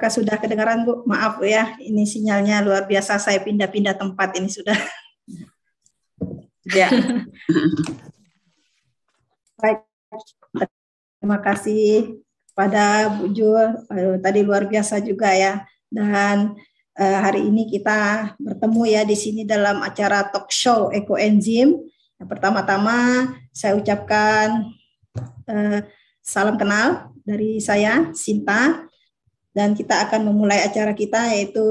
Apakah sudah kedengaran Bu? Maaf ya, ini sinyalnya luar biasa. Saya pindah-pindah tempat ini sudah. Ya. Baik. Terima kasih pada Bu Jul. Tadi luar biasa juga ya. Dan eh, hari ini kita bertemu ya di sini dalam acara talk show Eco Enzim. Yang pertama-tama saya ucapkan eh, salam kenal dari saya Sinta dan kita akan memulai acara kita yaitu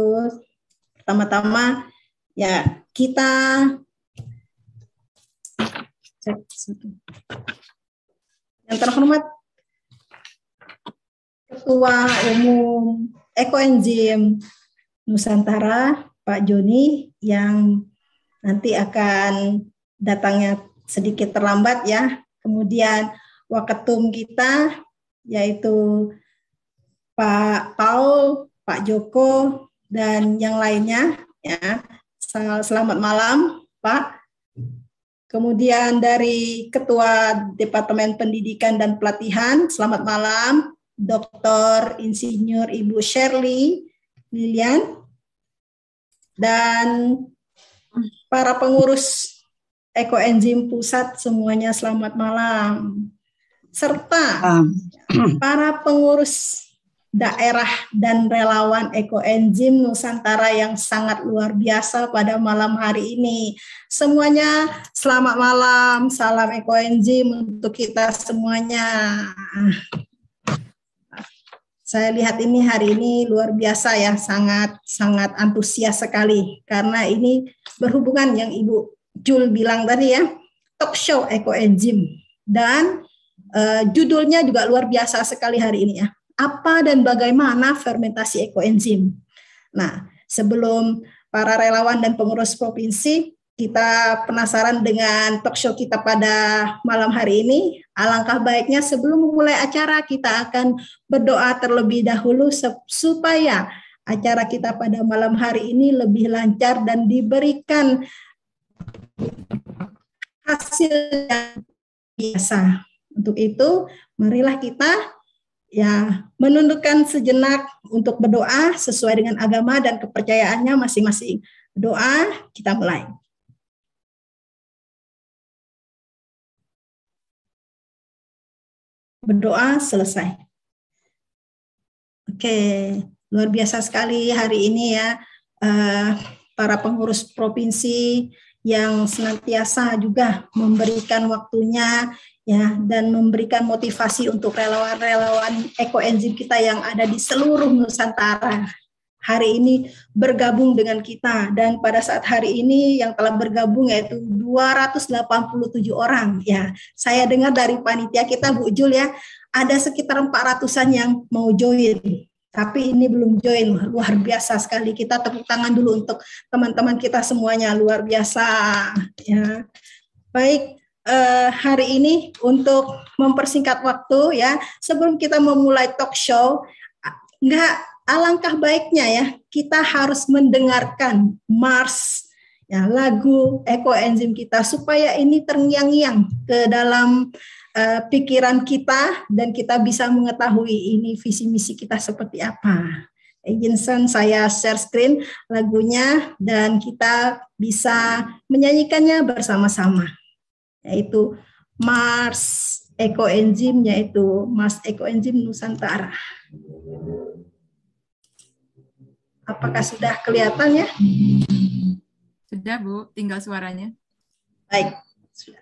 pertama-tama ya kita yang terhormat Ketua Umum Eko Enzim Nusantara Pak Joni yang nanti akan datangnya sedikit terlambat ya. Kemudian waketum kita yaitu Pak Paul, Pak Joko, dan yang lainnya. Ya, selamat malam, Pak. Kemudian dari Ketua Departemen Pendidikan dan Pelatihan, selamat malam, Dr. Insinyur Ibu Shirley Lilian, dan para pengurus Eko Enzim Pusat semuanya selamat malam. Serta para pengurus daerah dan relawan Eko Enzim Nusantara yang sangat luar biasa pada malam hari ini. Semuanya selamat malam, salam Eko Enzim untuk kita semuanya. Saya lihat ini hari ini luar biasa ya, sangat sangat antusias sekali karena ini berhubungan yang Ibu Jul bilang tadi ya, talk show Eko Enzim dan uh, judulnya juga luar biasa sekali hari ini ya apa dan bagaimana fermentasi ekoenzim. Nah, sebelum para relawan dan pengurus provinsi kita penasaran dengan talk show kita pada malam hari ini, alangkah baiknya sebelum memulai acara kita akan berdoa terlebih dahulu supaya acara kita pada malam hari ini lebih lancar dan diberikan hasil yang biasa. Untuk itu, marilah kita ya menundukkan sejenak untuk berdoa sesuai dengan agama dan kepercayaannya masing-masing. Doa, kita mulai. Berdoa selesai. Oke, luar biasa sekali hari ini ya eh, para pengurus provinsi yang senantiasa juga memberikan waktunya ya dan memberikan motivasi untuk relawan-relawan ekoenzim kita yang ada di seluruh Nusantara. Hari ini bergabung dengan kita dan pada saat hari ini yang telah bergabung yaitu 287 orang ya. Saya dengar dari panitia kita Bu Jul ya, ada sekitar 400-an yang mau join. Tapi ini belum join, luar biasa sekali. Kita tepuk tangan dulu untuk teman-teman kita semuanya, luar biasa. Ya. Baik, uh, hari ini untuk mempersingkat waktu ya sebelum kita memulai talk show nggak alangkah baiknya ya kita harus mendengarkan Mars ya lagu ekoenzim kita supaya ini terngiang-ngiang ke dalam uh, pikiran kita dan kita bisa mengetahui ini visi misi kita seperti apa. Jensen saya share screen lagunya dan kita bisa menyanyikannya bersama-sama yaitu Mars ekoenzim yaitu Mars ekoenzim Nusantara. Apakah sudah kelihatan ya? Sudah Bu, tinggal suaranya. Baik, sudah.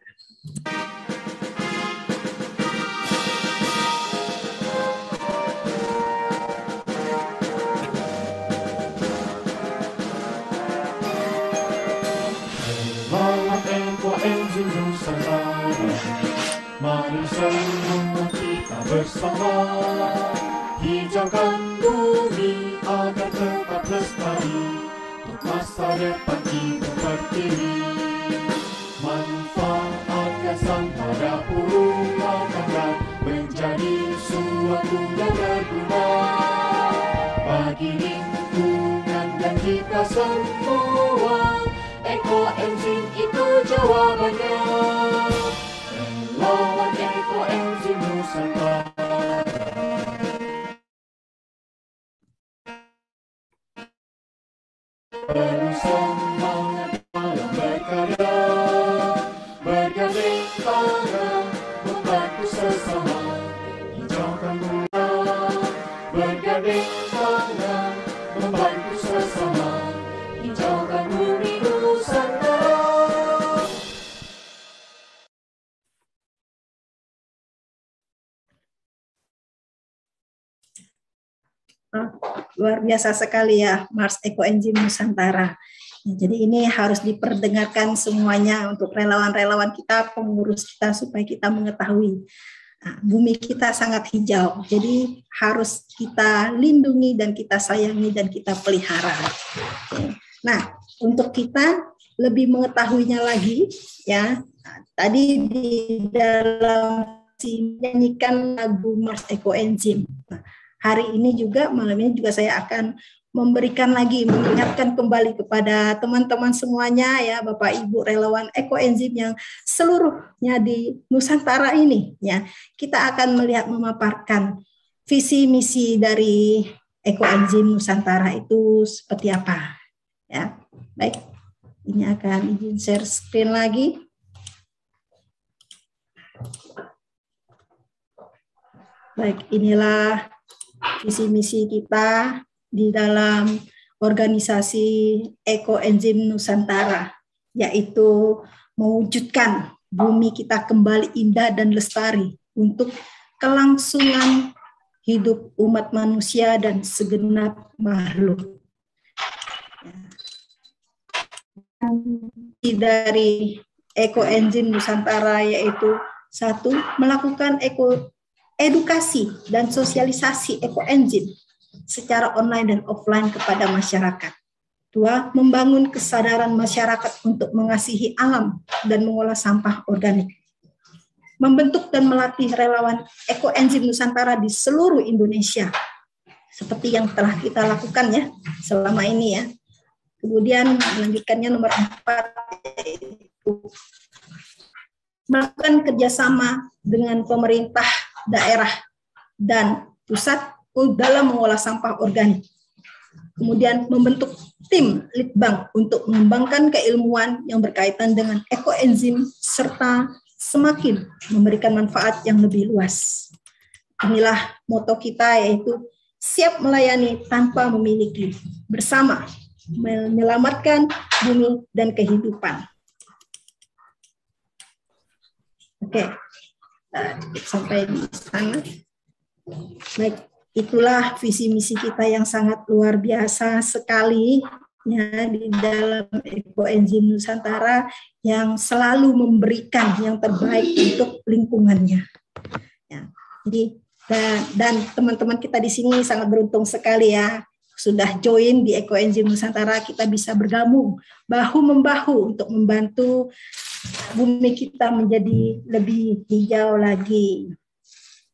열성하 이자간 도미 아가트 아프스타리 독마사렛 biasa sekali ya Mars Eco Engine Nusantara. Ya, jadi ini harus diperdengarkan semuanya untuk relawan-relawan kita, pengurus kita supaya kita mengetahui nah, bumi kita sangat hijau. Jadi harus kita lindungi dan kita sayangi dan kita pelihara. Nah untuk kita lebih mengetahuinya lagi ya tadi di dalam nyanyikan lagu Mars Eco Engine hari ini juga malam ini juga saya akan memberikan lagi mengingatkan kembali kepada teman-teman semuanya ya Bapak Ibu relawan Eko Enzim yang seluruhnya di Nusantara ini ya kita akan melihat memaparkan visi misi dari Eko Enzim Nusantara itu seperti apa ya baik ini akan izin share screen lagi baik inilah visi misi kita di dalam organisasi Eko Enzim Nusantara, yaitu mewujudkan bumi kita kembali indah dan lestari untuk kelangsungan hidup umat manusia dan segenap makhluk. Dari Eko Enzim Nusantara yaitu satu melakukan eko edukasi dan sosialisasi Eco Engine secara online dan offline kepada masyarakat. Dua, membangun kesadaran masyarakat untuk mengasihi alam dan mengolah sampah organik. Membentuk dan melatih relawan Eco Engine Nusantara di seluruh Indonesia seperti yang telah kita lakukan ya selama ini ya. Kemudian melanjutkannya nomor empat melakukan kerjasama dengan pemerintah daerah dan pusat dalam mengolah sampah organik. Kemudian membentuk tim Litbang untuk mengembangkan keilmuan yang berkaitan dengan ekoenzim serta semakin memberikan manfaat yang lebih luas. Inilah moto kita yaitu siap melayani tanpa memiliki, bersama menyelamatkan bumi dan kehidupan. Oke. Okay sampai di sana. Baik, itulah visi misi kita yang sangat luar biasa sekali ya di dalam ekoenzim Nusantara yang selalu memberikan yang terbaik untuk lingkungannya. Ya, jadi dan teman-teman kita di sini sangat beruntung sekali ya sudah join di Ekoenzim Nusantara kita bisa bergabung bahu membahu untuk membantu bumi kita menjadi lebih hijau lagi.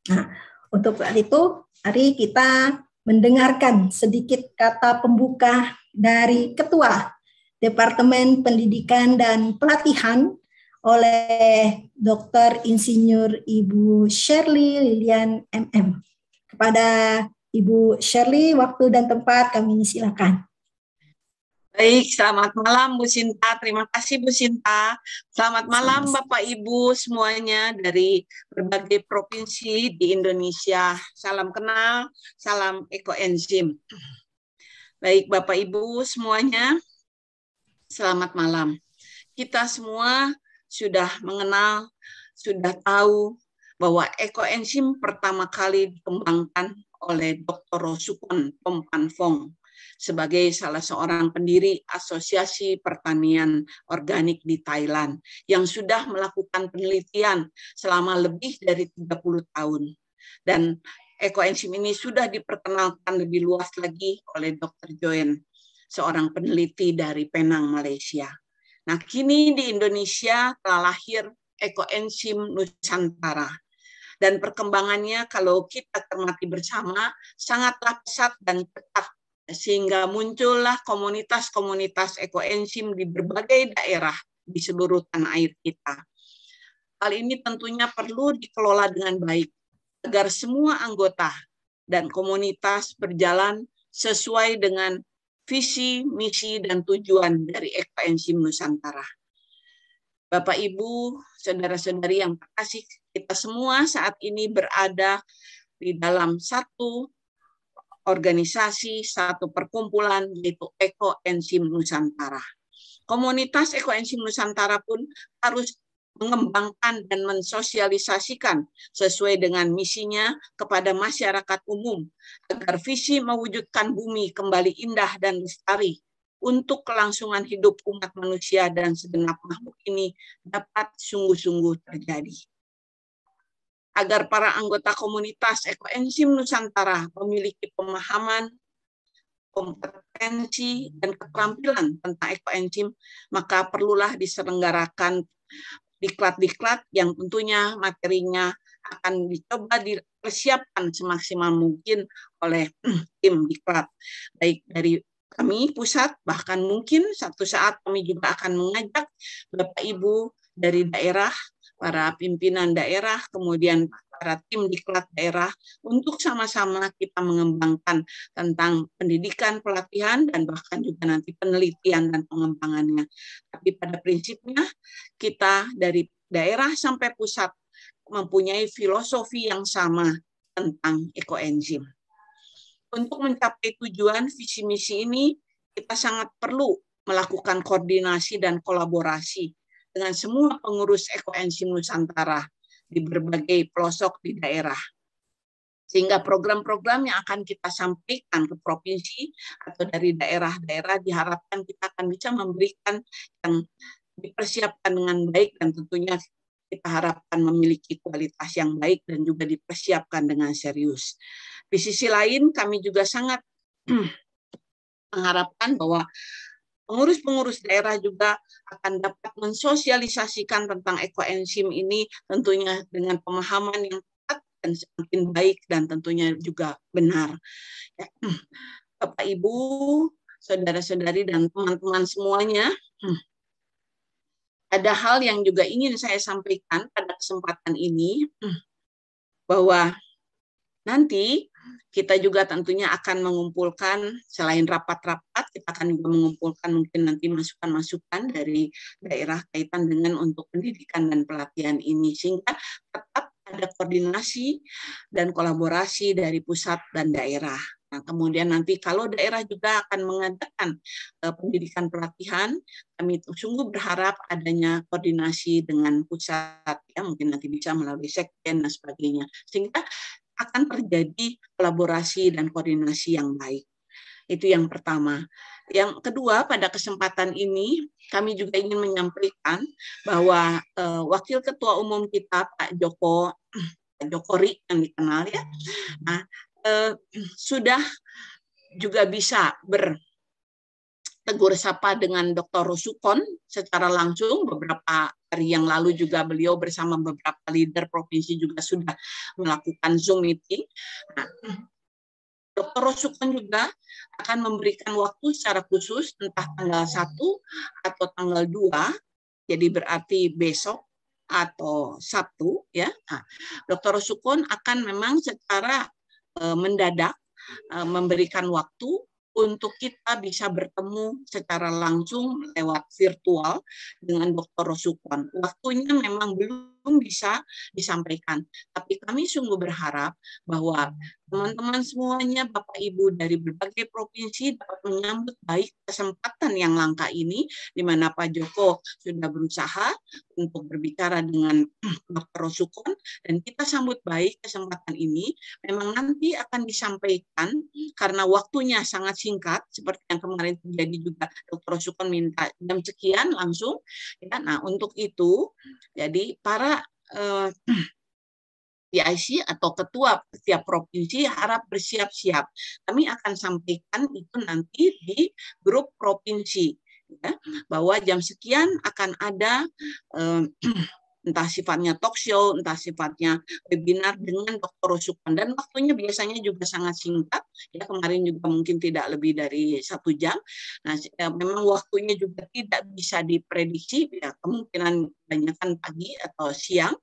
Nah, untuk saat itu, hari kita mendengarkan sedikit kata pembuka dari Ketua Departemen Pendidikan dan Pelatihan oleh Dr. Insinyur Ibu Shirley Lilian MM. Kepada Ibu Shirley, waktu dan tempat kami silakan. Baik, selamat malam Bu Sinta. Terima kasih Bu Sinta. Selamat malam Bapak Ibu semuanya dari berbagai provinsi di Indonesia. Salam kenal, salam ekoenzim. Baik Bapak Ibu semuanya, selamat malam. Kita semua sudah mengenal, sudah tahu bahwa ekoenzim pertama kali dikembangkan oleh Dr. Rosukon Pompanfong sebagai salah seorang pendiri Asosiasi Pertanian Organik di Thailand yang sudah melakukan penelitian selama lebih dari 30 tahun. Dan ekoenzim ini sudah diperkenalkan lebih luas lagi oleh Dr. Joen, seorang peneliti dari Penang, Malaysia. Nah, kini di Indonesia telah lahir ekoenzim Nusantara dan perkembangannya kalau kita termati bersama sangatlah pesat dan cepat sehingga muncullah komunitas-komunitas ekoenzim di berbagai daerah di seluruh tanah air kita. Hal ini tentunya perlu dikelola dengan baik agar semua anggota dan komunitas berjalan sesuai dengan visi, misi, dan tujuan dari ekoenzim Nusantara. Bapak, Ibu, saudara-saudari yang terkasih, kita semua saat ini berada di dalam satu organisasi satu perkumpulan yaitu enzim Nusantara. Komunitas enzim Nusantara pun harus mengembangkan dan mensosialisasikan sesuai dengan misinya kepada masyarakat umum agar visi mewujudkan bumi kembali indah dan lestari untuk kelangsungan hidup umat manusia dan segenap makhluk ini dapat sungguh-sungguh terjadi agar para anggota komunitas ekoenzim Nusantara memiliki pemahaman, kompetensi, dan keterampilan tentang ekoenzim, maka perlulah diselenggarakan diklat-diklat yang tentunya materinya akan dicoba dipersiapkan semaksimal mungkin oleh tim diklat. Baik dari kami pusat, bahkan mungkin satu saat kami juga akan mengajak Bapak Ibu dari daerah para pimpinan daerah, kemudian para tim diklat daerah untuk sama-sama kita mengembangkan tentang pendidikan, pelatihan, dan bahkan juga nanti penelitian dan pengembangannya. Tapi pada prinsipnya kita dari daerah sampai pusat mempunyai filosofi yang sama tentang ekoenzim. Untuk mencapai tujuan visi misi ini, kita sangat perlu melakukan koordinasi dan kolaborasi dengan semua pengurus ekoensim Nusantara di berbagai pelosok di daerah. Sehingga program-program yang akan kita sampaikan ke provinsi atau dari daerah-daerah diharapkan kita akan bisa memberikan yang dipersiapkan dengan baik dan tentunya kita harapkan memiliki kualitas yang baik dan juga dipersiapkan dengan serius. Di sisi lain, kami juga sangat mengharapkan bahwa pengurus-pengurus daerah juga akan dapat mensosialisasikan tentang ekoenzim ini tentunya dengan pemahaman yang tepat dan semakin baik dan tentunya juga benar. Ya. Bapak Ibu, saudara-saudari dan teman-teman semuanya, ada hal yang juga ingin saya sampaikan pada kesempatan ini bahwa nanti kita juga tentunya akan mengumpulkan selain rapat-rapat kita akan juga mengumpulkan mungkin nanti masukan-masukan dari daerah kaitan dengan untuk pendidikan dan pelatihan ini sehingga tetap ada koordinasi dan kolaborasi dari pusat dan daerah. Nah, kemudian nanti kalau daerah juga akan mengadakan uh, pendidikan pelatihan, kami sungguh berharap adanya koordinasi dengan pusat ya mungkin nanti bisa melalui sekjen dan sebagainya. Sehingga akan terjadi kolaborasi dan koordinasi yang baik. Itu yang pertama. Yang kedua, pada kesempatan ini kami juga ingin menyampaikan bahwa eh, Wakil Ketua Umum kita Pak Joko Pak Jokori yang dikenal ya, hmm. nah, eh, sudah juga bisa ber tegur sapa dengan Dr. Rusukon secara langsung beberapa hari yang lalu juga beliau bersama beberapa leader provinsi juga sudah melakukan Zoom meeting. Nah, Dr. Rusukon juga akan memberikan waktu secara khusus entah tanggal 1 atau tanggal 2, jadi berarti besok atau Sabtu ya. Nah, Dr. Rusukon akan memang secara eh, mendadak eh, memberikan waktu untuk kita bisa bertemu secara langsung lewat virtual dengan Dr. Rosukon. Waktunya memang belum bisa disampaikan, tapi kami sungguh berharap bahwa Teman-teman semuanya, Bapak Ibu dari berbagai provinsi dapat menyambut baik kesempatan yang langka ini, di mana Pak Joko sudah berusaha untuk berbicara dengan Dr. Rosukon, dan kita sambut baik kesempatan ini. Memang nanti akan disampaikan karena waktunya sangat singkat, seperti yang kemarin terjadi juga Dr. Rosukon minta jam sekian langsung. Ya, nah untuk itu, jadi para Uh, PIC atau ketua setiap provinsi harap bersiap-siap. Kami akan sampaikan itu nanti di grup provinsi ya, bahwa jam sekian akan ada eh, entah sifatnya talk show, entah sifatnya webinar dengan dokter Rusukan. Dan waktunya biasanya juga sangat singkat. Ya, kemarin juga mungkin tidak lebih dari satu jam. Nah, eh, memang waktunya juga tidak bisa diprediksi. Ya, kemungkinan banyakkan pagi atau siang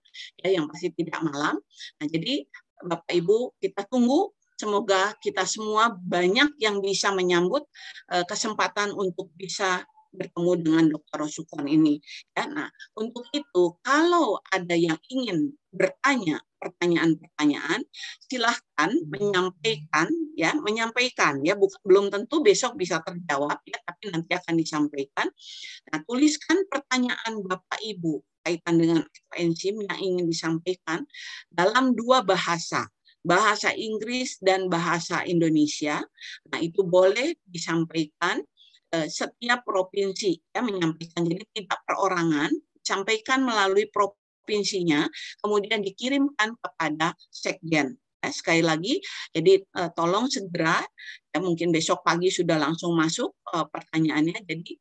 ya yang pasti tidak malam. Nah, jadi Bapak Ibu kita tunggu semoga kita semua banyak yang bisa menyambut uh, kesempatan untuk bisa bertemu dengan dokter Sukon ini. Ya, nah, untuk itu kalau ada yang ingin bertanya pertanyaan-pertanyaan, silahkan menyampaikan ya, menyampaikan ya, bukan, belum tentu besok bisa terjawab ya, tapi nanti akan disampaikan. Nah, tuliskan pertanyaan Bapak Ibu Kaitan dengan enzim yang ingin disampaikan dalam dua bahasa, bahasa Inggris dan bahasa Indonesia. Nah, itu boleh disampaikan eh, setiap provinsi ya menyampaikan jadi tidak perorangan sampaikan melalui provinsinya kemudian dikirimkan kepada sekjen ya, sekali lagi jadi eh, tolong segera ya mungkin besok pagi sudah langsung masuk eh, pertanyaannya jadi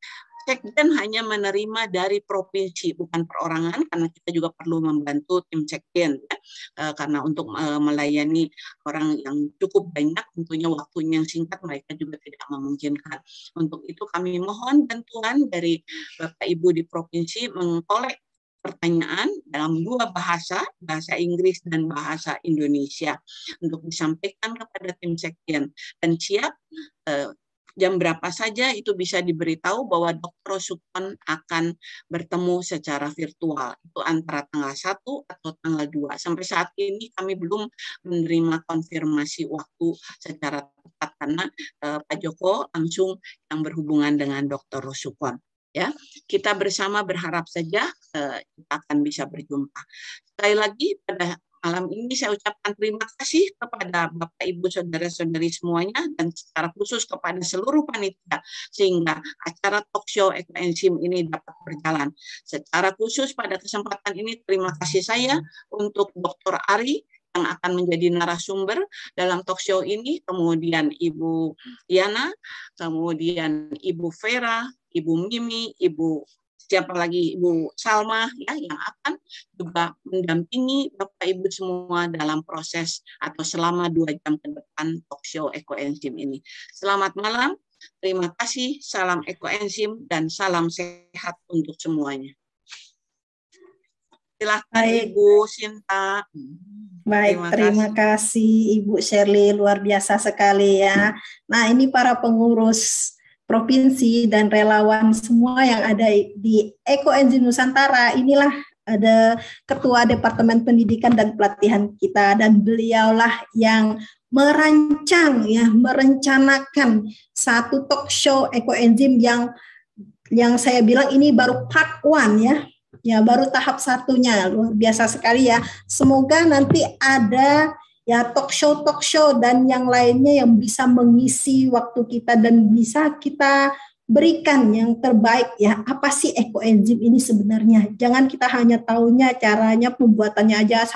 cek dan hanya menerima dari provinsi bukan perorangan karena kita juga perlu membantu tim cek in ya. e, karena untuk e, melayani orang yang cukup banyak tentunya waktunya yang singkat mereka juga tidak memungkinkan untuk itu kami mohon bantuan dari Bapak Ibu di provinsi mengkolek pertanyaan dalam dua bahasa, bahasa Inggris dan bahasa Indonesia, untuk disampaikan kepada tim sekjen dan siap e, jam berapa saja itu bisa diberitahu bahwa dokter Sukon akan bertemu secara virtual. Itu antara tanggal 1 atau tanggal 2. Sampai saat ini kami belum menerima konfirmasi waktu secara tepat karena eh, Pak Joko langsung yang berhubungan dengan dokter Sukon ya kita bersama berharap saja eh, kita akan bisa berjumpa sekali lagi pada Malam ini saya ucapkan terima kasih kepada Bapak, Ibu, Saudara-saudari semuanya dan secara khusus kepada seluruh panitia sehingga acara talk show enzim ini dapat berjalan. Secara khusus pada kesempatan ini terima kasih saya untuk Dr. Ari yang akan menjadi narasumber dalam talk show ini, kemudian Ibu Yana, kemudian Ibu Vera, Ibu Mimi, Ibu siapa lagi Ibu Salma ya yang akan juga mendampingi Bapak Ibu semua dalam proses atau selama dua jam ke depan talkshow Enzim ini. Selamat malam, terima kasih, salam Enzim dan salam sehat untuk semuanya. Silahkan Baik. Ibu Sinta. Baik, terima, terima kasih. kasih Ibu Shirley, luar biasa sekali ya. Nah ini para pengurus provinsi dan relawan semua yang ada di Eko Engine Nusantara inilah ada ketua Departemen Pendidikan dan Pelatihan kita dan beliaulah yang merancang ya merencanakan satu talk show Enzim yang yang saya bilang ini baru part one ya ya baru tahap satunya luar biasa sekali ya semoga nanti ada ya talk show talk show dan yang lainnya yang bisa mengisi waktu kita dan bisa kita berikan yang terbaik ya apa sih ekoenzim ini sebenarnya jangan kita hanya tahunya caranya pembuatannya aja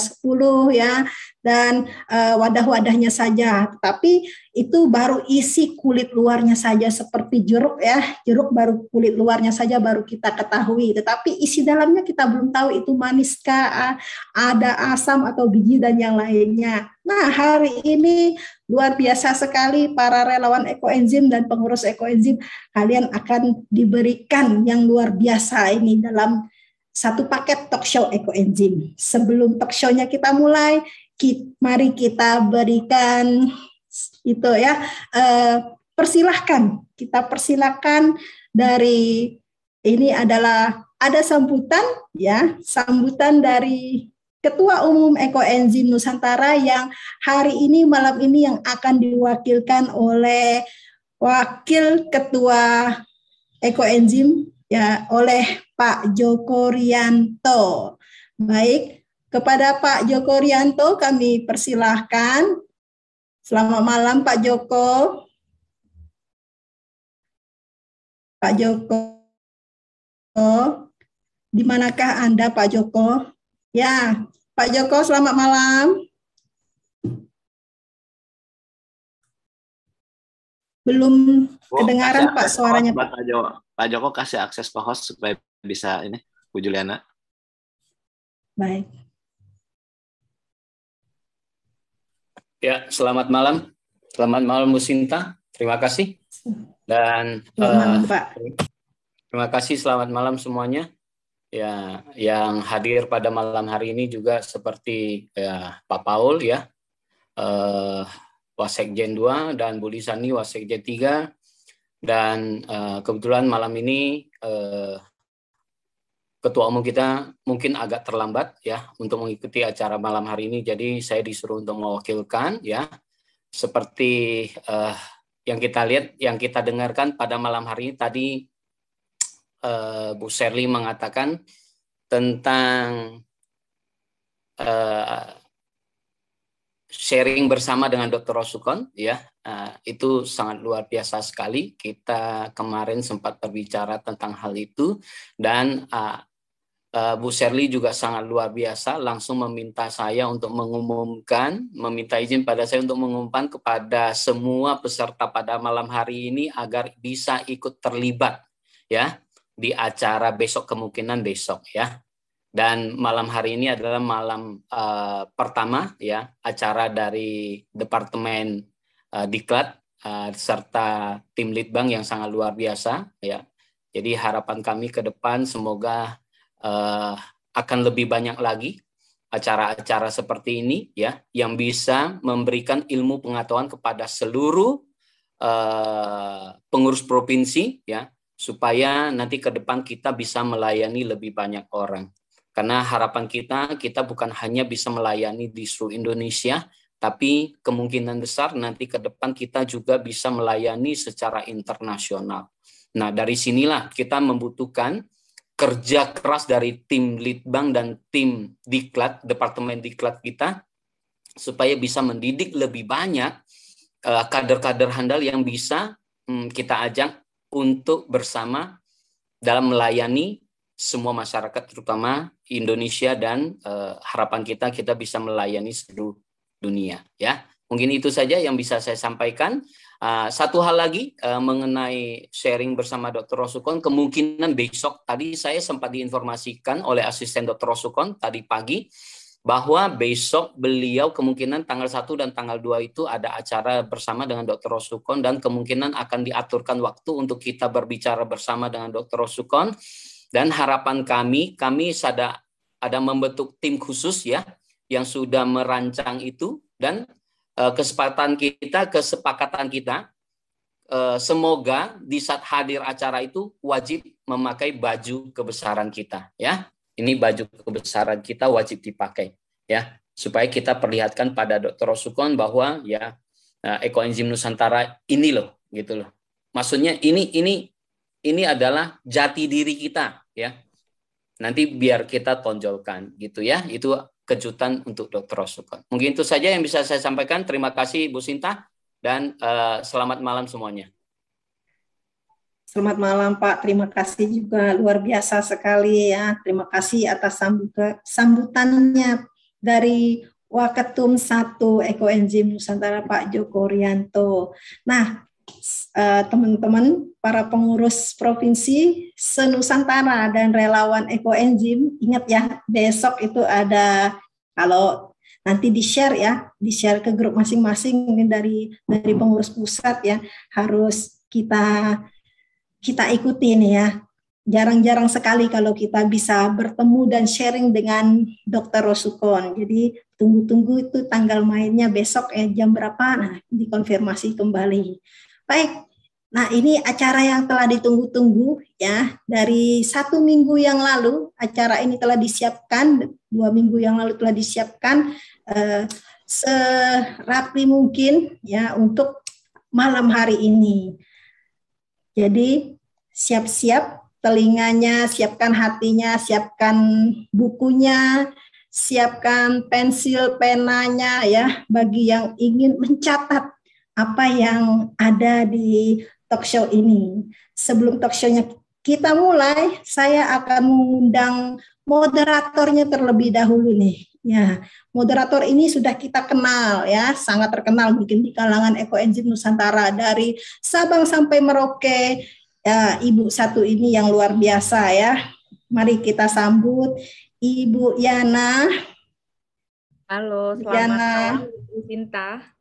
sepuluh ya dan uh, wadah-wadahnya saja tapi itu baru isi kulit luarnya saja seperti jeruk ya. Jeruk baru kulit luarnya saja baru kita ketahui, tetapi isi dalamnya kita belum tahu itu maniskah, ada asam atau biji dan yang lainnya. Nah, hari ini luar biasa sekali para relawan ekoenzim dan pengurus ekoenzim kalian akan diberikan yang luar biasa ini dalam satu paket talk show ekoenzim. Sebelum talk show-nya kita mulai, mari kita berikan itu ya uh, persilahkan kita persilahkan dari ini adalah ada sambutan ya sambutan dari Ketua Umum Eko Enzim Nusantara yang hari ini malam ini yang akan diwakilkan oleh Wakil Ketua Eko Enzim ya oleh Pak Joko Rianto. Baik, kepada Pak Joko Rianto kami persilahkan Selamat malam Pak Joko. Pak Joko. Di manakah Anda Pak Joko? Ya, Pak Joko selamat malam. Belum oh, kedengaran Pak suaranya Pak Joko. Pak Joko kasih akses ke host supaya bisa ini Bu Juliana. Baik. Ya, selamat malam. Selamat malam Bu Sinta. Terima kasih. Dan selamat uh, Pak. Terima kasih selamat malam semuanya. Ya, yang hadir pada malam hari ini juga seperti ya, Pak Paul ya. Uh, eh, Wasekjen 2 dan Bu Lisani Wasekjen 3 dan uh, kebetulan malam ini uh, ketua umum kita mungkin agak terlambat ya untuk mengikuti acara malam hari ini. Jadi saya disuruh untuk mewakilkan ya seperti uh, yang kita lihat, yang kita dengarkan pada malam hari ini tadi uh, Bu Sherly mengatakan tentang uh, sharing bersama dengan Dr. Rosukon ya itu sangat luar biasa sekali. Kita kemarin sempat berbicara tentang hal itu dan uh, Bu Sherly juga sangat luar biasa langsung meminta saya untuk mengumumkan, meminta izin pada saya untuk mengumpan kepada semua peserta pada malam hari ini agar bisa ikut terlibat ya di acara besok kemungkinan besok ya. Dan malam hari ini adalah malam uh, pertama ya acara dari Departemen uh, Diklat uh, serta tim Litbang yang sangat luar biasa ya. Jadi harapan kami ke depan semoga uh, akan lebih banyak lagi acara-acara seperti ini ya yang bisa memberikan ilmu pengetahuan kepada seluruh uh, pengurus provinsi ya supaya nanti ke depan kita bisa melayani lebih banyak orang. Karena harapan kita kita bukan hanya bisa melayani di seluruh Indonesia tapi kemungkinan besar nanti ke depan kita juga bisa melayani secara internasional. Nah, dari sinilah kita membutuhkan kerja keras dari tim Litbang dan tim Diklat, Departemen Diklat kita, supaya bisa mendidik lebih banyak eh, kader-kader uh, handal yang bisa um, kita ajak untuk bersama dalam melayani semua masyarakat, terutama Indonesia dan uh, harapan kita kita bisa melayani seluruh dunia. Ya, mungkin itu saja yang bisa saya sampaikan. Ah, satu hal lagi uh, mengenai sharing bersama Dr. Rosukon, kemungkinan besok tadi saya sempat diinformasikan oleh asisten Dr. Rosukon tadi pagi bahwa besok beliau kemungkinan tanggal 1 dan tanggal 2 itu ada acara bersama dengan Dr. Rosukon dan kemungkinan akan diaturkan waktu untuk kita berbicara bersama dengan Dr. Rosukon dan harapan kami kami sadar ada membentuk tim khusus ya yang sudah merancang itu dan Eh, kesepakatan kita, kesepakatan kita, eh, semoga di saat hadir acara itu wajib memakai baju kebesaran kita, ya. Ini baju kebesaran kita wajib dipakai, ya, supaya kita perlihatkan pada Dr. Osukon bahwa ya eh, ekoenzim Nusantara ini loh, gitu loh. Maksudnya ini ini ini adalah jati diri kita, ya. Nanti biar kita tonjolkan, gitu ya. Itu kejutan untuk Dr. Rosukon. Mungkin itu saja yang bisa saya sampaikan. Terima kasih Bu Sinta dan uh, selamat malam semuanya. Selamat malam Pak, terima kasih juga luar biasa sekali ya. Terima kasih atas sambutannya dari Waketum Satu Eko Enzim Nusantara Pak Joko Rianto. Nah, Eh, teman-teman para pengurus provinsi senusantara dan relawan Eko Enzim ingat ya besok itu ada kalau nanti di share ya di share ke grup masing-masing mungkin dari dari pengurus pusat ya harus kita kita ikutin ya jarang-jarang sekali kalau kita bisa bertemu dan sharing dengan dokter Rosukon. Jadi tunggu-tunggu itu tanggal mainnya besok eh jam berapa nah dikonfirmasi kembali. Baik, nah ini acara yang telah ditunggu-tunggu ya. Dari satu minggu yang lalu acara ini telah disiapkan, dua minggu yang lalu telah disiapkan eh, serapi mungkin ya untuk malam hari ini. Jadi siap-siap telinganya, siapkan hatinya, siapkan bukunya, siapkan pensil penanya ya bagi yang ingin mencatat apa yang ada di talk show ini. Sebelum talk show-nya kita mulai, saya akan mengundang moderatornya terlebih dahulu nih. Ya, moderator ini sudah kita kenal ya, sangat terkenal mungkin di kalangan Eco Engine Nusantara dari Sabang sampai Merauke. Ya, Ibu satu ini yang luar biasa ya. Mari kita sambut Ibu Yana. Halo, selamat Yana. Malam, Ibu Sinta.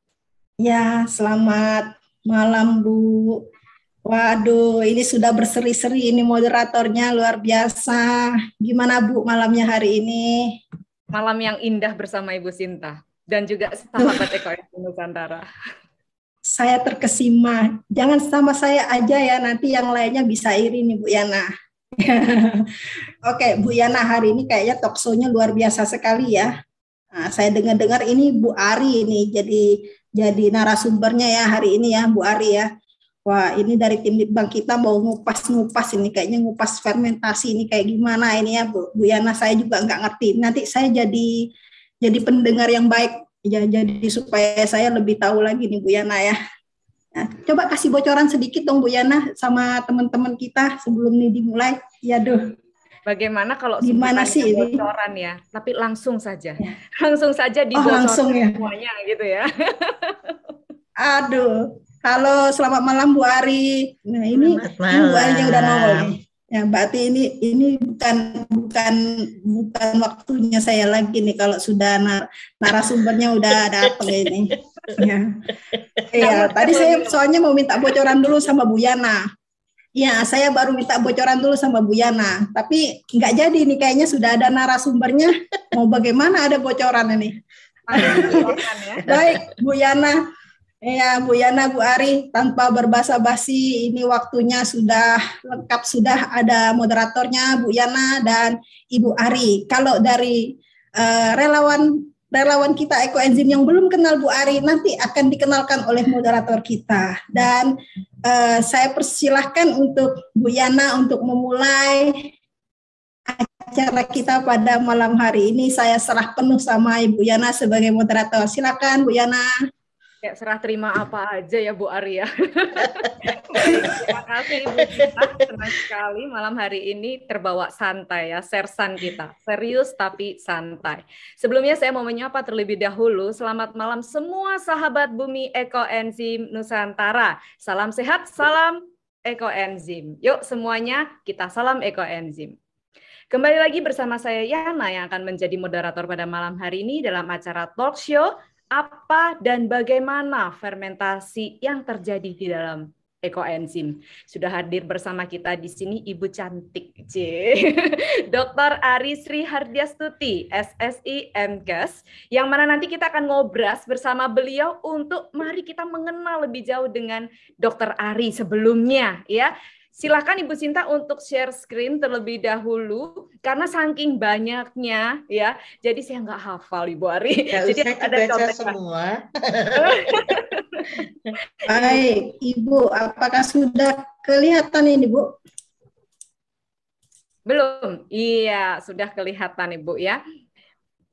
Ya, selamat malam Bu. Waduh, ini sudah berseri-seri ini moderatornya luar biasa. Gimana Bu malamnya hari ini? Malam yang indah bersama Ibu Sinta dan juga sahabat Eko Nusantara. Saya terkesima. Jangan sama saya aja ya, nanti yang lainnya bisa iri nih Bu Yana. Oke, Bu Yana hari ini kayaknya toksonya luar biasa sekali ya. Nah, saya dengar-dengar ini Bu Ari ini jadi jadi narasumbernya ya hari ini ya Bu Ari ya. Wah ini dari tim litbang kita mau ngupas-ngupas ini kayaknya ngupas fermentasi ini kayak gimana ini ya Bu, Bu Yana saya juga nggak ngerti. Nanti saya jadi jadi pendengar yang baik ya jadi supaya saya lebih tahu lagi nih Bu Yana ya. Nah, coba kasih bocoran sedikit dong Bu Yana sama teman-teman kita sebelum ini dimulai. Ya duh. Bagaimana kalau gimana sih ini? bocoran ya? Tapi langsung saja, ya. langsung saja di oh, langsung ya. semuanya gitu ya. Aduh, halo selamat malam Bu Ari. Nah ini, Bu Ari yang udah nongol Ya, berarti ini ini bukan bukan bukan waktunya saya lagi nih kalau sudah nar narasumbernya udah ada apa ini. Ya. Iya, tadi saya soalnya mau minta bocoran dulu sama Bu Yana. Ya, saya baru minta bocoran dulu sama Bu Yana, tapi nggak jadi nih kayaknya sudah ada narasumbernya. Mau bagaimana ada bocoran ini? Ya. Baik, Bu Yana. Ya, Bu Yana, Bu Ari, tanpa berbahasa basi ini waktunya sudah lengkap, sudah ada moderatornya Bu Yana dan Ibu Ari. Kalau dari uh, relawan relawan kita ekoenzim yang belum kenal Bu Ari nanti akan dikenalkan oleh moderator kita dan uh, saya persilahkan untuk Bu Yana untuk memulai acara kita pada malam hari ini saya serah penuh sama Ibu Yana sebagai moderator silakan Bu Yana kayak serah terima apa aja ya Bu Arya. Terima kasih Ibu Gita, senang sekali malam hari ini terbawa santai ya, sersan kita. Serius tapi santai. Sebelumnya saya mau menyapa terlebih dahulu, selamat malam semua sahabat Bumi Eko Enzim Nusantara. Salam sehat, salam Eko Enzim. Yuk semuanya kita salam Eko Enzim. Kembali lagi bersama saya Yana yang akan menjadi moderator pada malam hari ini dalam acara talk show apa dan bagaimana fermentasi yang terjadi di dalam ekoenzim. Sudah hadir bersama kita di sini Ibu Cantik, C. Dr. Ari Sri Hardiastuti, SSI MKes, yang mana nanti kita akan ngobras bersama beliau untuk mari kita mengenal lebih jauh dengan Dr. Ari sebelumnya ya. Silahkan Ibu Sinta untuk share screen terlebih dahulu karena saking banyaknya ya. Jadi saya nggak hafal Ibu Ari. ya, jadi saya ada baca semua. Baik, Ibu, apakah sudah kelihatan ini, Bu? Belum. Iya, sudah kelihatan Ibu ya.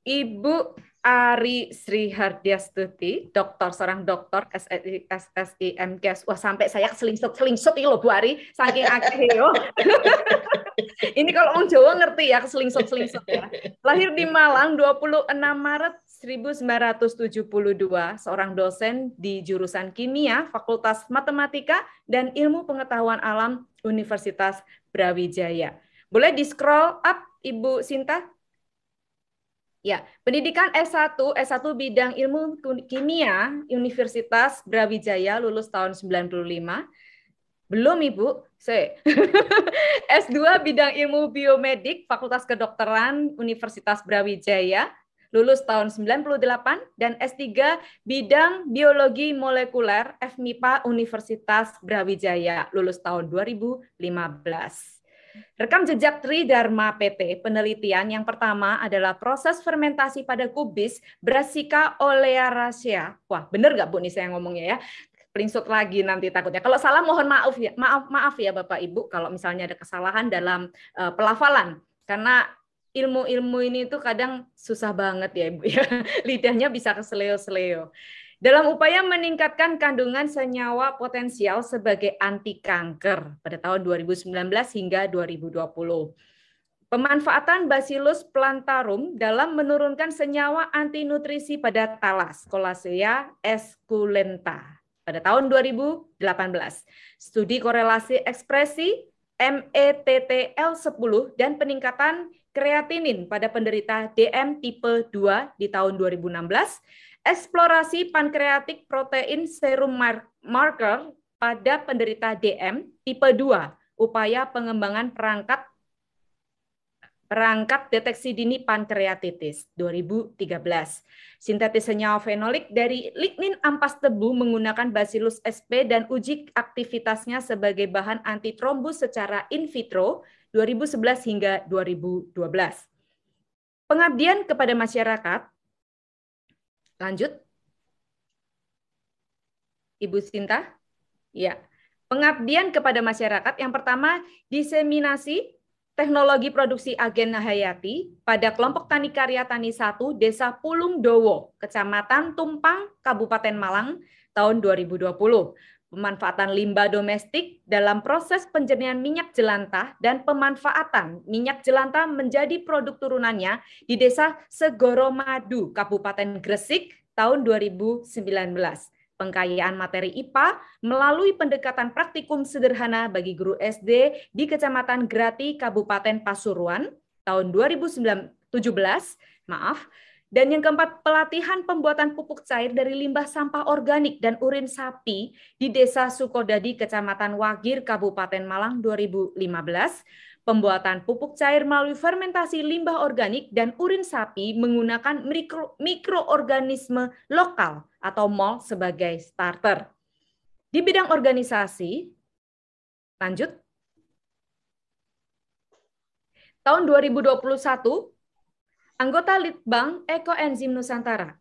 Ibu Ari Sri Hardiastuti, dokter seorang dokter SSIM Wah sampai saya selingsut selingsut ini loh Bu Ari, saking akeh yo. ini kalau orang Jawa ngerti ya selingsut selingsut ya. Lahir di Malang 26 Maret 1972, seorang dosen di jurusan kimia, Fakultas Matematika dan Ilmu Pengetahuan Alam Universitas Brawijaya. Boleh di scroll up Ibu Sinta? Ya, pendidikan S1, S1 bidang ilmu kimia Universitas Brawijaya lulus tahun 95. Belum Ibu, C. S2 bidang ilmu biomedik Fakultas Kedokteran Universitas Brawijaya lulus tahun 98 dan S3 bidang biologi molekuler FMIPA Universitas Brawijaya lulus tahun 2015. Rekam jejak Tridharma PT, penelitian yang pertama adalah proses fermentasi pada kubis Brassica olearacea. Wah, bener nggak Bu Nisa yang ngomongnya ya? Pelinsut lagi nanti takutnya. Kalau salah mohon maaf ya, maaf maaf ya Bapak Ibu kalau misalnya ada kesalahan dalam uh, pelafalan karena ilmu-ilmu ini tuh kadang susah banget ya Ibu ya. Lidahnya bisa keseleo-seleo dalam upaya meningkatkan kandungan senyawa potensial sebagai anti kanker pada tahun 2019 hingga 2020. Pemanfaatan Bacillus plantarum dalam menurunkan senyawa anti nutrisi pada talas Colasea esculenta pada tahun 2018. Studi korelasi ekspresi METTL10 dan peningkatan kreatinin pada penderita DM tipe 2 di tahun 2016 Eksplorasi pankreatik protein serum marker pada penderita DM tipe 2, upaya pengembangan perangkat perangkat deteksi dini pankreatitis 2013. Sintetis senyawa fenolik dari lignin ampas tebu menggunakan Bacillus sp dan uji aktivitasnya sebagai bahan antitrombus secara in vitro 2011 hingga 2012. Pengabdian kepada masyarakat Lanjut. Ibu Sinta? Ya. Pengabdian kepada masyarakat yang pertama diseminasi teknologi produksi agen Hayati pada kelompok tani karya tani 1 Desa Pulung Dowo, Kecamatan Tumpang, Kabupaten Malang tahun 2020 pemanfaatan limbah domestik dalam proses penjernihan minyak jelantah dan pemanfaatan minyak jelantah menjadi produk turunannya di Desa Segoro Madu, Kabupaten Gresik tahun 2019. Pengkayaan materi IPA melalui pendekatan praktikum sederhana bagi guru SD di Kecamatan Grati, Kabupaten Pasuruan tahun 2017, maaf, dan yang keempat, pelatihan pembuatan pupuk cair dari limbah sampah organik dan urin sapi di Desa Sukodadi, Kecamatan Wagir, Kabupaten Malang 2015. Pembuatan pupuk cair melalui fermentasi limbah organik dan urin sapi menggunakan mikro, mikroorganisme lokal atau MOL sebagai starter. Di bidang organisasi, lanjut. Tahun 2021, anggota Litbang Eko Enzim Nusantara.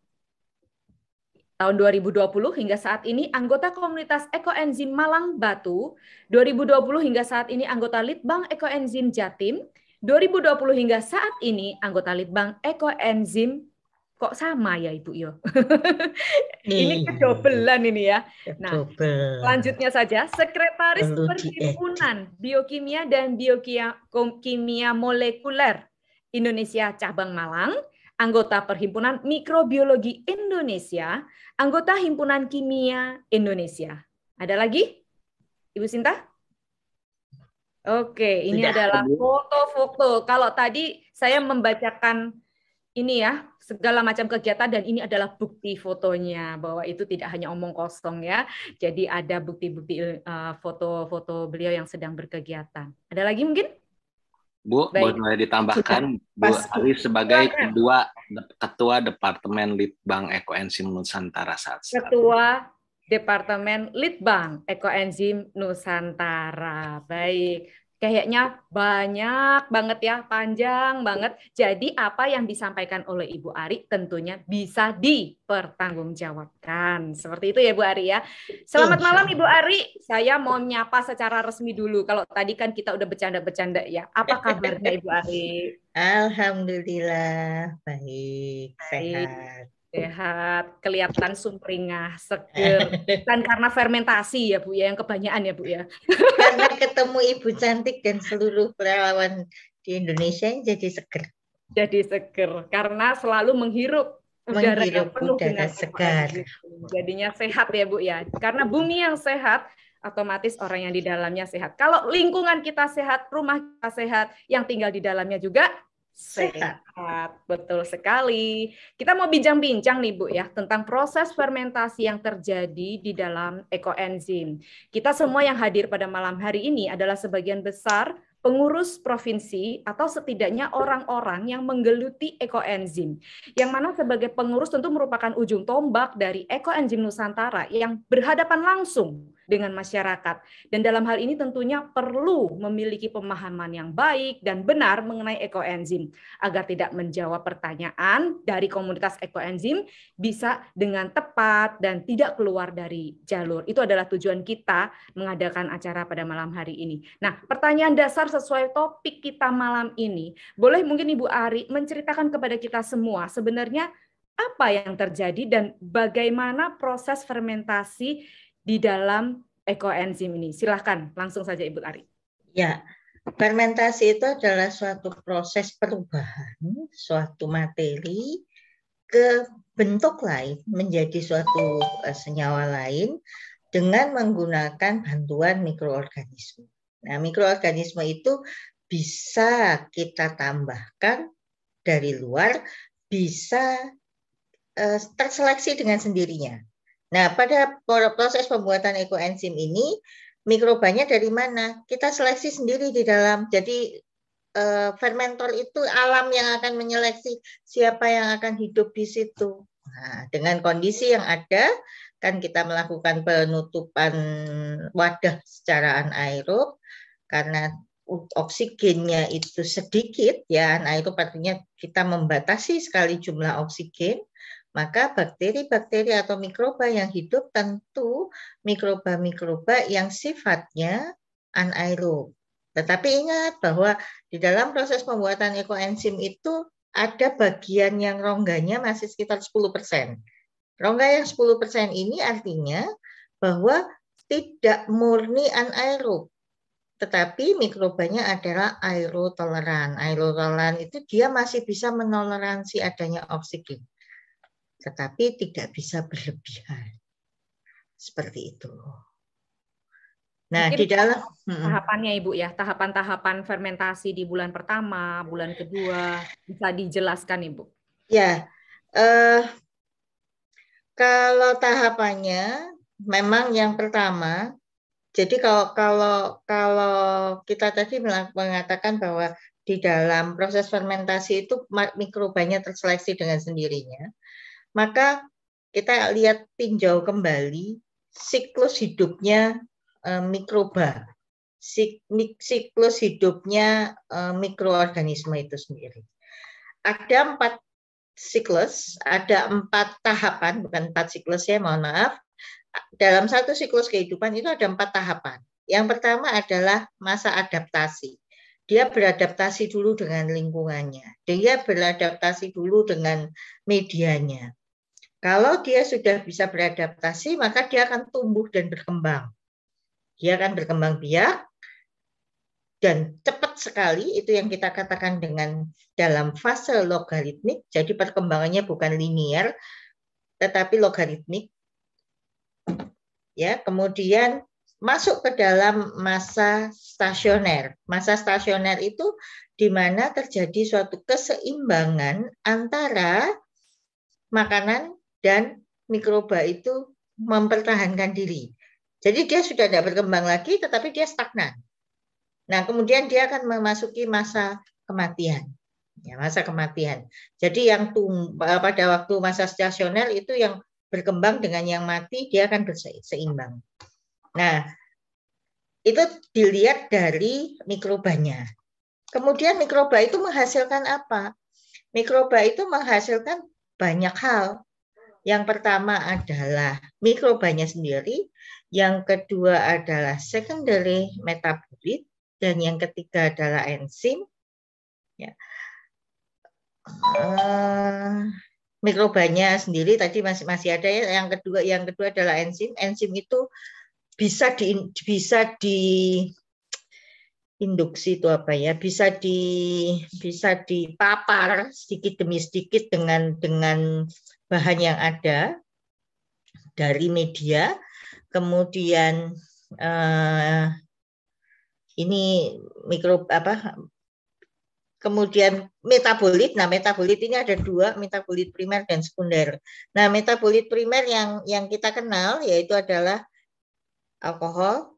Tahun 2020 hingga saat ini anggota komunitas Eko Enzim Malang Batu, 2020 hingga saat ini anggota Litbang Eko Enzim Jatim, 2020 hingga saat ini anggota Litbang Eko Enzim kok sama ya Ibu Yo. ini kedobelan ini ya. Nah, lanjutnya saja Sekretaris eh. Perhimpunan Biokimia dan Biokimia Molekuler Indonesia Cabang Malang, anggota Perhimpunan Mikrobiologi Indonesia, anggota Himpunan Kimia Indonesia. Ada lagi? Ibu Sinta? Oke, ini Tidak. adalah foto-foto. Kalau tadi saya membacakan ini ya segala macam kegiatan dan ini adalah bukti fotonya bahwa itu tidak hanya omong kosong ya. Jadi ada bukti-bukti eh, foto-foto beliau yang sedang berkegiatan. Ada lagi mungkin? Bu, Baik. boleh ditambahkan Bu Ali sebagai kedua ketua Departemen Litbang Ekoenzim Nusantara saat Ketua Departemen Litbang Ekoenzim Nusantara. Baik kayaknya banyak banget ya, panjang banget. Jadi apa yang disampaikan oleh Ibu Ari tentunya bisa dipertanggungjawabkan. Seperti itu ya Bu Ari ya. Selamat malam Ibu Ari. Saya mau nyapa secara resmi dulu. Kalau tadi kan kita udah bercanda-bercanda ya. Apa kabarnya Ibu Ari? Alhamdulillah baik, baik. sehat sehat, kelihatan sumringah, seger. Dan karena fermentasi ya Bu ya, yang kebanyakan ya Bu ya. Karena ketemu Ibu cantik dan seluruh relawan di Indonesia jadi seger. Jadi seger karena selalu menghirup udara yang penuh udara dengan segar. Gitu. Jadinya sehat ya Bu ya. Karena bumi yang sehat otomatis orang yang di dalamnya sehat. Kalau lingkungan kita sehat, rumah kita sehat, yang tinggal di dalamnya juga Sehat. Sehat, betul sekali. Kita mau bincang-bincang nih Bu ya tentang proses fermentasi yang terjadi di dalam ekoenzim. Kita semua yang hadir pada malam hari ini adalah sebagian besar pengurus provinsi atau setidaknya orang-orang yang menggeluti ekoenzim. Yang mana sebagai pengurus tentu merupakan ujung tombak dari ekoenzim Nusantara yang berhadapan langsung dengan masyarakat. Dan dalam hal ini tentunya perlu memiliki pemahaman yang baik dan benar mengenai ekoenzim agar tidak menjawab pertanyaan dari komunitas ekoenzim bisa dengan tepat dan tidak keluar dari jalur. Itu adalah tujuan kita mengadakan acara pada malam hari ini. Nah, pertanyaan dasar sesuai topik kita malam ini, boleh mungkin Ibu Ari menceritakan kepada kita semua sebenarnya apa yang terjadi dan bagaimana proses fermentasi di dalam ekoenzim ini. Silahkan, langsung saja Ibu Ari. Ya, fermentasi itu adalah suatu proses perubahan suatu materi ke bentuk lain menjadi suatu eh, senyawa lain dengan menggunakan bantuan mikroorganisme. Nah, mikroorganisme itu bisa kita tambahkan dari luar, bisa eh, terseleksi dengan sendirinya. Nah, pada proses pembuatan ekoenzim ini, mikrobanya dari mana? Kita seleksi sendiri di dalam. Jadi eh, fermentor itu alam yang akan menyeleksi siapa yang akan hidup di situ. Nah, dengan kondisi yang ada, kan kita melakukan penutupan wadah secara anaerob karena oksigennya itu sedikit ya anaerob artinya kita membatasi sekali jumlah oksigen maka bakteri-bakteri atau mikroba yang hidup tentu mikroba-mikroba yang sifatnya anaerob. Tetapi ingat bahwa di dalam proses pembuatan ekoenzim itu ada bagian yang rongganya masih sekitar 10%. Rongga yang 10% ini artinya bahwa tidak murni anaerob, tetapi mikrobanya adalah aerotoleran. Aerotoleran itu dia masih bisa menoleransi adanya oksigen tetapi tidak bisa berlebihan. Seperti itu. Nah, Mungkin di dalam tahapannya Ibu ya, tahapan-tahapan fermentasi di bulan pertama, bulan kedua bisa dijelaskan Ibu. Ya. Eh kalau tahapannya memang yang pertama jadi kalau kalau kalau kita tadi mengatakan bahwa di dalam proses fermentasi itu mikrobanya terseleksi dengan sendirinya maka kita lihat tinjau kembali siklus hidupnya e, mikroba, Sik, siklus hidupnya e, mikroorganisme itu sendiri. Ada empat siklus, ada empat tahapan, bukan empat siklus ya, mohon maaf. Dalam satu siklus kehidupan itu ada empat tahapan. Yang pertama adalah masa adaptasi. Dia beradaptasi dulu dengan lingkungannya. Dia beradaptasi dulu dengan medianya. Kalau dia sudah bisa beradaptasi, maka dia akan tumbuh dan berkembang. Dia akan berkembang biak dan cepat sekali itu yang kita katakan dengan dalam fase logaritmik. Jadi perkembangannya bukan linear, tetapi logaritmik. Ya, kemudian masuk ke dalam masa stasioner. Masa stasioner itu di mana terjadi suatu keseimbangan antara makanan dan mikroba itu mempertahankan diri. Jadi dia sudah tidak berkembang lagi, tetapi dia stagnan. Nah, kemudian dia akan memasuki masa kematian. Ya, masa kematian. Jadi yang eh, pada waktu masa stasioner itu yang berkembang dengan yang mati dia akan berseimbang. Nah, itu dilihat dari mikrobanya. Kemudian mikroba itu menghasilkan apa? Mikroba itu menghasilkan banyak hal. Yang pertama adalah mikrobanya sendiri, yang kedua adalah secondary metabolit, dan yang ketiga adalah enzim. Ya. Uh, eh, mikrobanya sendiri tadi masih masih ada ya. Yang kedua yang kedua adalah enzim. Enzim itu bisa di bisa di induksi itu apa ya bisa di bisa dipapar sedikit demi sedikit dengan dengan bahan yang ada dari media, kemudian eh, ini mikro apa kemudian metabolit. Nah, metabolit ini ada dua, metabolit primer dan sekunder. Nah, metabolit primer yang yang kita kenal yaitu adalah alkohol,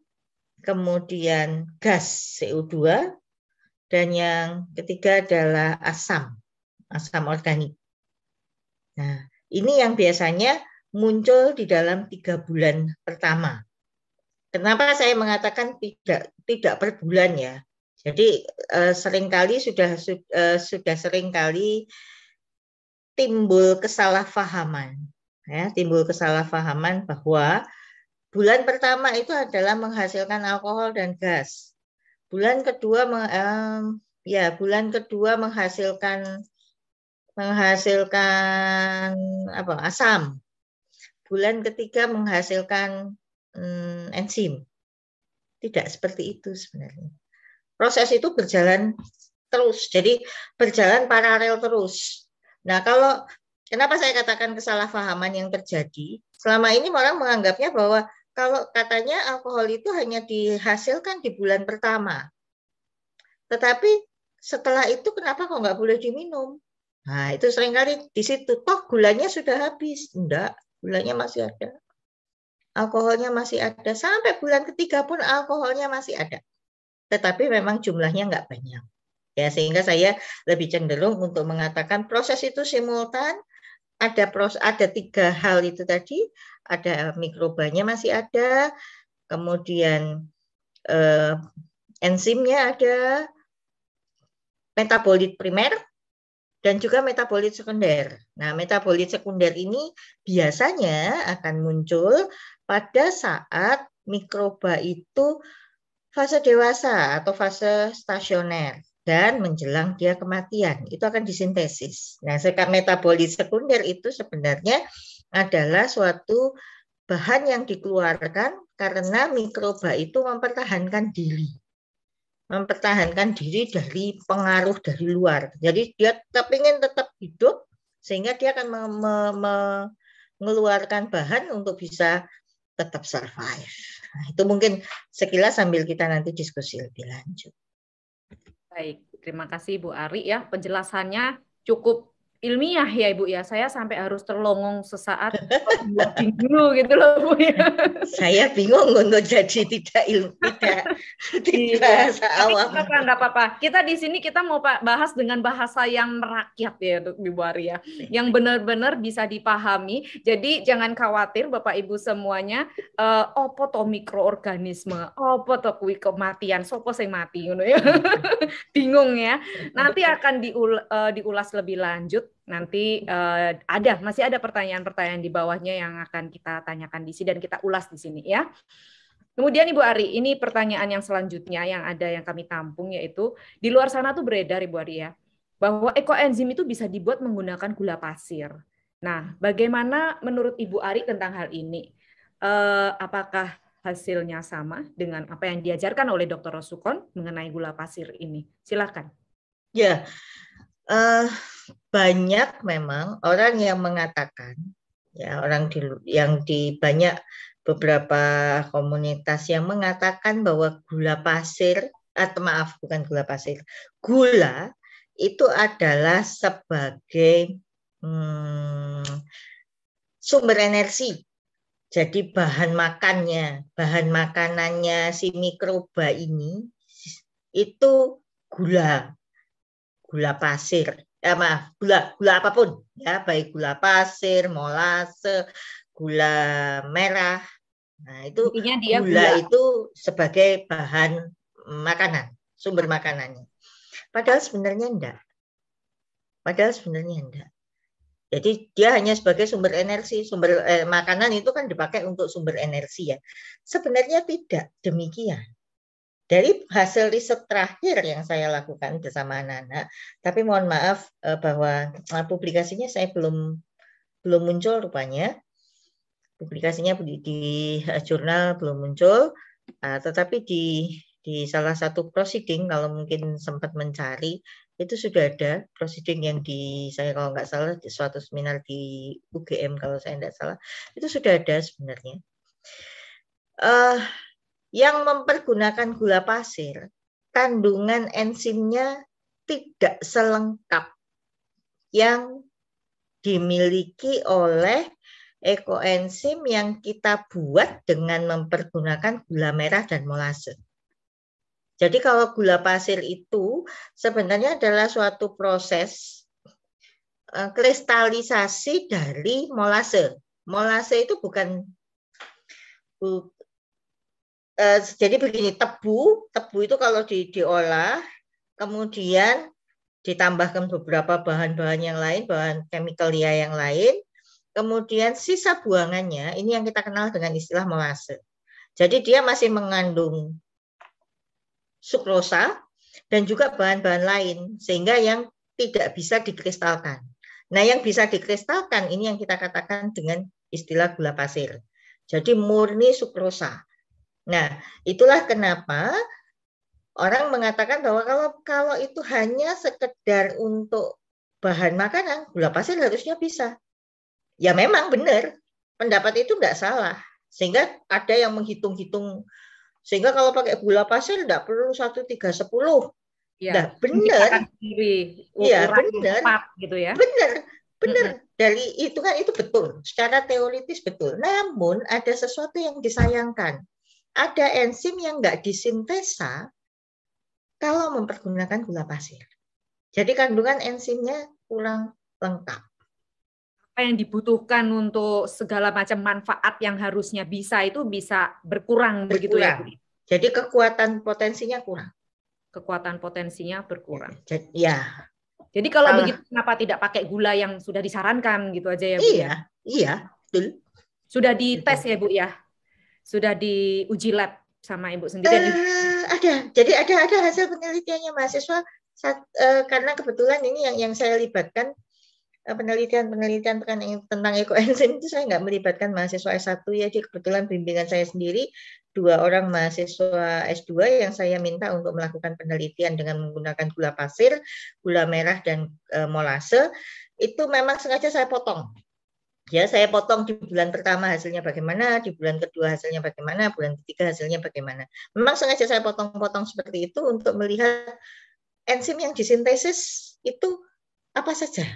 kemudian gas CO2, dan yang ketiga adalah asam, asam organik. Nah, ini yang biasanya muncul di dalam tiga bulan pertama. Kenapa saya mengatakan tidak tidak per bulan ya? Jadi eh, seringkali sudah eh, sudah seringkali timbul kesalahpahaman, ya timbul kesalahpahaman bahwa bulan pertama itu adalah menghasilkan alkohol dan gas, bulan kedua ya bulan kedua menghasilkan menghasilkan apa asam. Bulan ketiga menghasilkan hmm, enzim. Tidak seperti itu sebenarnya. Proses itu berjalan terus. Jadi berjalan paralel terus. Nah, kalau kenapa saya katakan kesalahpahaman yang terjadi? Selama ini orang menganggapnya bahwa kalau katanya alkohol itu hanya dihasilkan di bulan pertama. Tetapi setelah itu kenapa kok nggak boleh diminum? Nah, itu seringkali di situ. Toh gulanya sudah habis. Enggak, gulanya masih ada. Alkoholnya masih ada. Sampai bulan ketiga pun alkoholnya masih ada. Tetapi memang jumlahnya enggak banyak. Ya, sehingga saya lebih cenderung untuk mengatakan proses itu simultan, ada pros ada tiga hal itu tadi, ada mikrobanya masih ada, kemudian eh, enzimnya ada, metabolit primer dan juga metabolit sekunder. Nah, metabolit sekunder ini biasanya akan muncul pada saat mikroba itu fase dewasa atau fase stasioner dan menjelang dia kematian. Itu akan disintesis. Nah, metabolit sekunder itu sebenarnya adalah suatu bahan yang dikeluarkan karena mikroba itu mempertahankan diri mempertahankan diri dari pengaruh dari luar. Jadi dia tetap ingin tetap hidup sehingga dia akan mengeluarkan bahan untuk bisa tetap survive. Nah, itu mungkin sekilas sambil kita nanti diskusi lebih lanjut. Baik, terima kasih Bu Ari ya penjelasannya cukup ilmiah ya Ibu ya. Saya sampai harus terlongong sesaat dulu gitu loh Bu ya. Saya bingung untuk jadi tidak ilmu tidak tidak iya. bahasa awam. Kita kan apa-apa. Kita di sini kita mau bahas dengan bahasa yang merakyat ya Ibu Arya. Yang benar-benar bisa dipahami. Jadi jangan khawatir Bapak Ibu semuanya uh, opo to mikroorganisme, opo to kui kematian, sopo sing mati know, ya. Iya. Bingung ya. Iya. Nanti akan diul uh, diulas lebih lanjut nanti uh, ada masih ada pertanyaan-pertanyaan di bawahnya yang akan kita tanyakan di sini dan kita ulas di sini ya. Kemudian Ibu Ari, ini pertanyaan yang selanjutnya yang ada yang kami tampung yaitu di luar sana tuh beredar Ibu Ari ya bahwa ekoenzim itu bisa dibuat menggunakan gula pasir. Nah, bagaimana menurut Ibu Ari tentang hal ini? Uh, apakah hasilnya sama dengan apa yang diajarkan oleh Dr. Rosukon mengenai gula pasir ini? Silakan. Ya, yeah. uh, banyak memang orang yang mengatakan ya orang di yang di banyak beberapa komunitas yang mengatakan bahwa gula pasir atau eh, maaf bukan gula pasir gula itu adalah sebagai hmm, sumber energi jadi bahan makannya bahan makanannya si mikroba ini itu gula gula pasir ya maaf, gula gula apapun ya baik gula pasir, molase, gula merah. Nah, itu dia gula, gula itu sebagai bahan makanan, sumber makanannya. Padahal sebenarnya enggak. Padahal sebenarnya enggak. Jadi dia hanya sebagai sumber energi, sumber eh, makanan itu kan dipakai untuk sumber energi ya. Sebenarnya tidak demikian. Dari hasil riset terakhir yang saya lakukan bersama anak-anak, tapi mohon maaf eh, bahwa eh, publikasinya saya belum belum muncul rupanya. Publikasinya di, di eh, jurnal belum muncul, tetapi di di salah satu proceeding kalau mungkin sempat mencari itu sudah ada proceeding yang di saya kalau nggak salah di suatu seminar di UGM kalau saya nggak salah itu sudah ada sebenarnya. Uh, yang mempergunakan gula pasir, kandungan enzimnya tidak selengkap yang dimiliki oleh ekoenzim yang kita buat dengan mempergunakan gula merah dan molase. Jadi kalau gula pasir itu sebenarnya adalah suatu proses eh, kristalisasi dari molase. Molase itu bukan eh, jadi begini tebu tebu itu kalau di, diolah kemudian ditambahkan beberapa bahan-bahan yang lain bahan kimia ya yang lain kemudian sisa buangannya ini yang kita kenal dengan istilah molase jadi dia masih mengandung sukrosa dan juga bahan-bahan lain sehingga yang tidak bisa dikristalkan nah yang bisa dikristalkan ini yang kita katakan dengan istilah gula pasir jadi murni sukrosa Nah, itulah kenapa orang mengatakan bahwa kalau kalau itu hanya sekedar untuk bahan makanan, gula pasir harusnya bisa. Ya memang benar, pendapat itu tidak salah. Sehingga ada yang menghitung-hitung. Sehingga kalau pakai gula pasir tidak perlu 1, 3, 10. Ya, nah, benar. Iya, benar. Gitu ya. Benar. Benar. Mm -hmm. Dari itu kan itu betul. Secara teoritis betul. Namun ada sesuatu yang disayangkan ada enzim yang nggak disintesa kalau mempergunakan gula pasir. Jadi kandungan enzimnya kurang lengkap. Apa yang dibutuhkan untuk segala macam manfaat yang harusnya bisa itu bisa berkurang, berkurang. begitu ya? Bu? Jadi kekuatan potensinya kurang. Kekuatan potensinya berkurang. Ya, jadi, ya. Jadi kalau Alah. begitu kenapa tidak pakai gula yang sudah disarankan gitu aja ya Bu? Ya? Iya, iya, Sudah dites ya Bu ya? sudah diuji lab sama ibu sendiri? Uh, ada, jadi ada ada hasil penelitiannya mahasiswa saat, uh, eh, karena kebetulan ini yang yang saya libatkan penelitian-penelitian eh, tentang ekoenzim itu saya nggak melibatkan mahasiswa S1 ya, jadi kebetulan bimbingan saya sendiri dua orang mahasiswa S2 yang saya minta untuk melakukan penelitian dengan menggunakan gula pasir, gula merah dan uh, molase itu memang sengaja saya potong ya saya potong di bulan pertama hasilnya bagaimana, di bulan kedua hasilnya bagaimana, bulan ketiga hasilnya bagaimana. Memang sengaja saya potong-potong seperti itu untuk melihat enzim yang disintesis itu apa saja.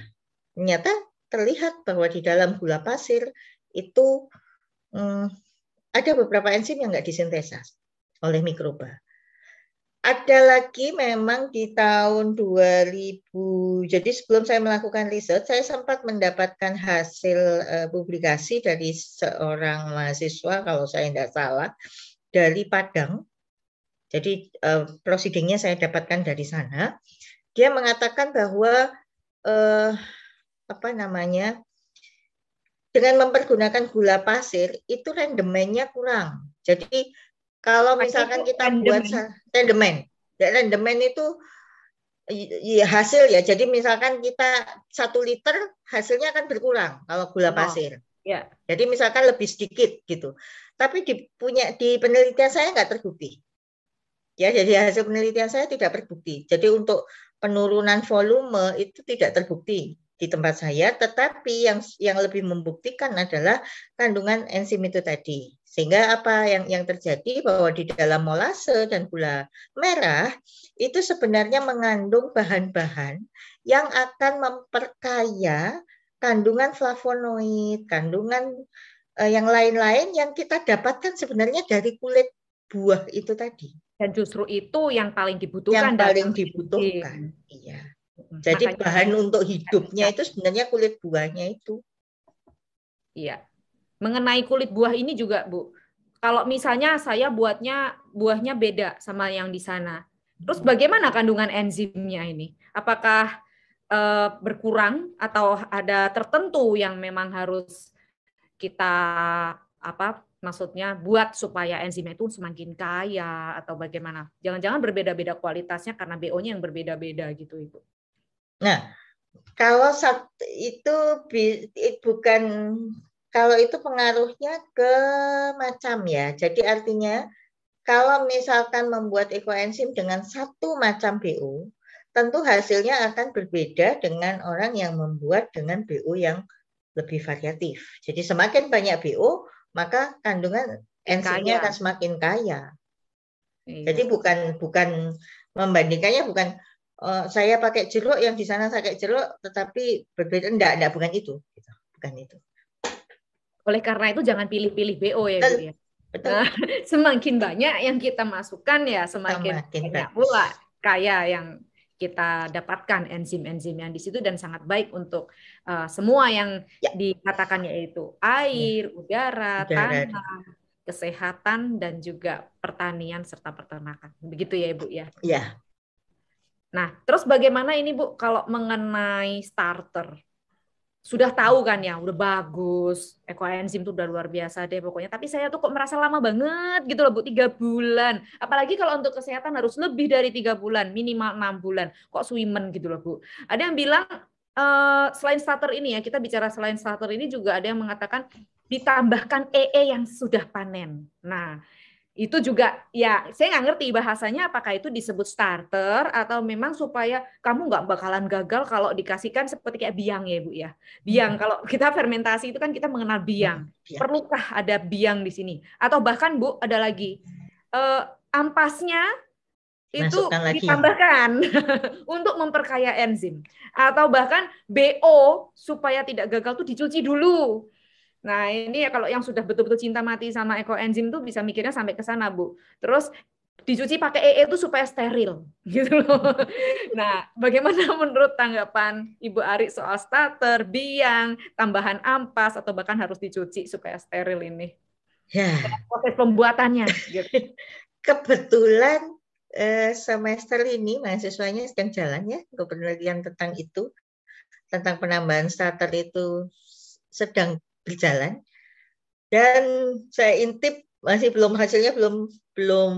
Ternyata terlihat bahwa di dalam gula pasir itu hmm, ada beberapa enzim yang nggak disintesis oleh mikroba ada lagi memang di tahun 2000. Jadi sebelum saya melakukan riset, saya sempat mendapatkan hasil uh, publikasi dari seorang mahasiswa kalau saya tidak salah dari Padang. Jadi uh, proceedingnya saya dapatkan dari sana. Dia mengatakan bahwa uh, apa namanya dengan mempergunakan gula pasir itu rendemennya kurang. Jadi kalau misalkan kita buat ya rendemen ya, itu ya, hasil ya. Jadi misalkan kita satu liter hasilnya akan berkurang kalau gula oh, pasir. Oh, ya. Jadi misalkan lebih sedikit gitu. Tapi di punya di penelitian saya nggak terbukti. Ya, jadi hasil penelitian saya tidak terbukti. Jadi untuk penurunan volume itu tidak terbukti di tempat saya, tetapi yang yang lebih membuktikan adalah kandungan enzim itu tadi. Sehingga apa yang yang terjadi bahwa di dalam molase dan gula merah itu sebenarnya mengandung bahan-bahan yang akan memperkaya kandungan flavonoid, kandungan eh, yang lain-lain yang kita dapatkan sebenarnya dari kulit buah itu tadi. Dan justru itu yang paling dibutuhkan. Yang paling dibutuhkan, iya. Jadi Makanya, bahan untuk hidupnya itu sebenarnya kulit buahnya itu. Iya. Mengenai kulit buah ini juga, Bu. Kalau misalnya saya buatnya buahnya beda sama yang di sana. Terus hmm. bagaimana kandungan enzimnya ini? Apakah eh, berkurang atau ada tertentu yang memang harus kita apa maksudnya buat supaya enzimnya itu semakin kaya atau bagaimana? Jangan-jangan berbeda-beda kualitasnya karena BO-nya yang berbeda-beda gitu, Ibu. Nah, kalau itu bukan kalau itu pengaruhnya ke macam ya. Jadi artinya kalau misalkan membuat ekoenzim dengan satu macam BU, tentu hasilnya akan berbeda dengan orang yang membuat dengan BU yang lebih variatif. Jadi semakin banyak BU, maka kandungan enzimnya akan semakin kaya. Iya. Jadi bukan bukan membandingkannya bukan uh, saya pakai jeruk yang di sana saya pakai jeruk tetapi berbeda enggak enggak bukan itu gitu. bukan itu oleh karena itu jangan pilih-pilih BO ya betul, ya betul. Nah, semakin banyak yang kita masukkan ya semakin, semakin banyak pula kaya yang kita dapatkan enzim-enzim yang di situ dan sangat baik untuk uh, semua yang ya. dikatakan yaitu air, ya. udara, udara, tanah, kesehatan dan juga pertanian serta peternakan. Begitu ya Ibu ya? Iya. Nah, terus bagaimana ini Bu kalau mengenai starter? Sudah tahu kan ya, udah bagus, ekoenzim itu udah luar biasa deh pokoknya. Tapi saya tuh kok merasa lama banget gitu loh Bu, tiga bulan. Apalagi kalau untuk kesehatan harus lebih dari tiga bulan, minimal enam bulan. Kok swimmen gitu loh Bu. Ada yang bilang, Uh, selain starter ini ya kita bicara selain starter ini juga ada yang mengatakan ditambahkan EE e yang sudah panen. Nah, itu juga ya saya nggak ngerti bahasanya apakah itu disebut starter atau memang supaya kamu nggak bakalan gagal kalau dikasihkan seperti kayak biang ya bu ya biang hmm. kalau kita fermentasi itu kan kita mengenal biang hmm. Iya. perlukah ada biang di sini atau bahkan bu ada lagi uh, ampasnya itu lagi ditambahkan untuk memperkaya enzim atau bahkan BO supaya tidak gagal tuh dicuci dulu Nah, ini ya kalau yang sudah betul-betul cinta mati sama ekoenzim tuh bisa mikirnya sampai ke sana, Bu. Terus dicuci pakai EE itu e supaya steril gitu loh. Nah, bagaimana menurut tanggapan Ibu Ari soal starter, biang, tambahan ampas atau bahkan harus dicuci supaya steril ini? Ya. Proses pembuatannya gitu. Kebetulan eh, semester ini mahasiswanya sedang jalan ya ke penelitian tentang itu tentang penambahan starter itu sedang berjalan dan saya intip masih belum hasilnya belum belum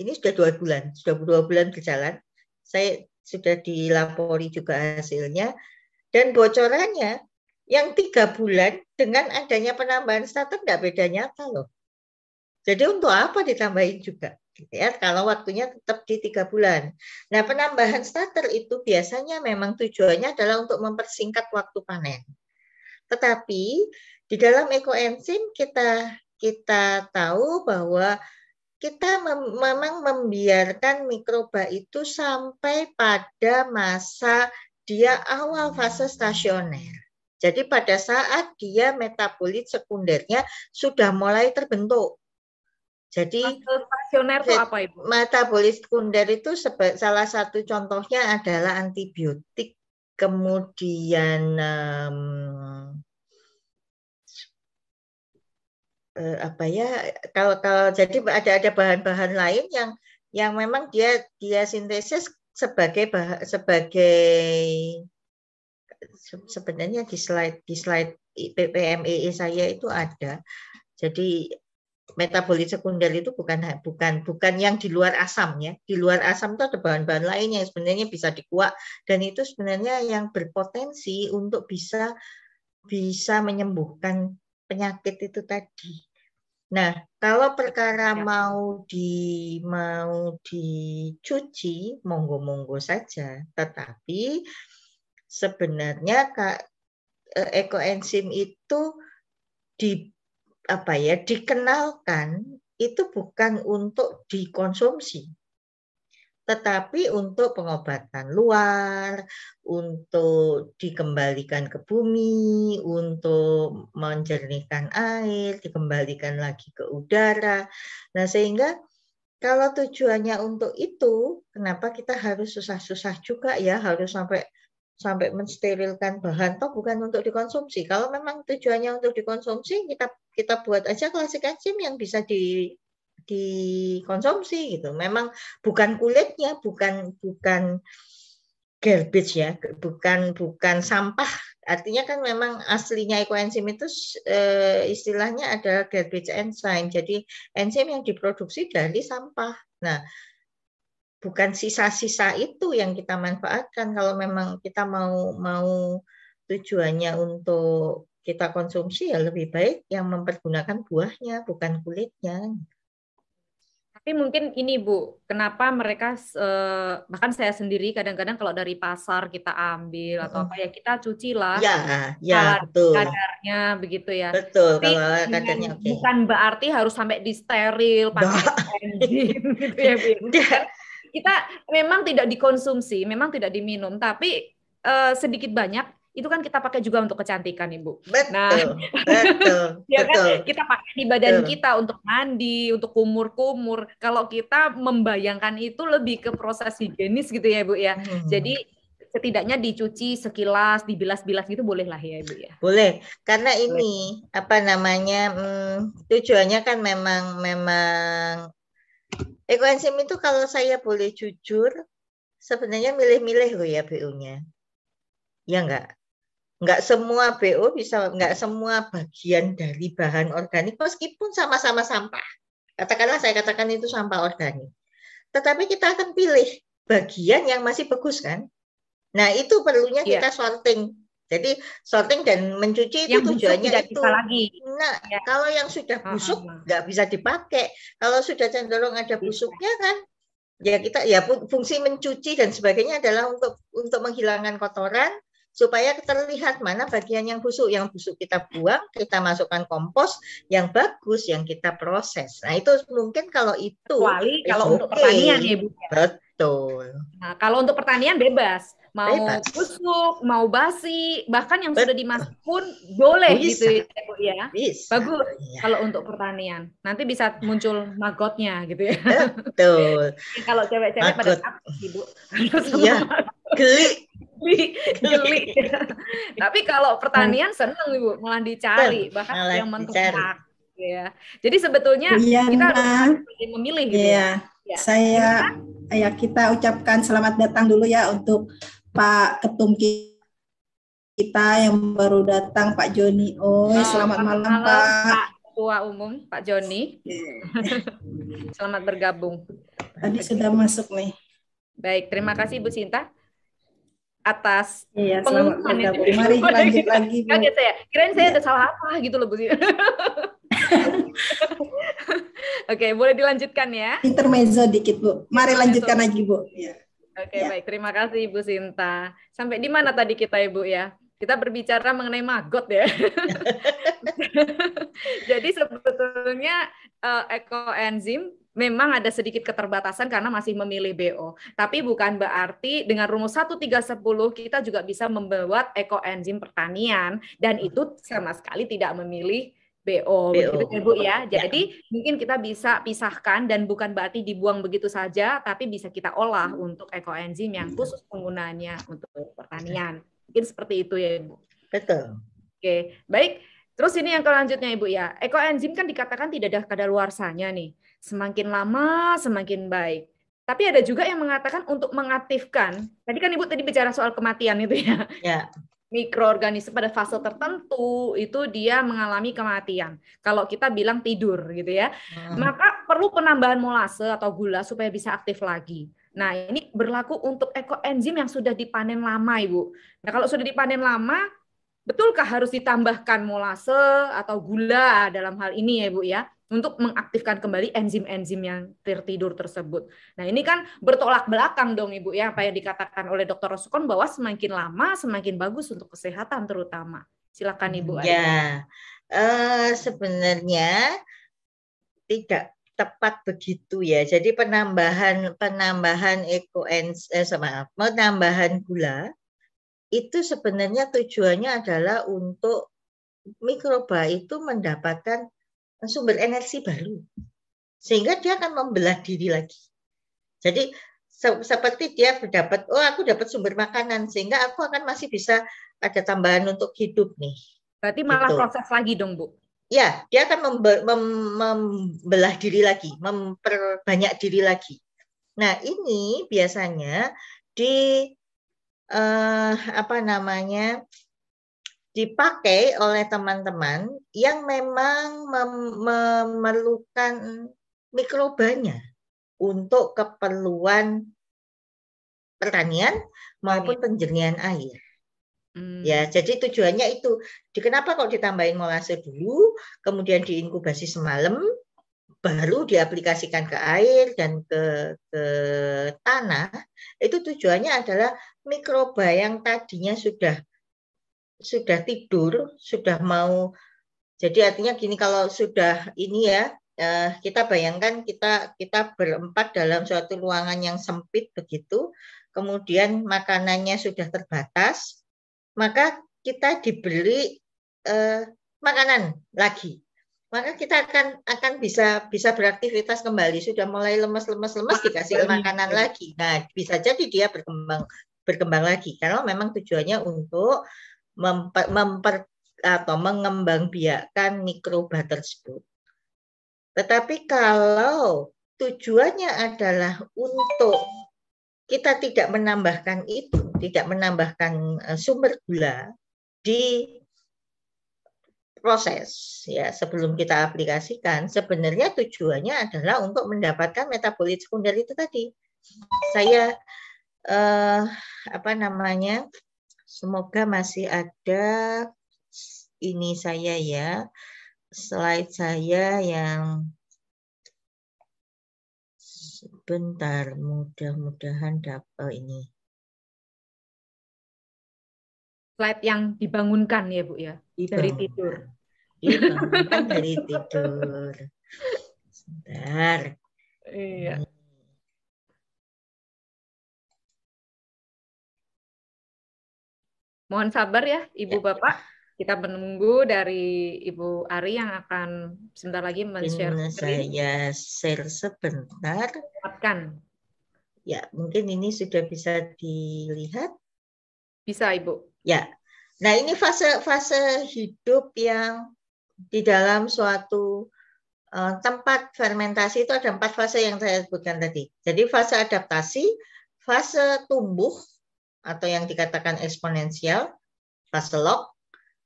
ini sudah dua bulan sudah dua bulan berjalan saya sudah dilapori juga hasilnya dan bocorannya yang tiga bulan dengan adanya penambahan starter tidak beda nyata loh jadi untuk apa ditambahin juga gitu ya kalau waktunya tetap di tiga bulan. Nah penambahan starter itu biasanya memang tujuannya adalah untuk mempersingkat waktu panen. Tetapi di dalam ekoenzim kita kita tahu bahwa kita mem memang membiarkan mikroba itu sampai pada masa dia awal fase stasioner. Jadi pada saat dia metabolit sekundernya sudah mulai terbentuk. Jadi stasioner itu apa ibu? Metabolit sekunder itu salah satu contohnya adalah antibiotik, kemudian um, eh, apa ya kalau kalau jadi ada ada bahan-bahan lain yang yang memang dia dia sintesis sebagai bah, sebagai sebenarnya di slide di slide PPMEE saya itu ada. Jadi metabolit sekunder itu bukan bukan bukan yang di luar asam ya. Di luar asam itu ada bahan-bahan lain yang sebenarnya bisa dikuak dan itu sebenarnya yang berpotensi untuk bisa bisa menyembuhkan penyakit itu tadi. Nah, kalau perkara ya. mau di mau dicuci, monggo-monggo saja. Tetapi sebenarnya kak e, ekoenzim itu di apa ya dikenalkan itu bukan untuk dikonsumsi, tetapi untuk pengobatan luar, untuk dikembalikan ke bumi, untuk menjernihkan air, dikembalikan lagi ke udara. Nah, sehingga kalau tujuannya untuk itu, kenapa kita harus susah-susah juga ya, harus sampai sampai mensterilkan bahan toh bukan untuk dikonsumsi. Kalau memang tujuannya untuk dikonsumsi, kita kita buat aja enzim yang bisa di dikonsumsi gitu. Memang bukan kulitnya, bukan bukan garbage ya, bukan bukan sampah. Artinya kan memang aslinya ekoenzim itu e, istilahnya adalah garbage enzyme. Jadi enzim yang diproduksi dari sampah. Nah, bukan sisa-sisa itu yang kita manfaatkan kalau memang kita mau mau tujuannya untuk kita konsumsi ya lebih baik yang mempergunakan buahnya bukan kulitnya. Tapi mungkin ini Bu, kenapa mereka eh, bahkan saya sendiri kadang-kadang kalau dari pasar kita ambil atau apa ya kita cuci lah. Ya, ya betul. Kadarnya begitu ya. Betul Tapi kalau kadarnya Okay. Bukan berarti harus sampai steril pakai gitu ya Bu. Iya. Kan kita memang tidak dikonsumsi, memang tidak diminum, tapi eh, sedikit banyak itu kan kita pakai juga untuk kecantikan ibu. Betul. Nah, betul. ya kan kita pakai di badan betul. kita untuk mandi, untuk kumur-kumur. Kalau kita membayangkan itu lebih ke proses higienis gitu ya ibu ya. Hmm. Jadi setidaknya dicuci sekilas, dibilas-bilas gitu boleh lah ya ibu ya. Boleh, karena ini boleh. apa namanya hmm, tujuannya kan memang memang ekoenzim itu kalau saya boleh jujur sebenarnya milih-milih loh ya BU-nya. Ya enggak? nggak semua BO bisa nggak semua bagian dari bahan organik meskipun sama-sama sampah katakanlah saya katakan itu sampah organik tetapi kita akan pilih bagian yang masih bagus kan nah itu perlunya yeah. kita sorting jadi sorting dan mencuci itu yang tujuannya tidak itu. Bisa lagi. Nah, yeah. kalau yang sudah ah, busuk ah, ah. nggak bisa dipakai. Kalau sudah cenderung ada busuknya kan, ya kita ya fungsi mencuci dan sebagainya adalah untuk untuk menghilangkan kotoran supaya terlihat mana bagian yang busuk. Yang busuk kita buang, kita masukkan kompos, yang bagus yang kita proses. Nah, itu mungkin kalau itu wali kalau okay. untuk pertanian ya, Bu. Betul. Nah, kalau untuk pertanian bebas mau bebas. busuk, mau basi, bahkan yang Betul. sudah dimasak pun boleh bisa. gitu ya, Bu ya. Bisa. Bagus ya. kalau untuk pertanian. Nanti bisa muncul magotnya gitu ya. Betul. kalau cewek-cewek pada takut Ibu. Iya. Geli geli. Tapi kalau pertanian seneng ibu malah dicari bahkan malah yang mentok ya. Jadi sebetulnya iya, kita harus memilih gitu. Iya. Ya. ya. Saya kan ya kita ucapkan selamat datang dulu ya untuk Pak Ketum kita yang baru datang Pak Joni. Oh, selamat, selamat malam, malam Pak. Pak Ketua Umum Pak Joni. Iya. selamat bergabung. Tadi sudah masuk nih. Baik, terima kasih Bu Sinta atas iya, pengumuman itu. Mari lanjut lagi. lagi Kaget saya. Kirain saya ada salah apa gitu loh Bu. Oke, okay, boleh dilanjutkan ya. Intermezzo dikit Bu. Mari Intermezzo. lanjutkan lagi Bu. Ya. Oke, okay, ya. baik. Terima kasih Ibu Sinta. Sampai di mana tadi kita Ibu ya? kita berbicara mengenai maggot ya. Jadi sebetulnya uh, ekoenzim memang ada sedikit keterbatasan karena masih memilih BO. Tapi bukan berarti dengan rumus 1310 kita juga bisa membuat ekoenzim pertanian dan itu sama sekali tidak memilih BO, BO. ya Bu ya. Jadi ya. mungkin kita bisa pisahkan dan bukan berarti dibuang begitu saja, tapi bisa kita olah hmm. untuk ekoenzim yang khusus penggunaannya untuk pertanian. Mungkin seperti itu ya Ibu. Betul. Oke, baik. Terus ini yang kelanjutnya Ibu ya. Eko enzim kan dikatakan tidak ada kadaluarsanya nih. Semakin lama semakin baik. Tapi ada juga yang mengatakan untuk mengaktifkan. Tadi kan Ibu tadi bicara soal kematian itu ya. Ya. Mikroorganisme pada fase tertentu itu dia mengalami kematian. Kalau kita bilang tidur gitu ya. Hmm. Maka perlu penambahan molase atau gula supaya bisa aktif lagi. Nah, ini berlaku untuk ekoenzim yang sudah dipanen lama, Ibu. Nah, kalau sudah dipanen lama, betulkah harus ditambahkan molase atau gula dalam hal ini ya, Ibu ya? untuk mengaktifkan kembali enzim-enzim yang tertidur tersebut. Nah ini kan bertolak belakang dong Ibu ya, apa yang dikatakan oleh Dr. Rosukon bahwa semakin lama semakin bagus untuk kesehatan terutama. Silakan Ibu. Ya, uh, sebenarnya tidak tepat begitu ya. Jadi penambahan penambahan ekoens eh sama penambahan gula itu sebenarnya tujuannya adalah untuk mikroba itu mendapatkan sumber energi baru. Sehingga dia akan membelah diri lagi. Jadi se seperti dia dapat oh aku dapat sumber makanan sehingga aku akan masih bisa ada tambahan untuk hidup nih. Berarti malah gitu. proses lagi dong, Bu ya dia akan membe mem membelah diri lagi, memperbanyak diri lagi. Nah ini biasanya di uh, apa namanya dipakai oleh teman-teman yang memang mem memerlukan mikrobanya untuk keperluan pertanian maupun iya. penjernihan air. Ya, hmm. jadi tujuannya itu. Di, kenapa kok ditambahin molase dulu, kemudian diinkubasi semalam, baru diaplikasikan ke air dan ke ke tanah. Itu tujuannya adalah mikroba yang tadinya sudah sudah tidur, sudah mau jadi artinya gini kalau sudah ini ya eh, kita bayangkan kita kita berempat dalam suatu ruangan yang sempit begitu, kemudian makanannya sudah terbatas, maka kita diberi eh, makanan lagi. Maka kita akan akan bisa bisa beraktivitas kembali. Sudah mulai lemes-lemes lemes dikasih makanan lagi. Nah, bisa jadi dia berkembang berkembang lagi. Kalau memang tujuannya untuk memper, memper atau mengembangbiakkan mikroba tersebut. Tetapi kalau tujuannya adalah untuk kita tidak menambahkan itu, tidak menambahkan eh, sumber gula di proses ya sebelum kita aplikasikan sebenarnya tujuannya adalah untuk mendapatkan metabolit sekunder itu tadi saya eh, apa namanya semoga masih ada ini saya ya slide saya yang sebentar mudah-mudahan dapat oh, ini slide yang dibangunkan ya Bu ya itu. Iya. dari tidur. Iya, dibangunkan dari tidur. Sebentar. Iya. Mohon sabar ya Ibu ya. Bapak. Kita menunggu dari Ibu Ari yang akan sebentar lagi men-share. Saya share sebentar. Dapatkan. Ya, mungkin ini sudah bisa dilihat. Bisa, Ibu. Ya. Nah, ini fase-fase hidup yang di dalam suatu uh, tempat fermentasi itu ada empat fase yang saya sebutkan tadi. Jadi fase adaptasi, fase tumbuh atau yang dikatakan eksponensial, fase log,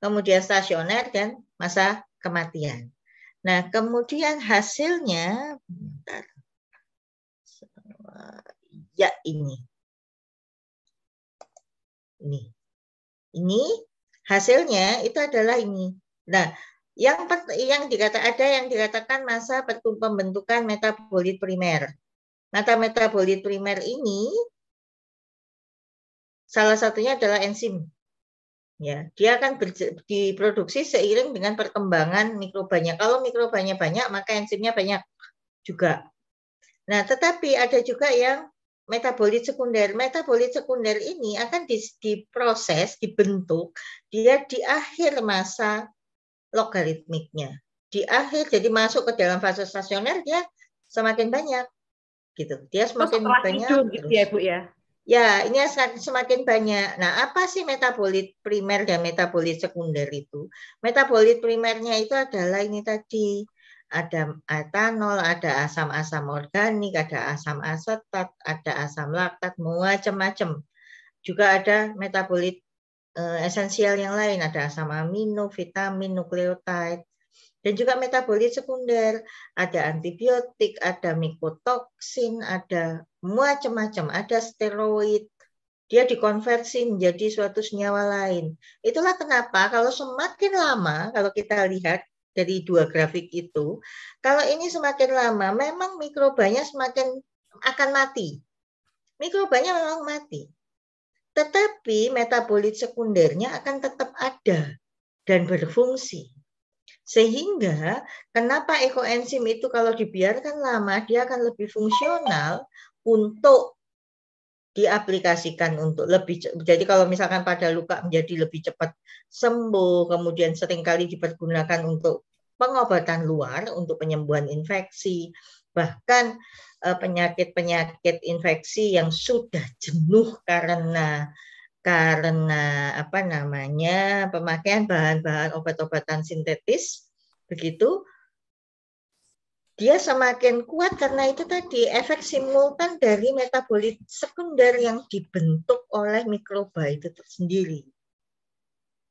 kemudian stasioner dan masa kematian. Nah, kemudian hasilnya bentar. Ya ini. Ini. Ini hasilnya itu adalah ini. Nah, yang yang dikata ada yang dikatakan masa pembentukan metabolit primer. Mata metabolit primer ini salah satunya adalah enzim. Ya, dia akan diproduksi seiring dengan perkembangan mikrobanya. Kalau mikrobanya banyak, maka enzimnya banyak juga. Nah, tetapi ada juga yang metabolit sekunder. Metabolit sekunder ini akan diproses, dibentuk, dia di akhir masa logaritmiknya. Di akhir, jadi masuk ke dalam fase stasioner, dia semakin banyak. gitu. Dia oh, semakin gitu Terus banyak. Itu, gitu ya, Bu, ya? Ya, ini semakin banyak. Nah, apa sih metabolit primer dan metabolit sekunder itu? Metabolit primernya itu adalah ini tadi ada eh, etanol, ada asam-asam organik, ada asam asetat, ada asam laktat, macam-macam. Juga ada metabolit eh, esensial yang lain, ada asam amino, vitamin, nukleotide, dan juga metabolit sekunder, ada antibiotik, ada mikotoksin, ada macam-macam, ada steroid. Dia dikonversi menjadi suatu senyawa lain. Itulah kenapa kalau semakin lama, kalau kita lihat dari dua grafik itu, kalau ini semakin lama, memang mikrobanya semakin akan mati. Mikrobanya memang mati. Tetapi metabolit sekundernya akan tetap ada dan berfungsi. Sehingga kenapa ekoenzim itu kalau dibiarkan lama, dia akan lebih fungsional untuk diaplikasikan untuk lebih jadi kalau misalkan pada luka menjadi lebih cepat sembuh kemudian seringkali dipergunakan untuk pengobatan luar untuk penyembuhan infeksi bahkan eh, penyakit-penyakit infeksi yang sudah jenuh karena karena apa namanya pemakaian bahan-bahan obat-obatan sintetis begitu dia semakin kuat karena itu tadi efek simultan dari metabolit sekunder yang dibentuk oleh mikroba itu sendiri.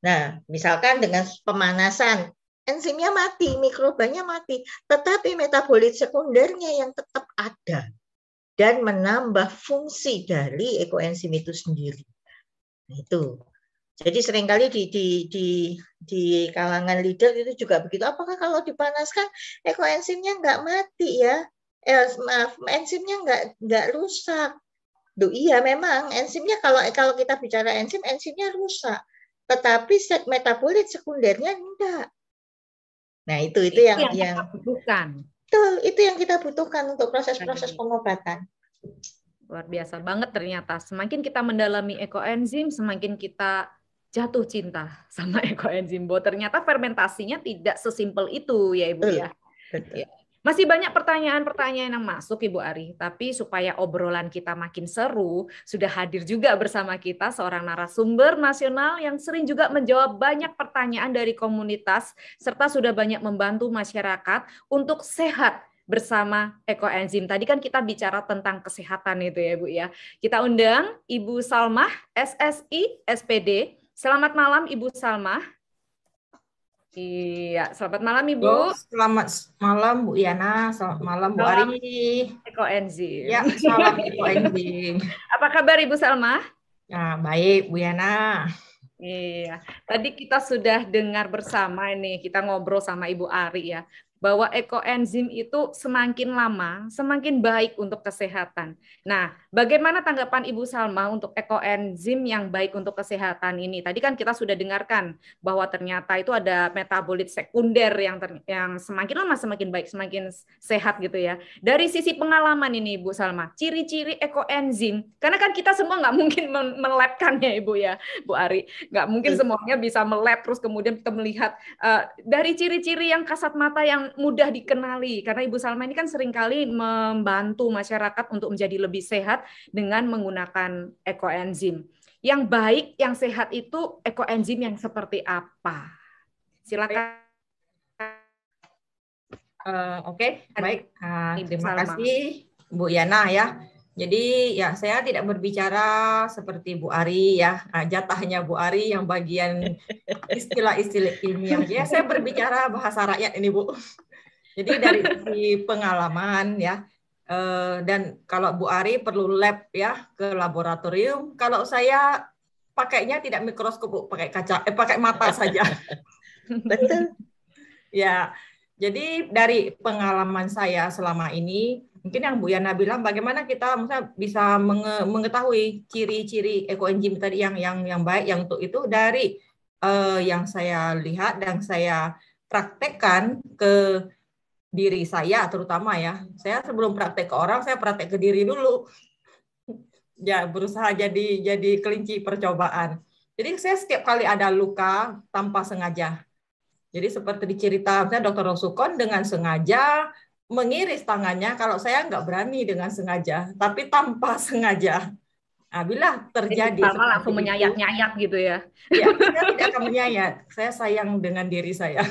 Nah, misalkan dengan pemanasan, enzimnya mati, mikrobanya mati, tetapi metabolit sekundernya yang tetap ada dan menambah fungsi dari ekoenzim itu sendiri. Nah, itu. Jadi seringkali di, di, di, di kalangan leader itu juga begitu. Apakah kalau dipanaskan ekoenzimnya nggak mati ya? Eh, maaf, enzimnya nggak nggak rusak. Duh, iya memang enzimnya kalau kalau kita bicara enzim, enzimnya rusak. Tetapi set metabolit sekundernya enggak. Nah itu itu, itu yang yang, butuhkan. Betul, itu yang kita butuhkan untuk proses-proses pengobatan. Luar biasa banget ternyata. Semakin kita mendalami ekoenzim, semakin kita jatuh cinta sama ekoenzim Bo. Ternyata fermentasinya tidak sesimpel itu ya Ibu ya. ya. Masih banyak pertanyaan-pertanyaan yang masuk Ibu Ari, tapi supaya obrolan kita makin seru, sudah hadir juga bersama kita seorang narasumber nasional yang sering juga menjawab banyak pertanyaan dari komunitas serta sudah banyak membantu masyarakat untuk sehat bersama ekoenzim. Tadi kan kita bicara tentang kesehatan itu ya ibu ya. Kita undang Ibu Salmah SSI SPD Selamat malam Ibu Salma. Iya, selamat malam Ibu. Oh, selamat malam Bu Yana, selamat malam Bu Ari. Eko Enzi. Ya, selamat Eko Enzi. Apa kabar Ibu Salma? Nah, baik Bu Yana. Iya, tadi kita sudah dengar bersama ini, kita ngobrol sama Ibu Ari ya bahwa ekoenzim itu semakin lama semakin baik untuk kesehatan. Nah, bagaimana tanggapan Ibu Salma untuk ekoenzim yang baik untuk kesehatan ini? Tadi kan kita sudah dengarkan bahwa ternyata itu ada metabolit sekunder yang ter, yang semakin lama semakin baik, semakin sehat gitu ya. Dari sisi pengalaman ini Ibu Salma, ciri-ciri ekoenzim karena kan kita semua nggak mungkin melepkannya Ibu ya, Bu Ari. Nggak mungkin iya. semuanya bisa melep terus kemudian kita melihat uh, dari ciri-ciri yang kasat mata yang mudah dikenali karena Ibu Salma ini kan sering kali membantu masyarakat untuk menjadi lebih sehat dengan menggunakan ekoenzim. Yang baik, yang sehat itu ekoenzim yang seperti apa? Silakan. Uh, Oke, okay. baik. Uh, terima kasih Bu Yana ya. Jadi ya saya tidak berbicara seperti Bu Ari ya, nah, jatahnya Bu Ari yang bagian istilah-istilah ilmiah. Ya, saya berbicara bahasa rakyat ini Bu. Jadi dari sisi pengalaman ya, eh, dan kalau Bu Ari perlu lab ya ke laboratorium. Kalau saya pakainya tidak mikroskop pakai kaca, eh, pakai mata saja. Betul. ya, jadi dari pengalaman saya selama ini Mungkin yang Bu Yana bilang bagaimana kita bisa mengetahui ciri-ciri ekoenzim tadi yang yang yang baik yang untuk itu dari uh, yang saya lihat dan saya praktekkan ke diri saya terutama ya. Saya sebelum praktek ke orang, saya praktek ke diri dulu. ya, berusaha jadi jadi kelinci percobaan. Jadi saya setiap kali ada luka tanpa sengaja. Jadi seperti dicerita dokter Dr. Rosukon dengan sengaja mengiris tangannya kalau saya nggak berani dengan sengaja, tapi tanpa sengaja. Nah, bila terjadi Jadi, langsung menyayat-nyayat gitu ya. Ya, saya tidak akan menyayat. Saya sayang dengan diri saya.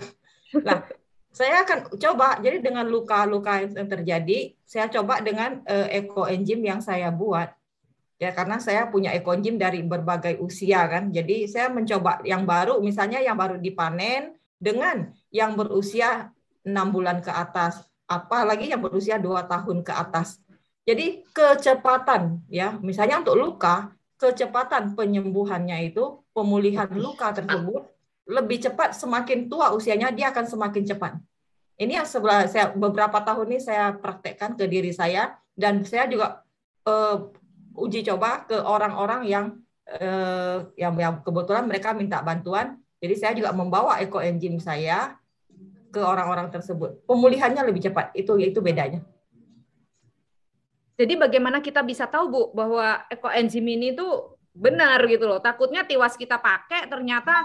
lah saya akan coba jadi dengan luka-luka yang terjadi, saya coba dengan uh, eh, enzyme yang saya buat. Ya, karena saya punya eco enzyme dari berbagai usia kan. Jadi saya mencoba yang baru misalnya yang baru dipanen dengan yang berusia enam bulan ke atas apalagi yang berusia 2 tahun ke atas. Jadi kecepatan ya, misalnya untuk luka, kecepatan penyembuhannya itu pemulihan luka tersebut lebih cepat semakin tua usianya dia akan semakin cepat. Ini yang sebelah, saya beberapa tahun ini saya praktekkan ke diri saya dan saya juga uh, uji coba ke orang-orang yang uh, yang yang kebetulan mereka minta bantuan. Jadi saya juga membawa eco engine saya ke orang-orang tersebut. Pemulihannya lebih cepat. Itu yaitu bedanya. Jadi bagaimana kita bisa tahu Bu bahwa ekoenzim ini itu benar gitu loh. Takutnya tiwas kita pakai ternyata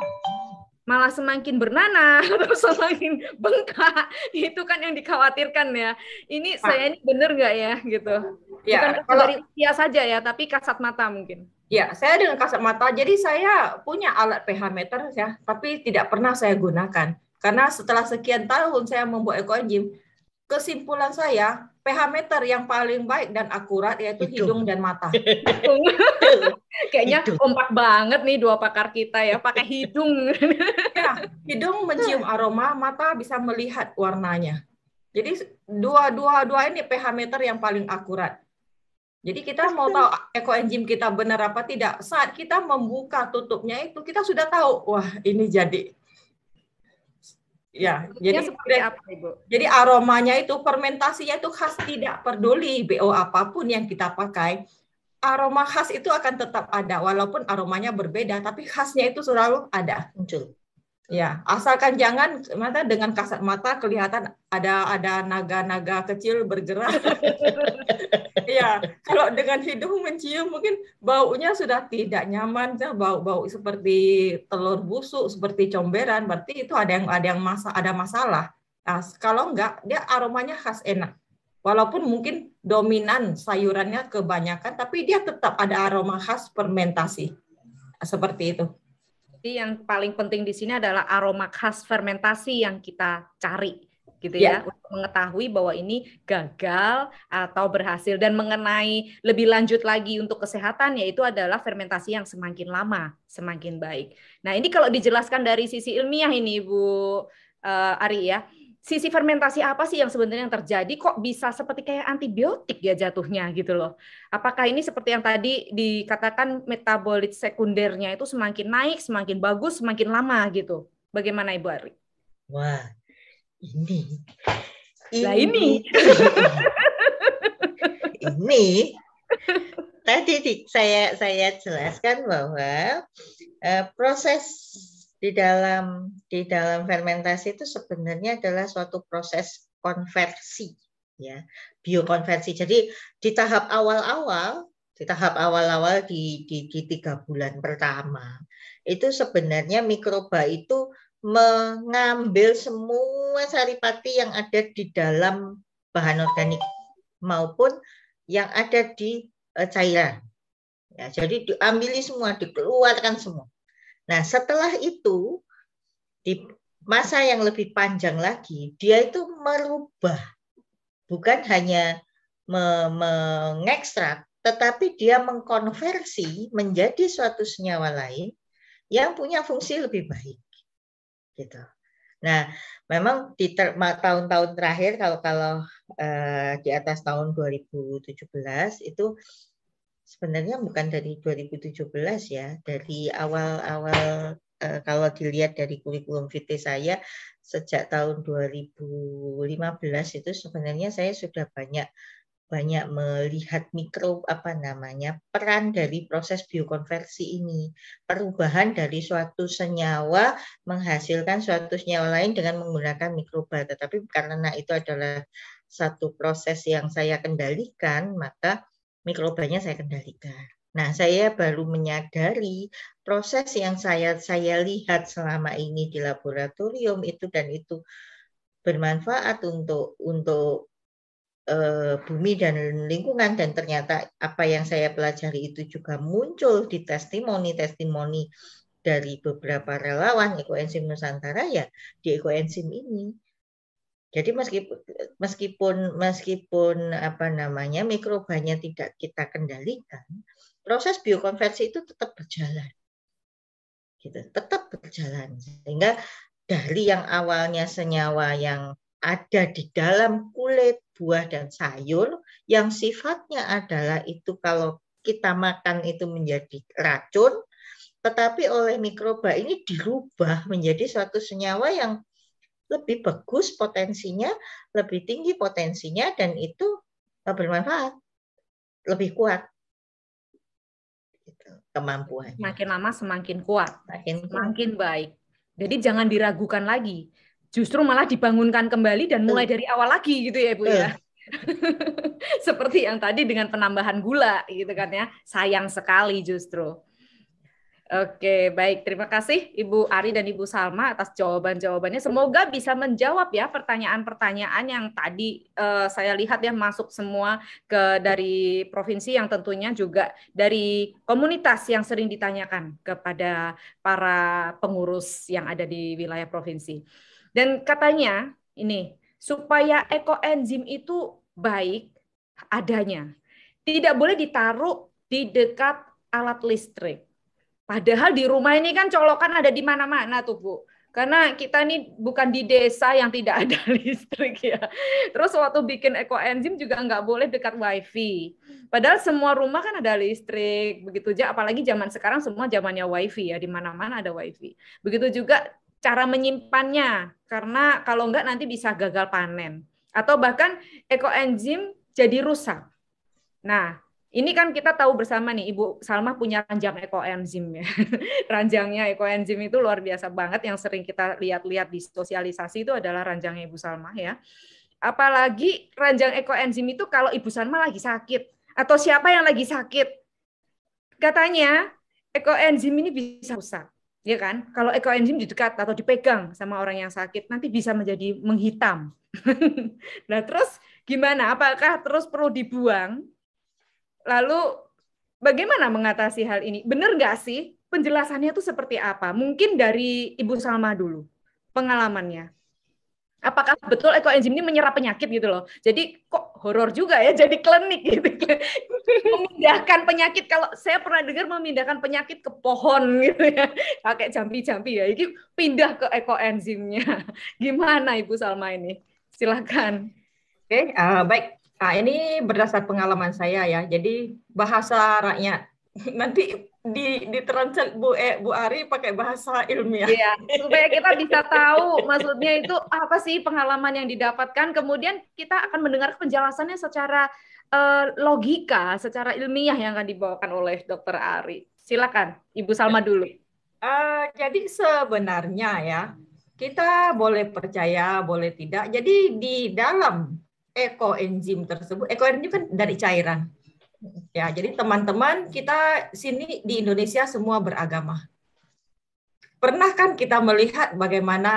malah semakin bernanah atau semakin bengkak itu kan yang dikhawatirkan ya ini ah. saya ini benar nggak ya gitu ya, bukan kalau, dari usia saja ya tapi kasat mata mungkin ya saya dengan kasat mata jadi saya punya alat pH meter ya tapi tidak pernah saya gunakan karena setelah sekian tahun saya membuat eco engine, kesimpulan saya pH meter yang paling baik dan akurat yaitu Itu. hidung dan mata. Kayaknya kompak banget nih dua pakar kita ya pakai hidung. ya, hidung mencium aroma, mata bisa melihat warnanya. Jadi dua dua dua ini pH meter yang paling akurat. Jadi kita mau tahu Eco enzim kita benar apa tidak. Saat kita membuka tutupnya itu kita sudah tahu, wah ini jadi Ya, jadi seperti apa, Ibu? Jadi aromanya itu fermentasinya itu khas tidak peduli BO apapun yang kita pakai. Aroma khas itu akan tetap ada walaupun aromanya berbeda tapi khasnya itu selalu ada muncul. Ya, asalkan jangan mata dengan kasat mata kelihatan ada ada naga-naga kecil bergerak. Iya, kalau dengan hidung mencium mungkin baunya sudah tidak nyaman, bau-bau seperti telur busuk, seperti comberan, berarti itu ada yang ada yang masa ada masalah. Nah, kalau enggak dia aromanya khas enak. Walaupun mungkin dominan sayurannya kebanyakan, tapi dia tetap ada aroma khas fermentasi. Seperti itu. Jadi yang paling penting di sini adalah aroma khas fermentasi yang kita cari gitu ya, ya untuk mengetahui bahwa ini gagal atau berhasil dan mengenai lebih lanjut lagi untuk kesehatan yaitu adalah fermentasi yang semakin lama semakin baik. Nah ini kalau dijelaskan dari sisi ilmiah ini Bu uh, Ari ya sisi fermentasi apa sih yang sebenarnya yang terjadi kok bisa seperti kayak antibiotik ya jatuhnya gitu loh. Apakah ini seperti yang tadi dikatakan metabolit sekundernya itu semakin naik, semakin bagus, semakin lama gitu. Bagaimana Ibu Ari? Wah, ini ini lah ini ini tadi di, saya saya jelaskan bahwa uh, proses di dalam di dalam fermentasi itu sebenarnya adalah suatu proses konversi ya biokonversi jadi di tahap awal-awal di tahap awal-awal di, di di tiga bulan pertama itu sebenarnya mikroba itu mengambil semua saripati yang ada di dalam bahan organik maupun yang ada di e, cairan. Ya, jadi diambil semua, dikeluarkan semua. Nah, setelah itu di masa yang lebih panjang lagi, dia itu merubah bukan hanya mengekstrak, tetapi dia mengkonversi menjadi suatu senyawa lain yang punya fungsi lebih baik gitu. Nah, memang di tahun-tahun terakhir kalau kalau eh, di atas tahun 2017 itu sebenarnya bukan dari 2017 ya, dari awal-awal eh, kalau dilihat dari kurikulum vitae saya sejak tahun 2015 itu sebenarnya saya sudah banyak banyak melihat mikro apa namanya peran dari proses biokonversi ini perubahan dari suatu senyawa menghasilkan suatu senyawa lain dengan menggunakan mikroba tetapi karena itu adalah satu proses yang saya kendalikan maka mikrobanya saya kendalikan Nah, saya baru menyadari proses yang saya saya lihat selama ini di laboratorium itu dan itu bermanfaat untuk untuk Eh, bumi dan lingkungan dan ternyata apa yang saya pelajari itu juga muncul di testimoni-testimoni dari beberapa relawan ekoenzim Nusantara ya di ekoenzim ini. Jadi meskipun meskipun meskipun apa namanya mikrobanya tidak kita kendalikan, proses biokonversi itu tetap berjalan. Gitu, tetap berjalan sehingga dari yang awalnya senyawa yang ada di dalam kulit buah dan sayur yang sifatnya adalah itu kalau kita makan itu menjadi racun, tetapi oleh mikroba ini dirubah menjadi suatu senyawa yang lebih bagus potensinya, lebih tinggi potensinya, dan itu eh, bermanfaat, lebih kuat gitu, kemampuannya. Makin lama semakin kuat, makin, semakin baik. Jadi jangan diragukan lagi justru malah dibangunkan kembali dan hmm. mulai dari awal lagi gitu ya Ibu hmm. ya. Seperti yang tadi dengan penambahan gula gitu kan ya. Sayang sekali justru. Oke, baik. Terima kasih Ibu Ari dan Ibu Salma atas jawaban-jawabannya. Semoga bisa menjawab ya pertanyaan-pertanyaan yang tadi uh, saya lihat ya masuk semua ke dari provinsi yang tentunya juga dari komunitas yang sering ditanyakan kepada para pengurus yang ada di wilayah provinsi. Dan katanya ini, supaya ekoenzim itu baik adanya. Tidak boleh ditaruh di dekat alat listrik. Padahal di rumah ini kan colokan ada di mana-mana tuh, Bu. Karena kita ini bukan di desa yang tidak ada listrik ya. Terus waktu bikin ekoenzim juga nggak boleh dekat wifi. Padahal semua rumah kan ada listrik, begitu aja. Apalagi zaman sekarang semua zamannya wifi ya, di mana-mana ada wifi. Begitu juga cara menyimpannya karena kalau enggak nanti bisa gagal panen atau bahkan ekoenzim jadi rusak. Nah, ini kan kita tahu bersama nih Ibu Salma punya ranjang ekoenzim ya. Ranjangnya ekoenzim itu luar biasa banget yang sering kita lihat-lihat di sosialisasi itu adalah ranjangnya Ibu Salma ya. Apalagi ranjang ekoenzim itu kalau Ibu Salma lagi sakit atau siapa yang lagi sakit. Katanya ekoenzim ini bisa rusak ya kan? Kalau ekoenzim didekat atau dipegang sama orang yang sakit, nanti bisa menjadi menghitam. nah, terus gimana? Apakah terus perlu dibuang? Lalu bagaimana mengatasi hal ini? Benar nggak sih? Penjelasannya itu seperti apa? Mungkin dari Ibu Salma dulu, pengalamannya. Apakah betul ekoenzim ini menyerap penyakit gitu loh? Jadi kok horor juga ya jadi klinik gitu memindahkan penyakit kalau saya pernah dengar memindahkan penyakit ke pohon gitu ya pakai jampi-jampi ya ini pindah ke ekoenzimnya gimana Ibu Salma ini silakan oke okay, uh, eh, baik nah, ini berdasar pengalaman saya ya jadi bahasa rakyat nanti di di diterancet Bu e, Bu Ari pakai bahasa ilmiah. Iya, supaya kita bisa tahu maksudnya itu apa sih pengalaman yang didapatkan. Kemudian kita akan mendengar penjelasannya secara uh, logika, secara ilmiah yang akan dibawakan oleh Dokter Ari. Silakan Ibu Salma ya. dulu. Uh, jadi sebenarnya ya kita boleh percaya, boleh tidak. Jadi di dalam ekoenzim tersebut, ekoenzim kan dari cairan Ya, jadi teman-teman kita sini di Indonesia semua beragama. Pernah kan kita melihat bagaimana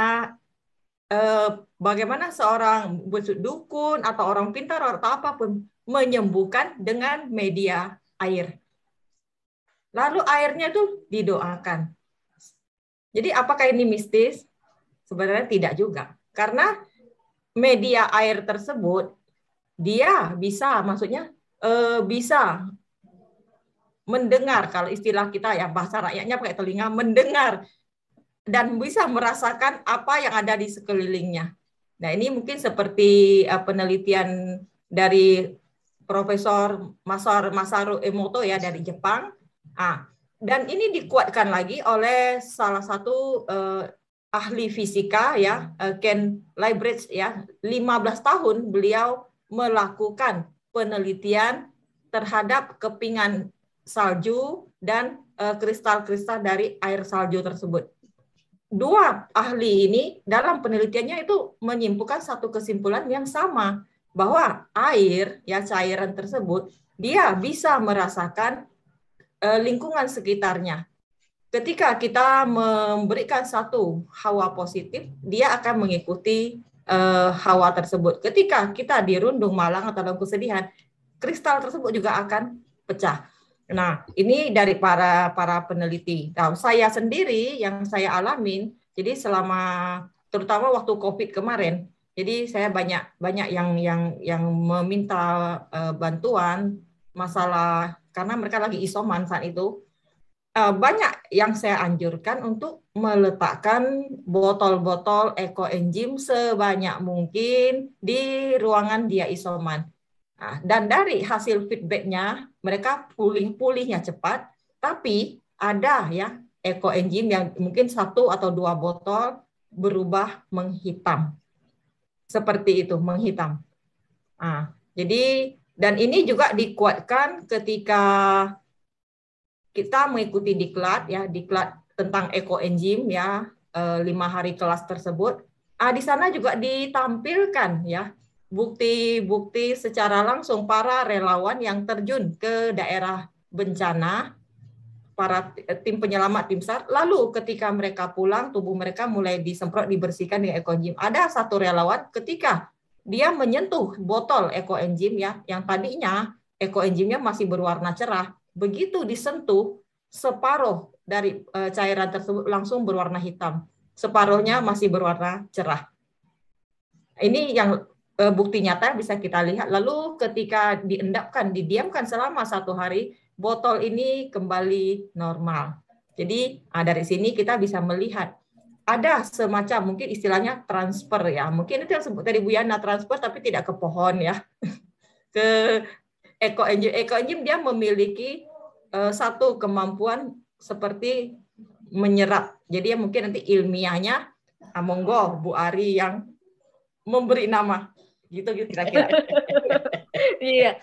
eh, bagaimana seorang dukun atau orang pintar atau apapun menyembuhkan dengan media air. Lalu airnya itu didoakan. Jadi apakah ini mistis? Sebenarnya tidak juga. Karena media air tersebut dia bisa maksudnya Eh, bisa mendengar kalau istilah kita ya bahasa rakyatnya pakai telinga mendengar dan bisa merasakan apa yang ada di sekelilingnya. Nah, ini mungkin seperti eh, penelitian dari Profesor Masar Masaru Emoto ya dari Jepang. Ah, dan ini dikuatkan lagi oleh salah satu eh, ahli fisika ya, eh, Ken Leibniz ya, 15 tahun beliau melakukan penelitian terhadap kepingan salju dan eh, kristal-kristal dari air salju tersebut. Dua ahli ini dalam penelitiannya itu menyimpulkan satu kesimpulan yang sama bahwa air ya cairan tersebut dia bisa merasakan eh, lingkungan sekitarnya. Ketika kita memberikan satu hawa positif, dia akan mengikuti uh, hawa tersebut. Ketika kita dirundung malang atau dalam kesedihan, kristal tersebut juga akan pecah. Nah, ini dari para para peneliti. Nah, saya sendiri yang saya alamin, jadi selama terutama waktu Covid kemarin, jadi saya banyak banyak yang yang yang meminta uh, bantuan masalah karena mereka lagi isoman saat itu Eh, banyak yang saya anjurkan untuk meletakkan botol-botol eco enzim sebanyak mungkin di ruangan dia isoman. Nah, dan dari hasil feedbacknya, mereka pulih-pulihnya cepat, tapi ada ya eco enzim yang mungkin satu atau dua botol berubah menghitam. Seperti itu, menghitam. Nah, jadi, dan ini juga dikuatkan ketika kita mengikuti diklat ya diklat tentang eco ekoenzim ya eh, lima hari kelas tersebut. Ah, di sana juga ditampilkan ya bukti-bukti secara langsung para relawan yang terjun ke daerah bencana, para eh, tim penyelamat tim SAR. Lalu ketika mereka pulang, tubuh mereka mulai disemprot, dibersihkan dengan eco ekoenzim. Ada satu relawan ketika dia menyentuh botol eco ekoenzim ya, yang tadinya eco ekoenzimnya masih berwarna cerah, begitu disentuh separuh dari eh, cairan tersebut langsung berwarna hitam, separuhnya masih berwarna cerah. Ini yang eh, bukti nyata bisa kita lihat. Lalu ketika diendapkan, didiamkan selama satu hari, botol ini kembali normal. Jadi ah, dari sini kita bisa melihat ada semacam mungkin istilahnya transfer ya. Mungkin itu yang sebut tadi Bu Yana transfer tapi tidak ke pohon ya. ke Eko enzim dia memiliki Eh, satu kemampuan seperti menyerap. Jadi ya mungkin nanti ilmiahnya Amonggo ah, Bu Ari yang memberi nama gitu gitu kira-kira. Iya.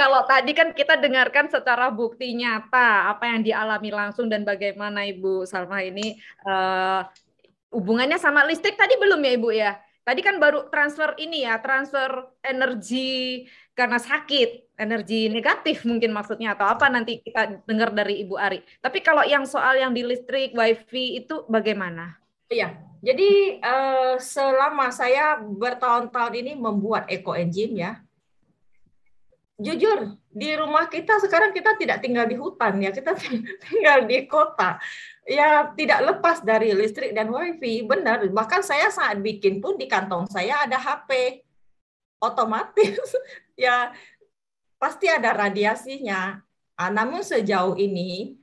Kalau tadi kan kita dengarkan secara bukti nyata apa yang dialami langsung dan bagaimana Ibu Salma ini uh, hubungannya sama listrik tadi belum ya Ibu ya? Tadi kan baru transfer ini ya, transfer energi karena sakit, energi negatif mungkin maksudnya atau apa nanti kita dengar dari Ibu Ari. Tapi kalau yang soal yang di listrik, wifi itu bagaimana? Iya, jadi eh, selama saya bertahun-tahun ini membuat eco engine ya, jujur di rumah kita sekarang kita tidak tinggal di hutan ya kita tinggal di kota ya tidak lepas dari listrik dan wifi benar bahkan saya saat bikin pun di kantong saya ada HP otomatis ya pasti ada radiasinya nah, namun sejauh ini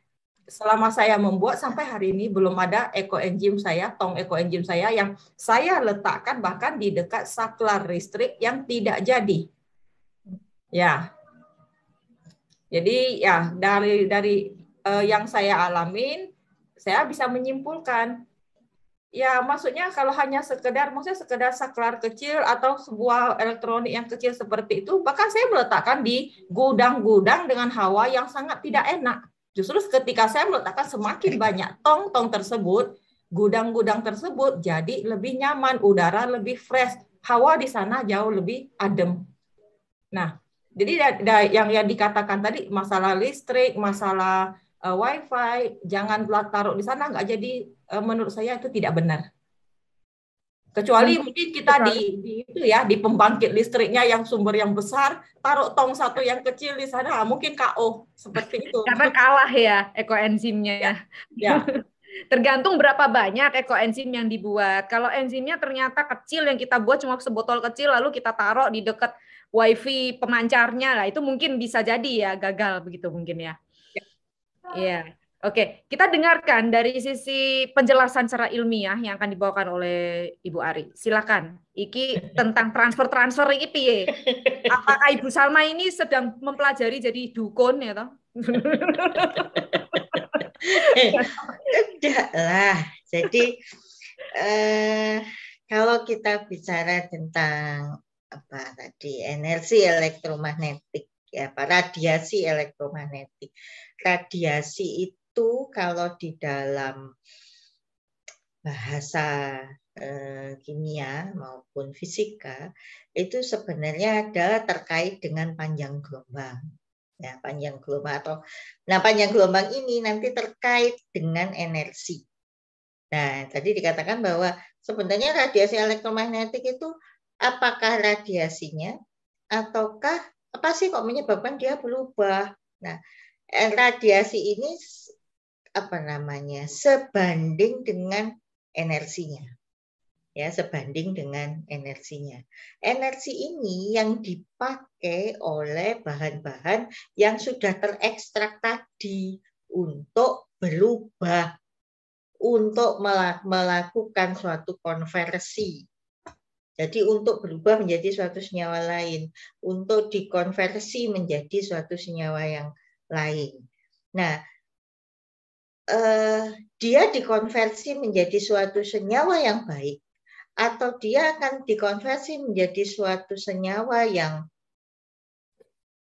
selama saya membuat sampai hari ini belum ada eco engine saya tong eco engine saya yang saya letakkan bahkan di dekat saklar listrik yang tidak jadi Ya. Jadi ya dari dari uh, yang saya alamin, saya bisa menyimpulkan ya maksudnya kalau hanya sekedar maksudnya sekedar saklar kecil atau sebuah elektronik yang kecil seperti itu bahkan saya meletakkan di gudang-gudang dengan hawa yang sangat tidak enak justru ketika saya meletakkan semakin banyak tong-tong tersebut gudang-gudang tersebut jadi lebih nyaman udara lebih fresh hawa di sana jauh lebih adem nah jadi yang yang dikatakan tadi masalah listrik, masalah uh, wifi, jangan taruh di sana nggak jadi uh, menurut saya itu tidak benar. Kecuali mungkin kita di, di itu ya di pembangkit listriknya yang sumber yang besar, taruh tong satu yang kecil di sana ah, mungkin KO seperti itu. Karena kalah ya ekoenzimnya ya. ya. Tergantung berapa banyak ekoenzim yang dibuat. Kalau enzimnya ternyata kecil yang kita buat cuma sebotol kecil lalu kita taruh di dekat wifi pemancarnya lah itu mungkin bisa jadi ya gagal begitu mungkin ya. ya. Iya. Yeah. Oke, okay. kita dengarkan dari sisi penjelasan secara ilmiah yang akan dibawakan oleh Ibu Ari. Silakan. Iki tentang transfer-transfer iki piye? Apakah Ibu Salma ini sedang mempelajari jadi dukun ya toh? Tidak eh, lah. Jadi eh, kalau kita bicara tentang apa tadi energi elektromagnetik ya apa radiasi elektromagnetik radiasi itu kalau di dalam bahasa eh, kimia maupun fisika itu sebenarnya adalah terkait dengan panjang gelombang ya panjang gelombang atau nah panjang gelombang ini nanti terkait dengan energi nah tadi dikatakan bahwa sebenarnya radiasi elektromagnetik itu apakah radiasinya ataukah apa sih kok menyebabkan dia berubah. Nah, eh, radiasi ini apa namanya? sebanding dengan energinya. Ya, sebanding dengan energinya. Energi ini yang dipakai oleh bahan-bahan yang sudah terekstrak tadi untuk berubah untuk melakukan suatu konversi jadi untuk berubah menjadi suatu senyawa lain, untuk dikonversi menjadi suatu senyawa yang lain. Nah, eh, dia dikonversi menjadi suatu senyawa yang baik, atau dia akan dikonversi menjadi suatu senyawa yang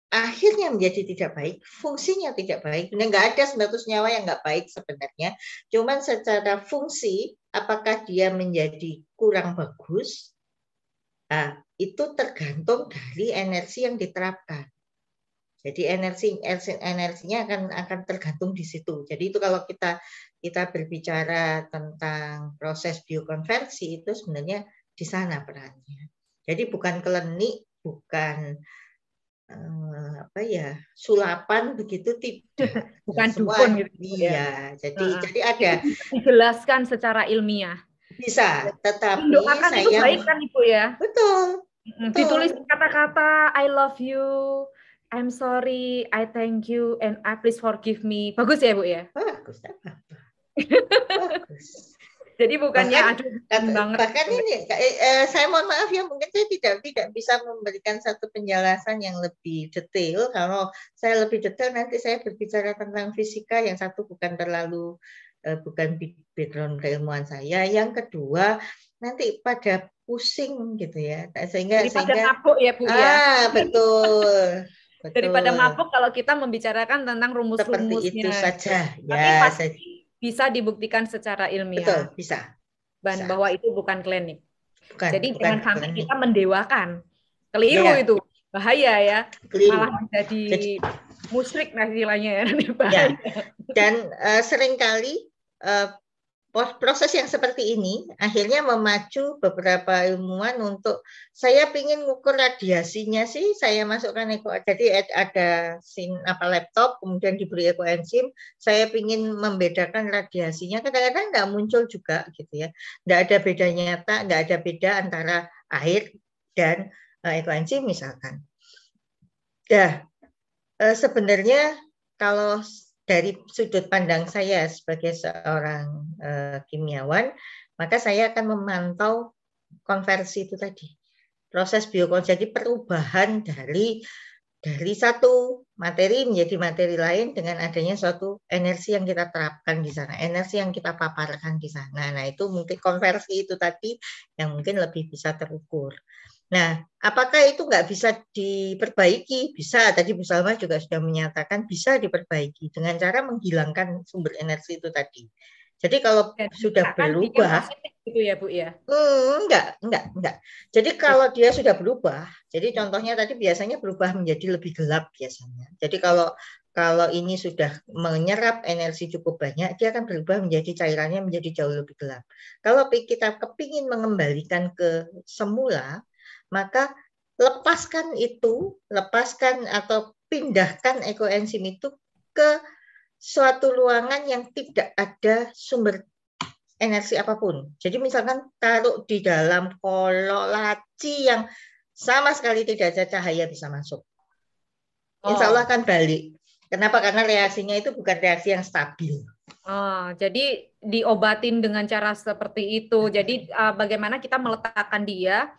akhirnya menjadi tidak baik, fungsinya tidak baik. Nah, nggak ada suatu senyawa yang nggak baik sebenarnya. Cuman secara fungsi, apakah dia menjadi kurang bagus Nah, itu tergantung dari energi yang diterapkan. Jadi energi energinya akan akan tergantung di situ. Jadi itu kalau kita kita berbicara tentang proses biokonversi itu sebenarnya di sana perannya. Jadi bukan kelenik, bukan eh, apa ya sulapan begitu tidak bukan dukun gitu ya. Iya, jadi nah, jadi ada dijelaskan secara ilmiah bisa, tetapi mendoakan saya... itu baik kan Ibu ya? Betul. betul. Ditulis kata-kata I love you, I'm sorry, I thank you, and I please forgive me. Bagus ya Bu ya? Bagus, ya. Jadi bukannya aduh banget. Bahkan ini eh, eh, saya mohon maaf ya mungkin saya tidak tidak bisa memberikan satu penjelasan yang lebih detail. Kalau saya lebih detail nanti saya berbicara tentang fisika yang satu bukan terlalu Eh, bukan background keilmuan saya. Yang kedua, nanti pada pusing gitu ya. Sehingga daripada sehingga, mabuk ya, Bu ya? ah, ya. betul. betul. Daripada mabuk kalau kita membicarakan tentang rumus-rumusnya. Seperti itu saja. Tapi ya, pasti saya... bisa dibuktikan secara ilmiah. Betul, bisa. Dan bisa. bahwa itu bukan klinik. Bukan, Jadi bukan jangan sampai klinik. kita mendewakan. Keliru ya. itu. Bahaya ya. Keliru. Malah menjadi Jadi, musrik nah, istilahnya ya. Ya. Dan uh, seringkali Eh, proses yang seperti ini akhirnya memacu beberapa ilmuwan untuk saya ingin ngukur radiasinya sih saya masukkan eko jadi ada sin apa laptop kemudian diberi ekoenzim saya ingin membedakan radiasinya kadang-kadang nggak muncul juga gitu ya nggak ada beda nyata nggak ada beda antara air dan eh, ekoenzim misalkan ya sebenarnya kalau dari sudut pandang saya sebagai seorang uh, kimiawan, maka saya akan memantau konversi itu tadi. Proses biokonversi jadi perubahan dari dari satu materi menjadi materi lain dengan adanya suatu energi yang kita terapkan di sana, energi yang kita paparkan di sana. Nah, itu mungkin konversi itu tadi yang mungkin lebih bisa terukur. Nah, apakah itu nggak bisa diperbaiki? Bisa. Tadi Bu Salma juga sudah menyatakan bisa diperbaiki dengan cara menghilangkan sumber energi itu tadi. Jadi kalau ya, sudah berubah, gitu ya Bu ya? Enggak, hmm, enggak, enggak. Jadi kalau dia sudah berubah, jadi contohnya tadi biasanya berubah menjadi lebih gelap biasanya. Jadi kalau kalau ini sudah menyerap energi cukup banyak, dia akan berubah menjadi cairannya menjadi jauh lebih gelap. Kalau kita kepingin mengembalikan ke semula, maka lepaskan itu, lepaskan atau pindahkan ekoenzim itu ke suatu ruangan yang tidak ada sumber energi apapun. Jadi misalkan taruh di dalam kolok laci yang sama sekali tidak ada cahaya bisa masuk. Oh. Insya Allah akan balik. Kenapa? Karena reaksinya itu bukan reaksi yang stabil. Oh, jadi diobatin dengan cara seperti itu. Jadi eh, bagaimana kita meletakkan dia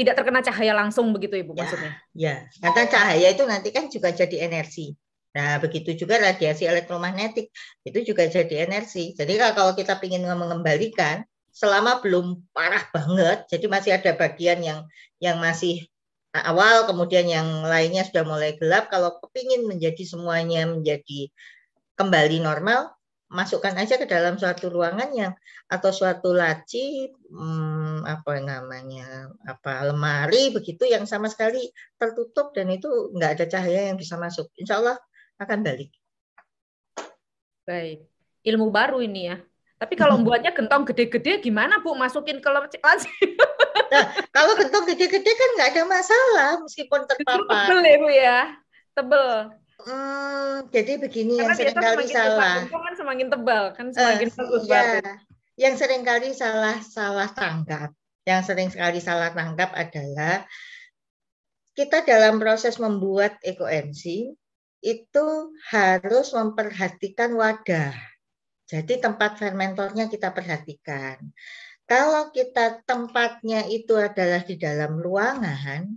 tidak terkena cahaya langsung begitu ibu ya, maksudnya? Ya, karena cahaya itu nanti kan juga jadi energi. Nah, begitu juga radiasi elektromagnetik itu juga jadi energi. Jadi kalau kita ingin mengembalikan, selama belum parah banget, jadi masih ada bagian yang yang masih awal, kemudian yang lainnya sudah mulai gelap. Kalau kepingin menjadi semuanya menjadi kembali normal, masukkan aja ke dalam suatu ruangan yang atau suatu laci hmm, apa yang namanya apa lemari begitu yang sama sekali tertutup dan itu nggak ada cahaya yang bisa masuk insya Allah akan balik baik ilmu baru ini ya tapi kalau hmm. buatnya gentong gede-gede gimana bu masukin ke laci nah, kalau gentong gede-gede kan nggak ada masalah meskipun terpapar tebel ya, ya. tebel Hmm, jadi begini Karena yang seringkali salah. kan semakin tebal kan eh, semakin uh, bagus iya. Yang seringkali salah salah tangkap, yang sering sekali salah tangkap adalah kita dalam proses membuat ekoenzim itu harus memperhatikan wadah. Jadi tempat fermentornya kita perhatikan. Kalau kita tempatnya itu adalah di dalam ruangan,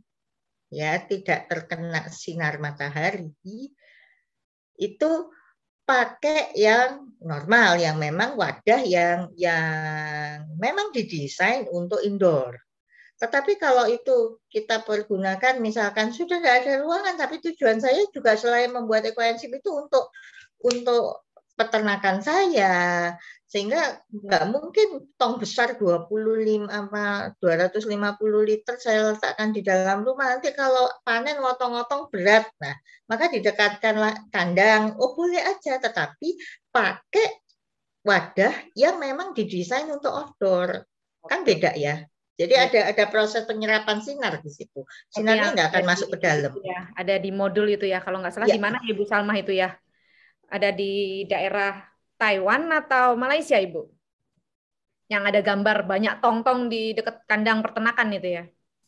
ya tidak terkena sinar matahari itu pakai yang normal yang memang wadah yang yang memang didesain untuk indoor. Tetapi kalau itu kita pergunakan misalkan sudah tidak ada ruangan tapi tujuan saya juga selain membuat ekoensip itu untuk untuk peternakan saya, sehingga nggak mungkin tong besar 25 apa 250 liter saya letakkan di dalam rumah nanti kalau panen ngotong-ngotong berat nah maka didekatkanlah kandang oh boleh aja tetapi pakai wadah yang memang didesain untuk outdoor kan beda ya jadi iya. ada ada proses penyerapan sinar di situ sinarnya nggak akan masuk ke dalam ya ada di modul itu ya kalau nggak salah ya. di mana ibu ya, Salma itu ya ada di daerah Taiwan atau Malaysia, Ibu? Yang ada gambar banyak tong-tong di dekat kandang peternakan itu ya?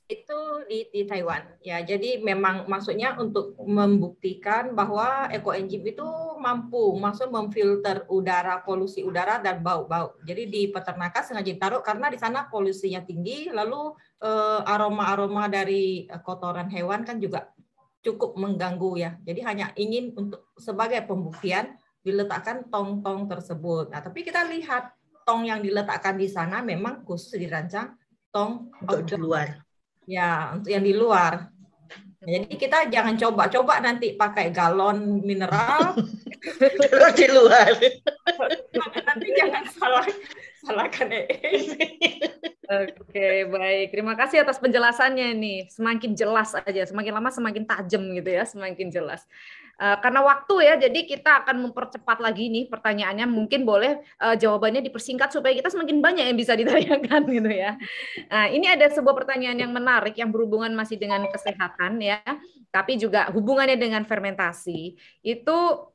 Itu di, di Taiwan. Ya, jadi memang maksudnya untuk membuktikan bahwa eco engine itu mampu maksud memfilter udara polusi udara dan bau-bau. Jadi di peternakan sengaja ditaruh karena di sana polusinya tinggi lalu eh, aroma-aroma eh, dari kotoran hewan kan juga cukup mengganggu ya. Jadi hanya ingin untuk sebagai pembuktian diletakkan tong-tong tersebut. Nah, tapi kita lihat tong yang diletakkan di sana memang khusus dirancang tong untuk di luar. Ya, untuk yang di luar. Nah, jadi kita jangan coba-coba nanti pakai galon mineral terus di luar. nanti jangan salah salahkan EE. E. Oke, baik. Terima kasih atas penjelasannya nih. Semakin jelas aja, semakin lama semakin tajam gitu ya, semakin jelas. Uh, karena waktu ya, jadi kita akan mempercepat lagi nih pertanyaannya. Mungkin boleh uh, jawabannya dipersingkat supaya kita semakin banyak yang bisa ditanyakan gitu ya. Nah, ini ada sebuah pertanyaan yang menarik yang berhubungan masih dengan kesehatan ya, tapi juga hubungannya dengan fermentasi. Itu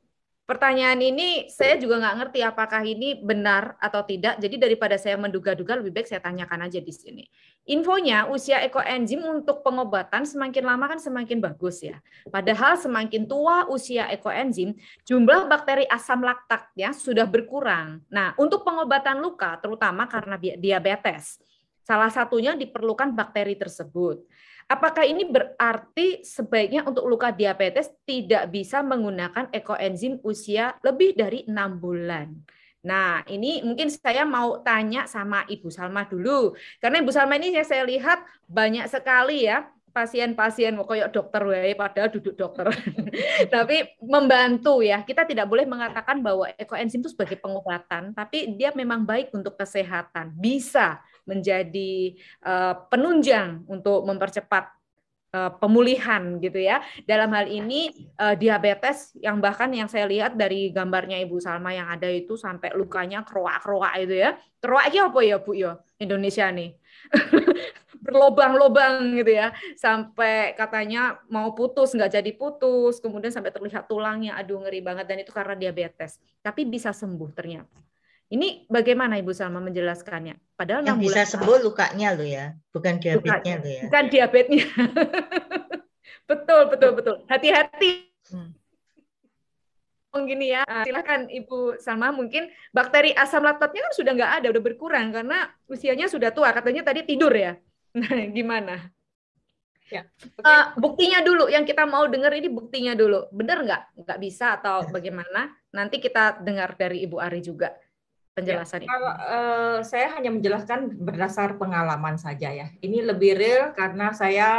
pertanyaan ini saya juga nggak ngerti apakah ini benar atau tidak. Jadi daripada saya menduga-duga lebih baik saya tanyakan aja di sini. Infonya usia ekoenzim untuk pengobatan semakin lama kan semakin bagus ya. Padahal semakin tua usia ekoenzim, jumlah bakteri asam laktat ya sudah berkurang. Nah, untuk pengobatan luka terutama karena diabetes, salah satunya diperlukan bakteri tersebut. Apakah ini berarti sebaiknya untuk luka diabetes tidak bisa menggunakan ekoenzim usia lebih dari enam bulan? Nah, ini mungkin saya mau tanya sama Ibu Salma dulu. Karena Ibu Salma ini saya lihat banyak sekali ya pasien-pasien mau koyok dokter wae padahal duduk dokter. tapi membantu ya. Kita tidak boleh mengatakan bahwa ekoenzim itu sebagai pengobatan, tapi dia memang baik untuk kesehatan. Bisa menjadi uh, penunjang untuk mempercepat uh, pemulihan gitu ya. Dalam hal ini uh, diabetes yang bahkan yang saya lihat dari gambarnya Ibu Salma yang ada itu sampai lukanya keroak-keroak itu ya. itu apa ya Bu ya Indonesia nih? berlobang-lobang gitu ya sampai katanya mau putus nggak jadi putus kemudian sampai terlihat tulangnya aduh ngeri banget dan itu karena diabetes tapi bisa sembuh ternyata ini bagaimana Ibu Salma menjelaskannya? Padahal yang bisa sembuh lukanya lo ya, ya, bukan diabetesnya lo ya. Bukan diabetesnya. betul, betul, betul. Hati-hati. Mungkin hmm. ya, eh, Silakan Ibu Salma mungkin bakteri asam laktatnya kan sudah nggak ada, udah berkurang karena usianya sudah tua. Katanya tadi tidur ya. Nah, gimana? Ya. Eh, okay. Uh, buktinya dulu, yang kita mau dengar ini buktinya dulu. Bener nggak? Nggak bisa atau ya. bagaimana? Nanti kita dengar dari Ibu Ari juga. Ya, penjelasan ya, itu? Uh, saya hanya menjelaskan berdasar pengalaman saja ya. Ini lebih real karena saya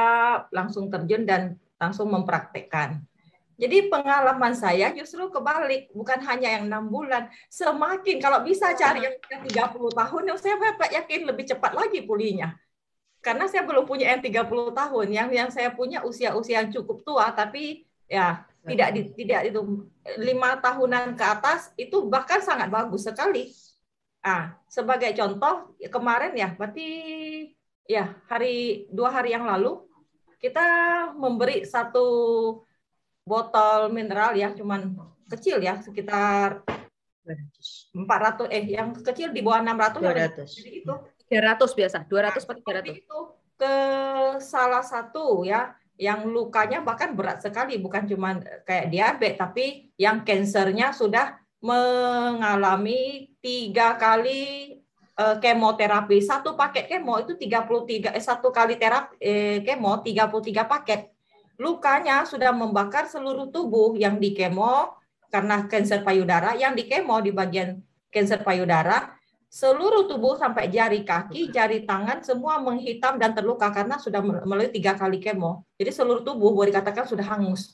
langsung terjun dan langsung mempraktekkan. Jadi pengalaman saya justru kebalik, bukan hanya yang enam bulan. Semakin kalau bisa cari yang 30 iya. tahun, yang saya yakin lebih cepat lagi pulihnya. Karena saya belum punya yang 30 tahun, yang yang saya punya usia-usia yang cukup tua, tapi ya tidak tidak itu lima tahunan ke atas itu bahkan sangat bagus sekali Ah, sebagai contoh ya kemarin ya, berarti ya hari dua hari yang lalu kita memberi satu botol mineral ya, cuman kecil ya, sekitar 400 eh yang kecil di bawah 600 200. Gitu? Jadi itu 300 biasa, 200 nah, per 300. Itu ke salah satu ya yang lukanya bahkan berat sekali bukan cuma kayak diabetes tapi yang kansernya sudah mengalami tiga kali eh, kemoterapi. Satu paket kemo itu 33 eh satu kali terapi eh, kemo 33 paket. Lukanya sudah membakar seluruh tubuh yang di kemo karena kanker payudara, yang di kemo di bagian kanker payudara, seluruh tubuh sampai jari kaki, jari tangan semua menghitam dan terluka karena sudah melalui tiga kali kemo. Jadi seluruh tubuh boleh dikatakan sudah hangus.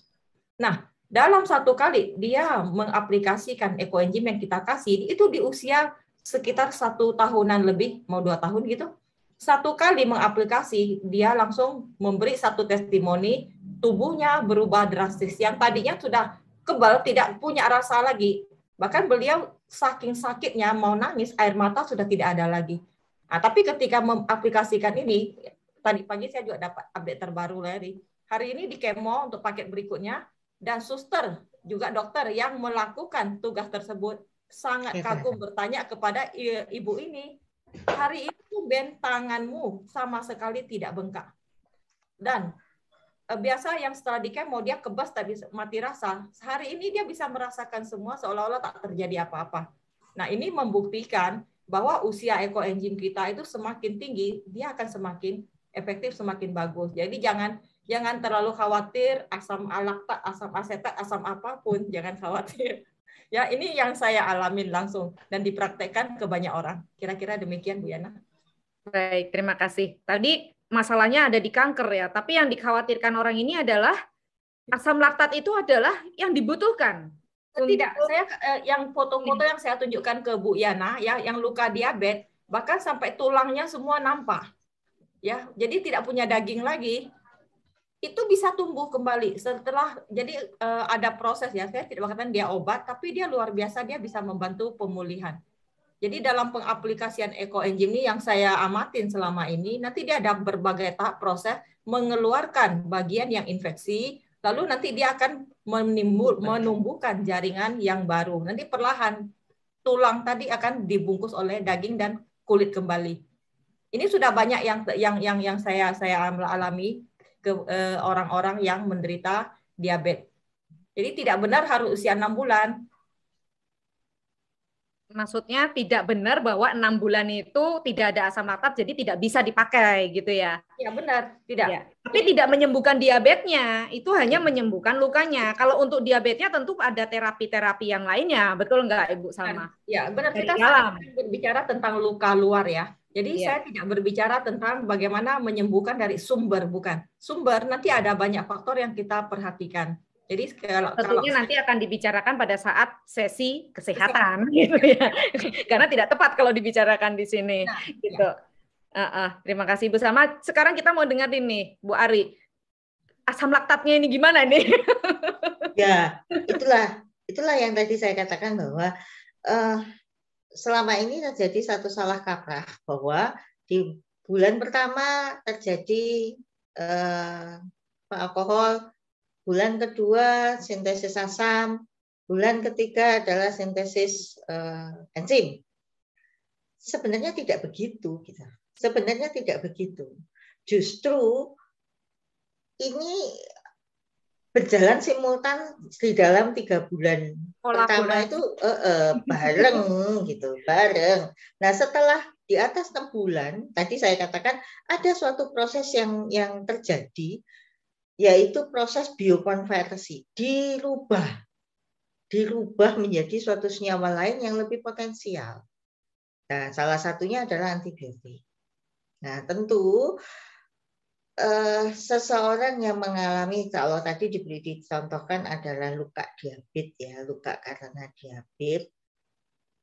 Nah, dalam satu kali dia mengaplikasikan ekoenzim yang kita kasih itu di usia sekitar satu tahunan lebih mau dua tahun gitu satu kali mengaplikasi dia langsung memberi satu testimoni tubuhnya berubah drastis yang tadinya sudah kebal tidak punya rasa lagi bahkan beliau saking sakitnya mau nangis air mata sudah tidak ada lagi nah, tapi ketika mengaplikasikan ini tadi pagi saya juga dapat update terbaru Larry hari ini di kemo untuk paket berikutnya dan suster juga dokter yang melakukan tugas tersebut sangat kagum bertanya kepada ibu ini, hari itu Ben tanganmu sama sekali tidak bengkak. Dan e, biasa yang setelah mau dia kebas tapi mati rasa. Hari ini dia bisa merasakan semua seolah-olah tak terjadi apa-apa. Nah ini membuktikan bahwa usia eco engine kita itu semakin tinggi, dia akan semakin efektif, semakin bagus. Jadi jangan jangan terlalu khawatir asam alaktat, asam asetat, asam apapun, jangan khawatir. Ya, ini yang saya alamin langsung dan dipraktekkan ke banyak orang. Kira-kira demikian Bu Yana. Baik, terima kasih. Tadi masalahnya ada di kanker ya, tapi yang dikhawatirkan orang ini adalah asam laktat itu adalah yang dibutuhkan. Tidak, saya eh, yang foto-foto yang saya tunjukkan ke Bu Yana ya yang luka diabetes bahkan sampai tulangnya semua nampak. Ya, jadi tidak punya daging lagi itu bisa tumbuh kembali setelah jadi uh, ada proses ya saya tidak mengatakan dia obat tapi dia luar biasa dia bisa membantu pemulihan jadi dalam pengaplikasian eco engine ini yang saya amatin selama ini, nanti dia ada berbagai tahap proses mengeluarkan bagian yang infeksi, lalu nanti dia akan menimbul, menumbuhkan jaringan yang baru. Nanti perlahan tulang tadi akan dibungkus oleh daging dan kulit kembali. Ini sudah banyak yang yang yang yang saya saya alami ke eh, orang-orang yang menderita diabetes. Jadi tidak benar harus usia 6 bulan maksudnya tidak benar bahwa enam bulan itu tidak ada asam laktat jadi tidak bisa dipakai gitu ya. Iya benar, tidak. Ya. Tapi tidak menyembuhkan diabetesnya, itu hanya menyembuhkan lukanya. Kalau untuk diabetesnya tentu ada terapi-terapi yang lainnya, betul nggak Ibu Salma? Iya benar. kita dalam. berbicara tentang luka luar ya. Jadi ya. saya tidak berbicara tentang bagaimana menyembuhkan dari sumber, bukan. Sumber nanti ada banyak faktor yang kita perhatikan jadi kalau tentunya nanti akan dibicarakan pada saat sesi kesehatan, kesehatan. gitu ya. Karena tidak tepat kalau dibicarakan di sini nah, iya. gitu. Ya. Uh, uh, terima kasih Bu Sama. Sekarang kita mau dengar ini Bu Ari. Asam laktatnya ini gimana nih? ya, itulah itulah yang tadi saya katakan bahwa uh, selama ini terjadi satu salah kaprah bahwa di bulan pertama terjadi uh, alkohol bulan kedua sintesis asam, bulan ketiga adalah sintesis uh, enzim. Sebenarnya tidak begitu kita. Sebenarnya tidak begitu. Justru ini berjalan simultan di dalam tiga bulan Pola pertama itu uh, uh, bareng gitu, bareng. Nah setelah di atas enam bulan, tadi saya katakan ada suatu proses yang yang terjadi yaitu proses biokonversi, dirubah. Dirubah menjadi suatu senyawa lain yang lebih potensial. Nah, salah satunya adalah antibiotik. Nah, tentu eh, seseorang yang mengalami kalau tadi diberi dicontohkan adalah luka diabetes ya, luka karena diabetes,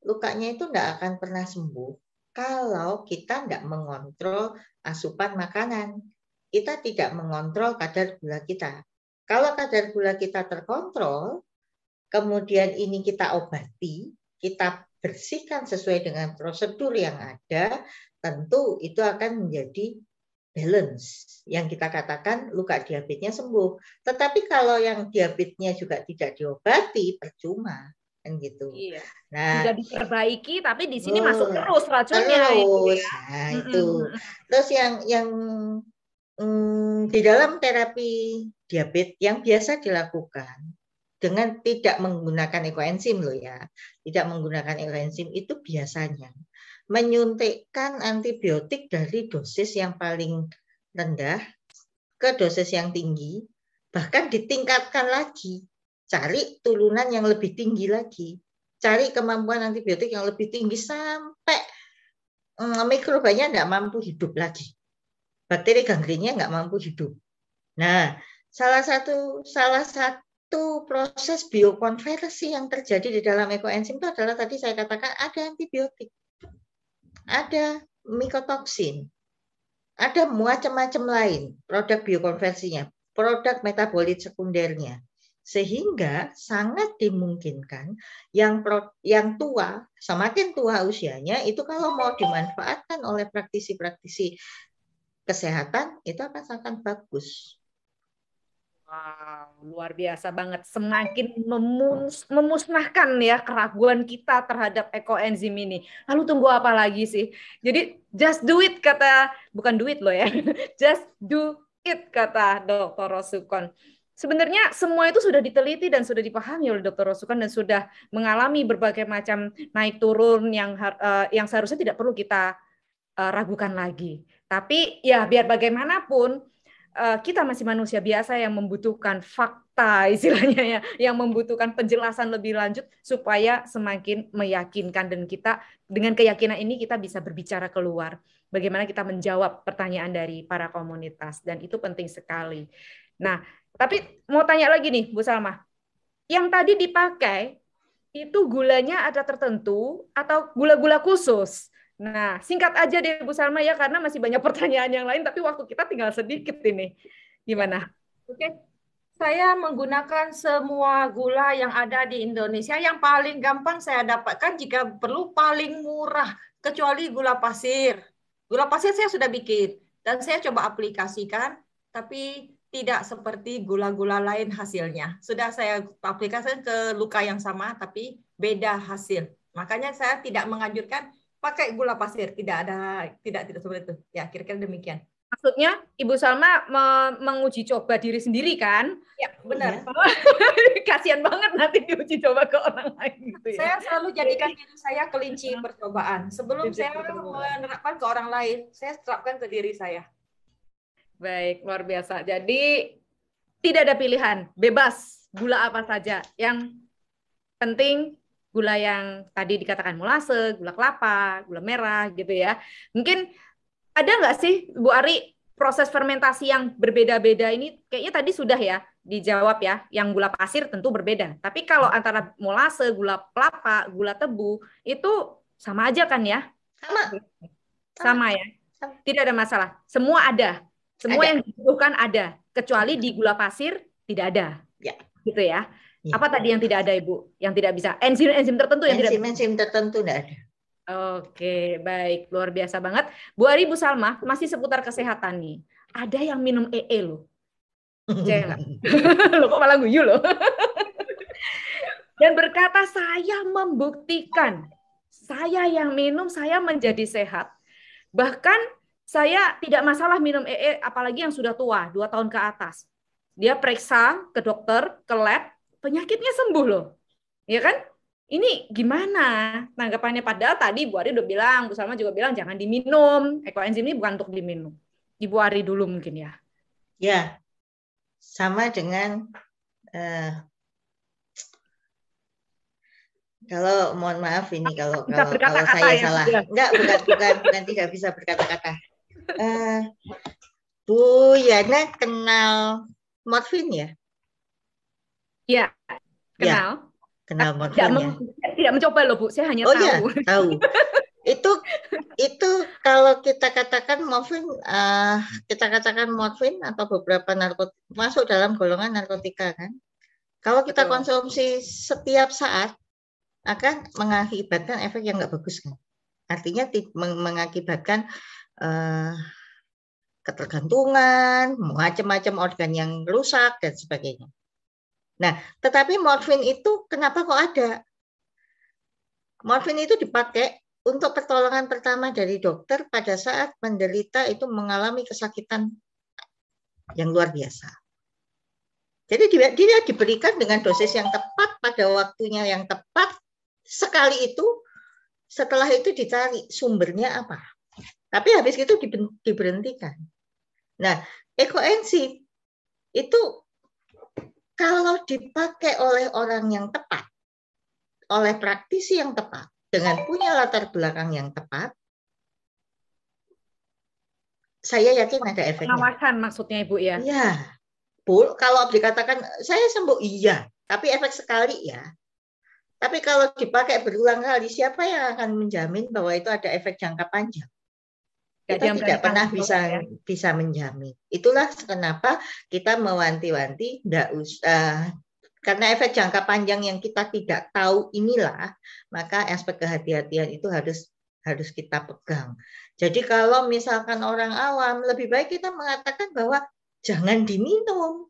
lukanya itu tidak akan pernah sembuh kalau kita tidak mengontrol asupan makanan kita tidak mengontrol kadar gula kita. Kalau kadar gula kita terkontrol, kemudian ini kita obati, kita bersihkan sesuai dengan prosedur yang ada, tentu itu akan menjadi balance yang kita katakan luka diabetesnya sembuh. Tetapi kalau yang diabetesnya juga tidak diobati, percuma kan gitu. Iya. Nah, tidak diperbaiki tapi di sini oh, masuk terus racunnya terus, gitu Ya. Nah, itu. Terus yang yang hmm, di dalam terapi diabetes yang biasa dilakukan dengan tidak menggunakan ekoenzim loh ya, tidak menggunakan ekoenzim itu biasanya menyuntikkan antibiotik dari dosis yang paling rendah ke dosis yang tinggi, bahkan ditingkatkan lagi, cari turunan yang lebih tinggi lagi, cari kemampuan antibiotik yang lebih tinggi sampai hmm, mikrobanya tidak mampu hidup lagi bakteri gangrennya nggak mampu hidup. Nah, salah satu salah satu proses biokonversi yang terjadi di dalam ekoenzim itu adalah tadi saya katakan ada antibiotik, ada mikotoksin, ada macam-macam lain produk biokonversinya, produk metabolit sekundernya. Sehingga sangat dimungkinkan yang pro, yang tua, semakin tua usianya itu kalau mau dimanfaatkan oleh praktisi-praktisi kesehatan itu akan sangat bagus. Wow, luar biasa banget. Semakin memus memusnahkan ya keraguan kita terhadap ekoenzim ini. Lalu tunggu apa lagi sih? Jadi just do it kata bukan duit loh ya. Just do it kata Dr. Rosukon. Sebenarnya semua itu sudah diteliti dan sudah dipahami oleh Dr. Rosukan dan sudah mengalami berbagai macam naik turun yang uh, yang seharusnya tidak perlu kita uh, ragukan lagi. Tapi ya biar bagaimanapun eh, kita masih manusia biasa yang membutuhkan fakta istilahnya ya, yang membutuhkan penjelasan lebih lanjut supaya semakin meyakinkan dan kita dengan keyakinan ini kita bisa berbicara keluar. Bagaimana kita menjawab pertanyaan dari para komunitas dan itu penting sekali. Nah, tapi mau tanya lagi nih Bu Salma. Yang tadi dipakai itu gulanya ada tertentu atau gula-gula khusus? Nah, singkat aja deh Bu Salma ya karena masih banyak pertanyaan yang lain tapi waktu kita tinggal sedikit ini. Gimana? Oke. Okay. Saya menggunakan semua gula yang ada di Indonesia yang paling gampang saya dapatkan jika perlu paling murah kecuali gula pasir. Gula pasir saya sudah bikin dan saya coba aplikasikan tapi tidak seperti gula-gula lain hasilnya. Sudah saya aplikasikan ke luka yang sama tapi beda hasil. Makanya saya tidak menganjurkan pakai gula pasir. Tidak ada tidak tidak seperti itu. Ya, kira-kira demikian. Maksudnya Ibu Salma me menguji coba diri sendiri kan? Ya, benar. Kasihan banget nanti diuji coba ke orang lain gitu ya. Saya selalu jadikan diri saya kelinci percobaan. Sebelum saya menerapkan ke orang lain, saya terapkan ke diri saya. Baik, luar biasa. Jadi tidak ada pilihan, bebas gula apa saja. Yang penting gula yang tadi dikatakan molase, gula kelapa, gula merah gitu ya. Mungkin ada nggak sih Bu Ari proses fermentasi yang berbeda-beda ini kayaknya tadi sudah ya dijawab ya. Yang gula pasir tentu berbeda. Tapi kalau antara molase, gula kelapa, gula tebu itu sama aja kan ya? Sama. Sama ya. Sama. Tidak ada masalah. Semua ada. Semua ada. yang dibutuhkan ada, kecuali di gula pasir tidak ada. Ya. Gitu ya. Iya. Apa tadi yang tidak ada Ibu? Yang tidak bisa? Enzim-enzim tertentu yang tidak bisa? Enzim tertentu tidak ada. Oke, baik. Luar biasa banget. Bu Ari, Bu Salma, masih seputar kesehatan nih. Ada yang minum EE e loh. lo kok malah guyu loh. Dan berkata, saya membuktikan. Saya yang minum, saya menjadi sehat. Bahkan saya tidak masalah minum EE, e, apalagi yang sudah tua, dua tahun ke atas. Dia periksa ke dokter, ke lab, penyakitnya sembuh loh. Ya kan? Ini gimana tanggapannya? Padahal tadi Bu Ari udah bilang, Bu Salma juga bilang jangan diminum. Ekoenzim ini bukan untuk diminum. Ibu Ari dulu mungkin ya. Ya, sama dengan uh, kalau mohon maaf ini kalau bisa kalau, kalau saya ya, salah ya. enggak bukan bukan bukan tidak bisa berkata-kata uh, Bu Yana kenal morfin ya Iya. iya, kenal. Ya, kenal tidak, men tidak mencoba loh Bu, saya hanya oh, iya, tahu. Ya, tahu. itu itu kalau kita katakan morfin uh, kita katakan morfin atau beberapa narkotik masuk dalam golongan narkotika kan kalau kita Betul. konsumsi setiap saat akan mengakibatkan efek yang nggak bagus kan artinya mengakibatkan uh, ketergantungan macam-macam organ yang rusak dan sebagainya Nah, tetapi morfin itu kenapa kok ada? Morfin itu dipakai untuk pertolongan pertama dari dokter pada saat penderita itu mengalami kesakitan yang luar biasa. Jadi dia, dia diberikan dengan dosis yang tepat pada waktunya yang tepat sekali itu setelah itu dicari sumbernya apa. Tapi habis itu diberhentikan. Nah, ekoensi itu kalau dipakai oleh orang yang tepat, oleh praktisi yang tepat, dengan punya latar belakang yang tepat, saya yakin ada efeknya. Pengawasan maksudnya Ibu ya? Iya. Bu, kalau dikatakan saya sembuh, iya. Tapi efek sekali ya. Tapi kalau dipakai berulang kali, siapa yang akan menjamin bahwa itu ada efek jangka panjang? kita tidak pernah bisa ya. bisa menjamin. Itulah kenapa kita mewanti-wanti tidak usah eh, karena efek jangka panjang yang kita tidak tahu inilah maka aspek kehati-hatian itu harus harus kita pegang. Jadi kalau misalkan orang awam lebih baik kita mengatakan bahwa jangan diminum.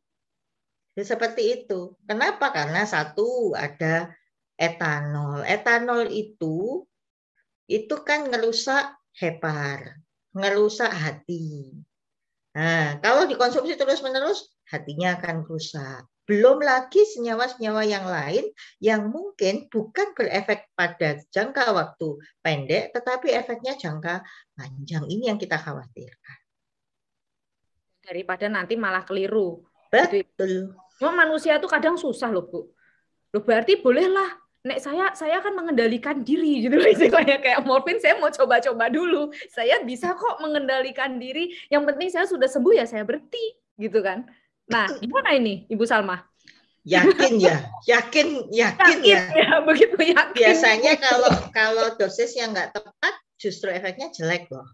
Ya, seperti itu. Kenapa? Karena satu ada etanol. Etanol itu itu kan ngerusak hepar ngerusak hati. Nah, kalau dikonsumsi terus-menerus, hatinya akan rusak. Belum lagi senyawa-senyawa yang lain yang mungkin bukan berefek pada jangka waktu pendek, tetapi efeknya jangka panjang. Ini yang kita khawatirkan. Daripada nanti malah keliru. Betul. Cuma manusia itu kadang susah loh, Bu. Loh, berarti bolehlah nek saya saya akan mengendalikan diri gitu loh istilahnya kayak morfin saya mau coba-coba dulu saya bisa kok mengendalikan diri yang penting saya sudah sembuh ya saya berhenti gitu kan nah gimana ini ibu Salma yakin ya yakin yakin, yakin ya. ya begitu yakin biasanya kalau kalau dosis yang nggak tepat justru efeknya jelek loh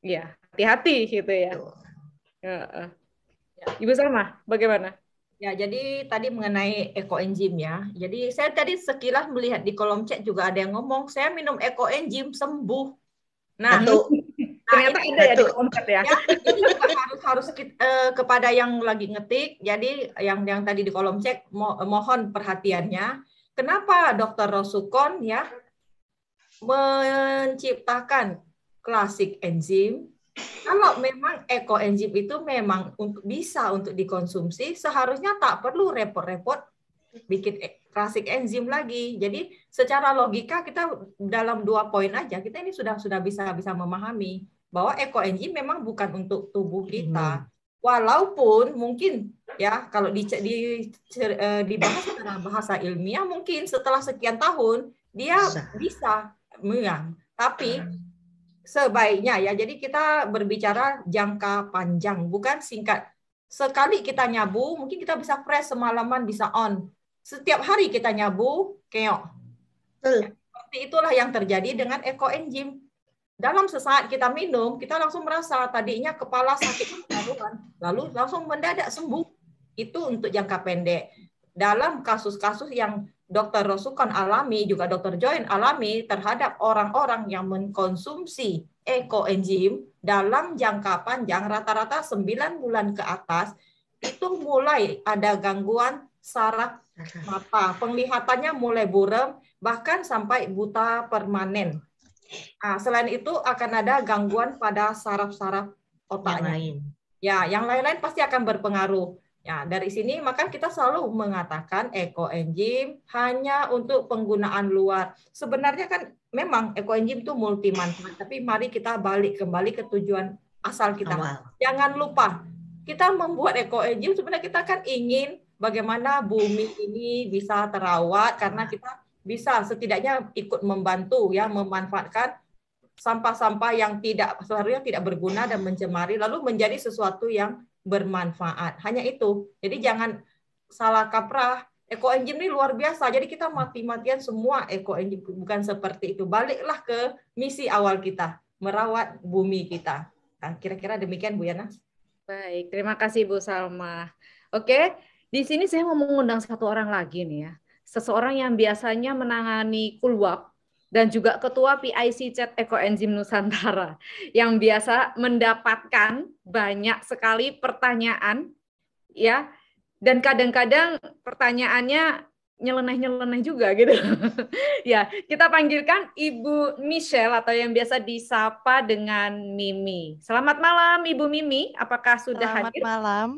ya hati-hati gitu ya. ya Ibu Salma bagaimana Ya, jadi tadi mengenai ekoenzim ya. Jadi saya tadi sekilas melihat di kolom chat juga ada yang ngomong, saya minum ekoenzim sembuh. Nah, nah Ternyata ada ya di kolom chat ya. ya juga harus harus kita, eh, kepada yang lagi ngetik, jadi yang yang tadi di kolom chat mo mohon perhatiannya. Kenapa Dokter Rosukon ya menciptakan klasik enzim kalau memang enzim itu memang untuk bisa untuk dikonsumsi, seharusnya tak perlu repot-repot bikin klasik e, enzim lagi. Jadi secara logika kita dalam dua poin aja kita ini sudah sudah bisa bisa memahami bahwa enzim memang bukan untuk tubuh kita. Hmm. Walaupun mungkin ya kalau di, di, e, dibahas secara bahasa ilmiah mungkin setelah sekian tahun dia bisa mengang. Tapi hmm sebaiknya ya. Jadi kita berbicara jangka panjang, bukan singkat. Sekali kita nyabu, mungkin kita bisa fresh semalaman bisa on. Setiap hari kita nyabu, keok. Seperti itulah yang terjadi dengan eco enzyme Dalam sesaat kita minum, kita langsung merasa tadinya kepala sakit lalu langsung mendadak sembuh. Itu untuk jangka pendek. Dalam kasus-kasus yang dokter Rosukan alami, juga dokter Join alami terhadap orang-orang yang mengkonsumsi ekoenzim dalam jangka panjang rata-rata 9 bulan ke atas itu mulai ada gangguan saraf mata, penglihatannya mulai buram bahkan sampai buta permanen. Nah, selain itu akan ada gangguan pada saraf-saraf otaknya. lain. Ya, yang lain-lain pasti akan berpengaruh. Ya, dari sini maka kita selalu mengatakan Eco ekoenzim hanya untuk penggunaan luar. Sebenarnya kan memang Eco ekoenzim itu multi manfaat, tapi mari kita balik kembali ke tujuan asal kita. Awal. Jangan lupa kita membuat Eco ekoenzim sebenarnya kita kan ingin bagaimana bumi ini bisa terawat karena kita bisa setidaknya ikut membantu ya memanfaatkan sampah-sampah yang tidak seharusnya tidak berguna dan mencemari lalu menjadi sesuatu yang bermanfaat. Hanya itu. Jadi jangan salah kaprah. Eco engine ini luar biasa. Jadi kita mati-matian semua eco engine bukan seperti itu. Baliklah ke misi awal kita, merawat bumi kita. kira nah, kira-kira demikian Bu Yana. Baik, terima kasih Bu Salma. Oke, di sini saya mau mengundang satu orang lagi nih ya. Seseorang yang biasanya menangani kulwap dan juga Ketua PIC Chat Ekoenzim Nusantara yang biasa mendapatkan banyak sekali pertanyaan ya dan kadang-kadang pertanyaannya nyeleneh-nyeleneh juga gitu. ya, kita panggilkan Ibu Michelle atau yang biasa disapa dengan Mimi. Selamat malam Ibu Mimi, apakah sudah Selamat hadir? Selamat malam.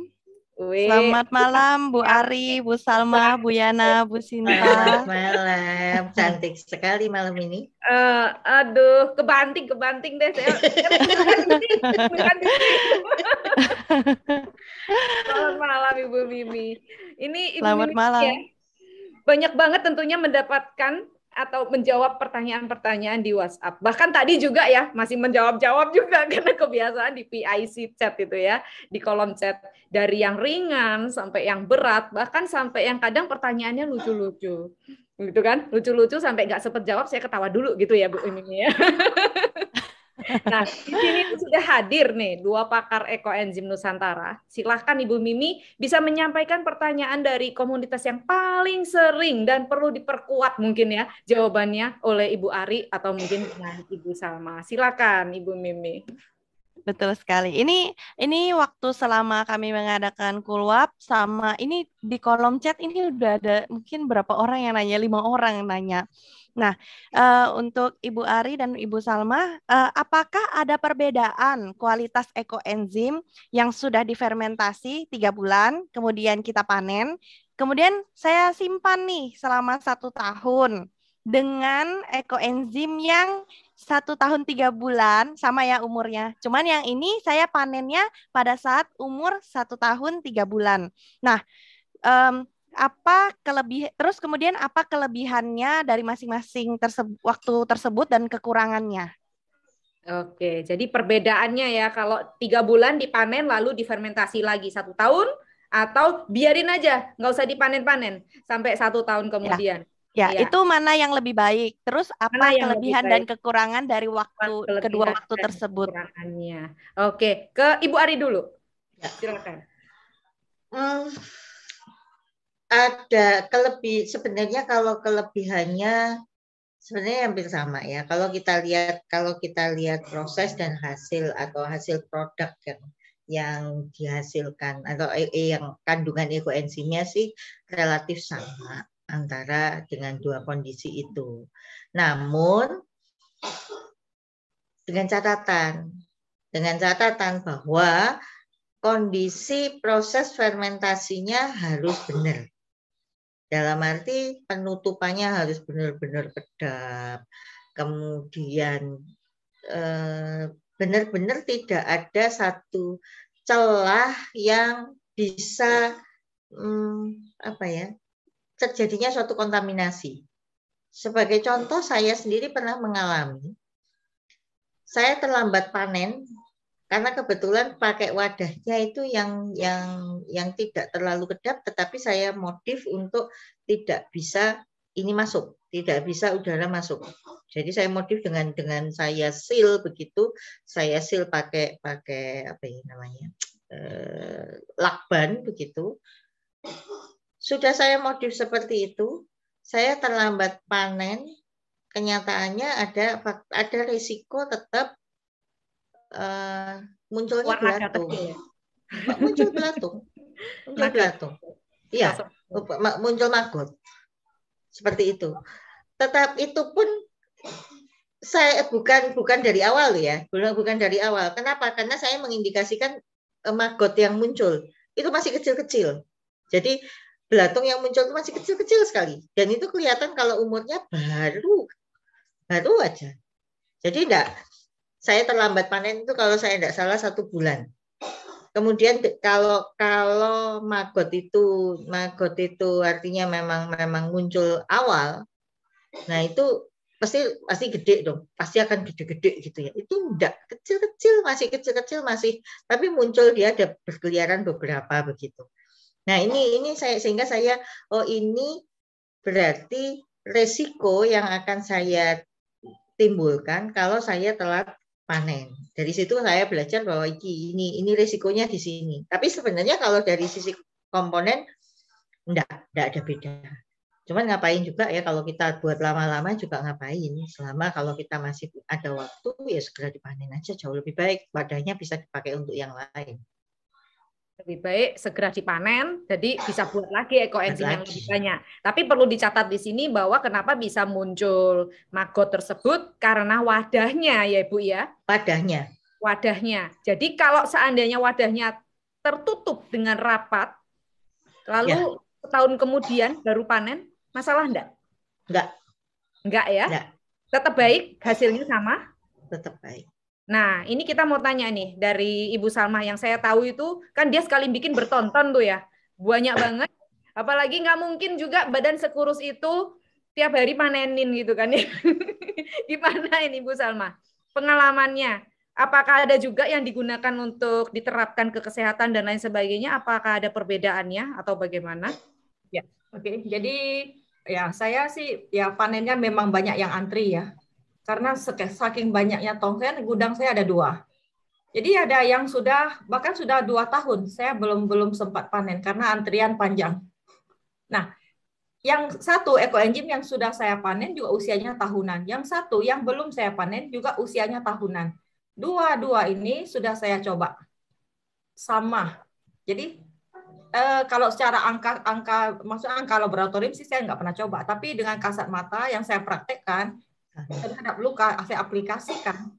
Wee. Selamat malam Bu Ari, Bu Salma, Bu Yana, Bu Sinta. Selamat malam, cantik sekali malam ini. Uh, aduh, kebanting kebanting deh saya. Selamat malam Ibu Mimi. Ini Ibu Selamat Mimi, malam. Ya, banyak banget tentunya mendapatkan atau menjawab pertanyaan-pertanyaan di WhatsApp. Bahkan tadi juga ya masih menjawab-jawab juga karena kebiasaan di PIC chat itu ya, di kolom chat dari yang ringan sampai yang berat, bahkan sampai yang kadang pertanyaannya lucu-lucu. Gitu kan? Lucu-lucu sampai nggak sempat jawab saya ketawa dulu gitu ya Bu ini ya. Nah, di sini sudah hadir nih dua pakar ekoenzim Nusantara. Silahkan Ibu Mimi bisa menyampaikan pertanyaan dari komunitas yang paling sering dan perlu diperkuat mungkin ya jawabannya oleh Ibu Ari atau mungkin dengan Ibu Salma. Silakan Ibu Mimi. Betul sekali. Ini ini waktu selama kami mengadakan kulwap sama ini di kolom chat ini udah ada mungkin berapa orang yang nanya, lima orang yang nanya. Nah, uh, untuk Ibu Ari dan Ibu Salma, uh, apakah ada perbedaan kualitas ekoenzim yang sudah difermentasi tiga bulan, kemudian kita panen, kemudian saya simpan nih selama satu tahun dengan ekoenzim yang satu tahun tiga bulan sama ya umurnya. Cuman yang ini saya panennya pada saat umur satu tahun tiga bulan. Nah, um, apa kelebih terus kemudian apa kelebihannya dari masing-masing waktu tersebut dan kekurangannya? Oke, jadi perbedaannya ya kalau tiga bulan dipanen lalu difermentasi lagi satu tahun atau biarin aja nggak usah dipanen-panen sampai satu tahun ya. kemudian. Ya, ya, ya. itu mana yang lebih baik? Terus apa mana kelebihan dan kekurangan dari waktu kelebihan kedua waktu tersebut? Oke, ke Ibu Ari dulu. Ya. Silakan. Hmm ada kelebih sebenarnya kalau kelebihannya sebenarnya hampir sama ya. Kalau kita lihat kalau kita lihat proses dan hasil atau hasil produk yang yang dihasilkan atau eh, eh, yang kandungan ekoenzimnya sih relatif sama antara dengan dua kondisi itu. Namun dengan catatan dengan catatan bahwa kondisi proses fermentasinya harus benar dalam arti penutupannya harus benar-benar kedap. Kemudian eh, benar-benar tidak ada satu celah yang bisa mm, apa ya terjadinya suatu kontaminasi. Sebagai contoh, saya sendiri pernah mengalami saya terlambat panen karena kebetulan pakai wadahnya itu yang yang yang tidak terlalu kedap tetapi saya modif untuk tidak bisa ini masuk tidak bisa udara masuk jadi saya modif dengan dengan saya seal begitu saya seal pakai pakai apa ya namanya eh, lakban begitu sudah saya modif seperti itu saya terlambat panen kenyataannya ada ada risiko tetap uh, munculnya Warna belatung. Ya? muncul belatung. Muncul belatung. Iya, muncul magot. Seperti itu. Tetap itu pun saya eh, bukan bukan dari awal ya, bukan bukan dari awal. Kenapa? Karena saya mengindikasikan eh, magot yang muncul itu masih kecil-kecil. Jadi belatung yang muncul itu masih kecil-kecil sekali dan itu kelihatan kalau umurnya baru baru aja. Jadi enggak saya terlambat panen itu kalau saya tidak salah satu bulan. Kemudian kalau kalau magot itu magot itu artinya memang memang muncul awal, nah itu pasti pasti gede dong, pasti akan gede-gede gitu ya. Itu enggak kecil-kecil masih kecil-kecil masih, tapi muncul dia ada berkeliaran beberapa begitu. Nah ini ini saya sehingga saya oh ini berarti resiko yang akan saya timbulkan kalau saya telat panen. Dari situ saya belajar bahwa ini ini ini risikonya di sini. Tapi sebenarnya kalau dari sisi komponen enggak, enggak ada beda. Cuman ngapain juga ya kalau kita buat lama-lama juga ngapain. Selama kalau kita masih ada waktu ya segera dipanen aja jauh lebih baik. Wadahnya bisa dipakai untuk yang lain lebih baik segera dipanen, jadi bisa ah. buat lagi ekoenzim yang lebih banyak. Tapi perlu dicatat di sini bahwa kenapa bisa muncul maggot tersebut karena wadahnya ya Ibu ya. Wadahnya. Wadahnya. Jadi kalau seandainya wadahnya tertutup dengan rapat, lalu ya. setahun kemudian baru panen, masalah enggak? Enggak. Enggak ya? Enggak. Tetap baik, hasilnya sama? Tetap baik. Nah, ini kita mau tanya nih dari Ibu Salma yang saya tahu itu kan dia sekali bikin bertonton tuh ya, banyak banget. Apalagi nggak mungkin juga badan sekurus itu tiap hari panenin gitu kan ya. Gimana ini Ibu Salma? Pengalamannya, apakah ada juga yang digunakan untuk diterapkan ke kesehatan dan lain sebagainya? Apakah ada perbedaannya atau bagaimana? Ya, oke. Okay. Jadi ya saya sih ya panennya memang banyak yang antri ya karena saking banyaknya tongsen, gudang saya ada dua. Jadi ada yang sudah bahkan sudah dua tahun saya belum belum sempat panen karena antrian panjang. Nah, yang satu ekoenzim yang sudah saya panen juga usianya tahunan. Yang satu yang belum saya panen juga usianya tahunan. Dua-dua ini sudah saya coba sama. Jadi eh, kalau secara angka angka maksudnya angka laboratorium sih saya nggak pernah coba, tapi dengan kasat mata yang saya praktekkan Kan. terhadap luka saya aplikasikan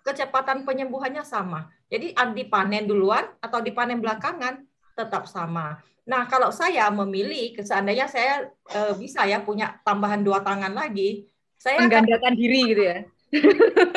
kecepatan penyembuhannya sama. Jadi anti panen duluan atau dipanen belakangan tetap sama. Nah, kalau saya memilih, seandainya saya e, bisa ya punya tambahan dua tangan lagi, saya menggandakan diri gitu ya.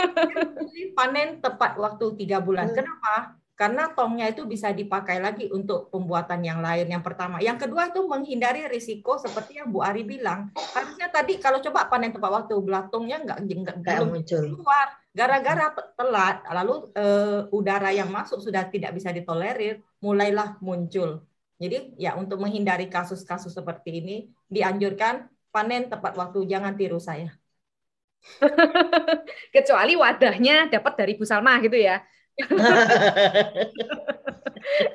panen tepat waktu tiga bulan. Hmm. Kenapa? karena tongnya itu bisa dipakai lagi untuk pembuatan yang lain yang pertama. Yang kedua itu menghindari risiko seperti yang Bu Ari bilang. Harusnya tadi kalau coba panen tepat waktu belatungnya nggak nggak muncul keluar gara-gara telat lalu e, udara yang masuk sudah tidak bisa ditolerir mulailah muncul. Jadi ya untuk menghindari kasus-kasus seperti ini dianjurkan panen tepat waktu jangan tiru saya. Kecuali wadahnya dapat dari Bu Salma gitu ya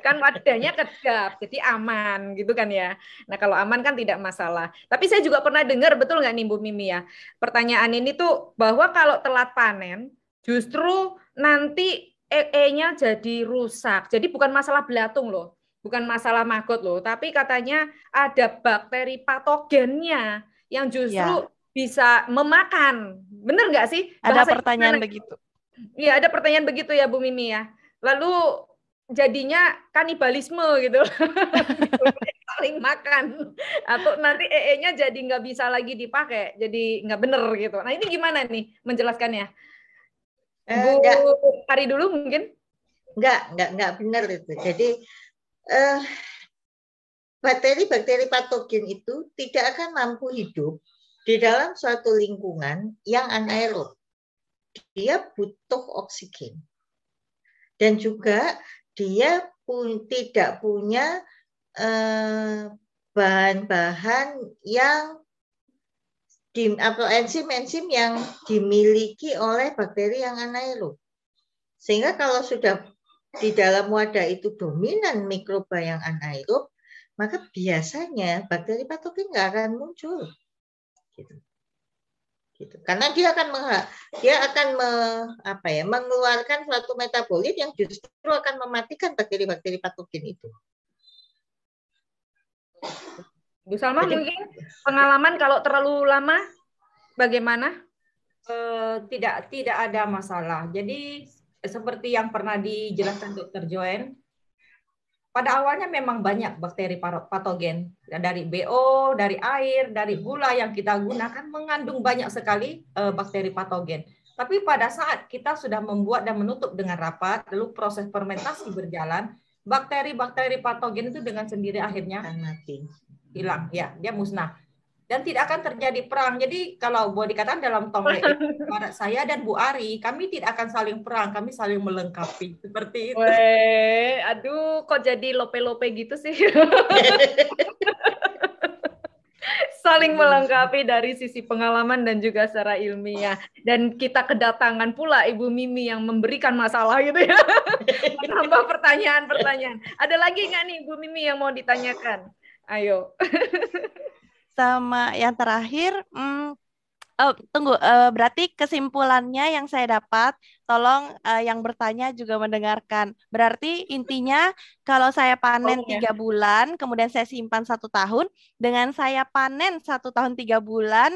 kan wadahnya kedap, jadi aman gitu kan ya. Nah kalau aman kan tidak masalah. Tapi saya juga pernah dengar betul nggak nih Bu Mimi ya, pertanyaan ini tuh bahwa kalau telat panen justru nanti ee-nya jadi rusak. Jadi bukan masalah belatung loh, bukan masalah maggot loh, tapi katanya ada bakteri patogennya yang iya. justru ya. bisa memakan. Bener nggak sih? ada pertanyaan begitu Iya, ada pertanyaan begitu ya Bu Mimi ya. Lalu jadinya kanibalisme gitu. saling makan atau nanti EE-nya jadi nggak bisa lagi dipakai, jadi nggak bener gitu. Nah ini gimana nih menjelaskannya? Eh, Bu Ari dulu mungkin? Enggak, enggak, enggak benar itu. Jadi eh, bakteri-bakteri patogen itu tidak akan mampu hidup di dalam suatu lingkungan yang anaerob dia butuh oksigen. Dan juga dia pun tidak punya eh, bahan-bahan eh, yang di, atau enzim-enzim yang dimiliki oleh bakteri yang anaerob. Sehingga kalau sudah di dalam wadah itu dominan mikroba yang anaerob, maka biasanya bakteri patogen nggak akan muncul. Gitu gitu. Karena dia akan dia akan me, apa ya, mengeluarkan suatu metabolit yang justru akan mematikan bakteri-bakteri patogen itu. Bu Salma Jadi, mungkin pengalaman kalau terlalu lama bagaimana? Eh, tidak tidak ada masalah. Jadi seperti yang pernah dijelaskan Dokter Joen, pada awalnya memang banyak bakteri patogen ya, dari BO, dari air, dari gula yang kita gunakan mengandung banyak sekali eh, bakteri patogen. Tapi pada saat kita sudah membuat dan menutup dengan rapat, lalu proses fermentasi berjalan, bakteri-bakteri patogen itu dengan sendiri akhirnya Hilang, ya, dia musnah dan tidak akan terjadi perang. Jadi kalau boleh dikatakan dalam tonglet saya dan Bu Ari, kami tidak akan saling perang, kami saling melengkapi seperti itu. Weh, aduh kok jadi lope-lope gitu sih. saling iya. melengkapi dari sisi pengalaman dan juga secara ilmiah. Dan kita kedatangan pula Ibu Mimi yang memberikan masalah gitu ya. Menambah pertanyaan-pertanyaan. Ada lagi nggak nih Ibu Mimi yang mau ditanyakan? Ayo sama yang terakhir hmm, Oh, tunggu. Uh, berarti kesimpulannya yang saya dapat, tolong uh, yang bertanya juga mendengarkan. Berarti intinya kalau saya panen tiga ya. bulan, kemudian saya simpan satu tahun, dengan saya panen satu tahun tiga bulan,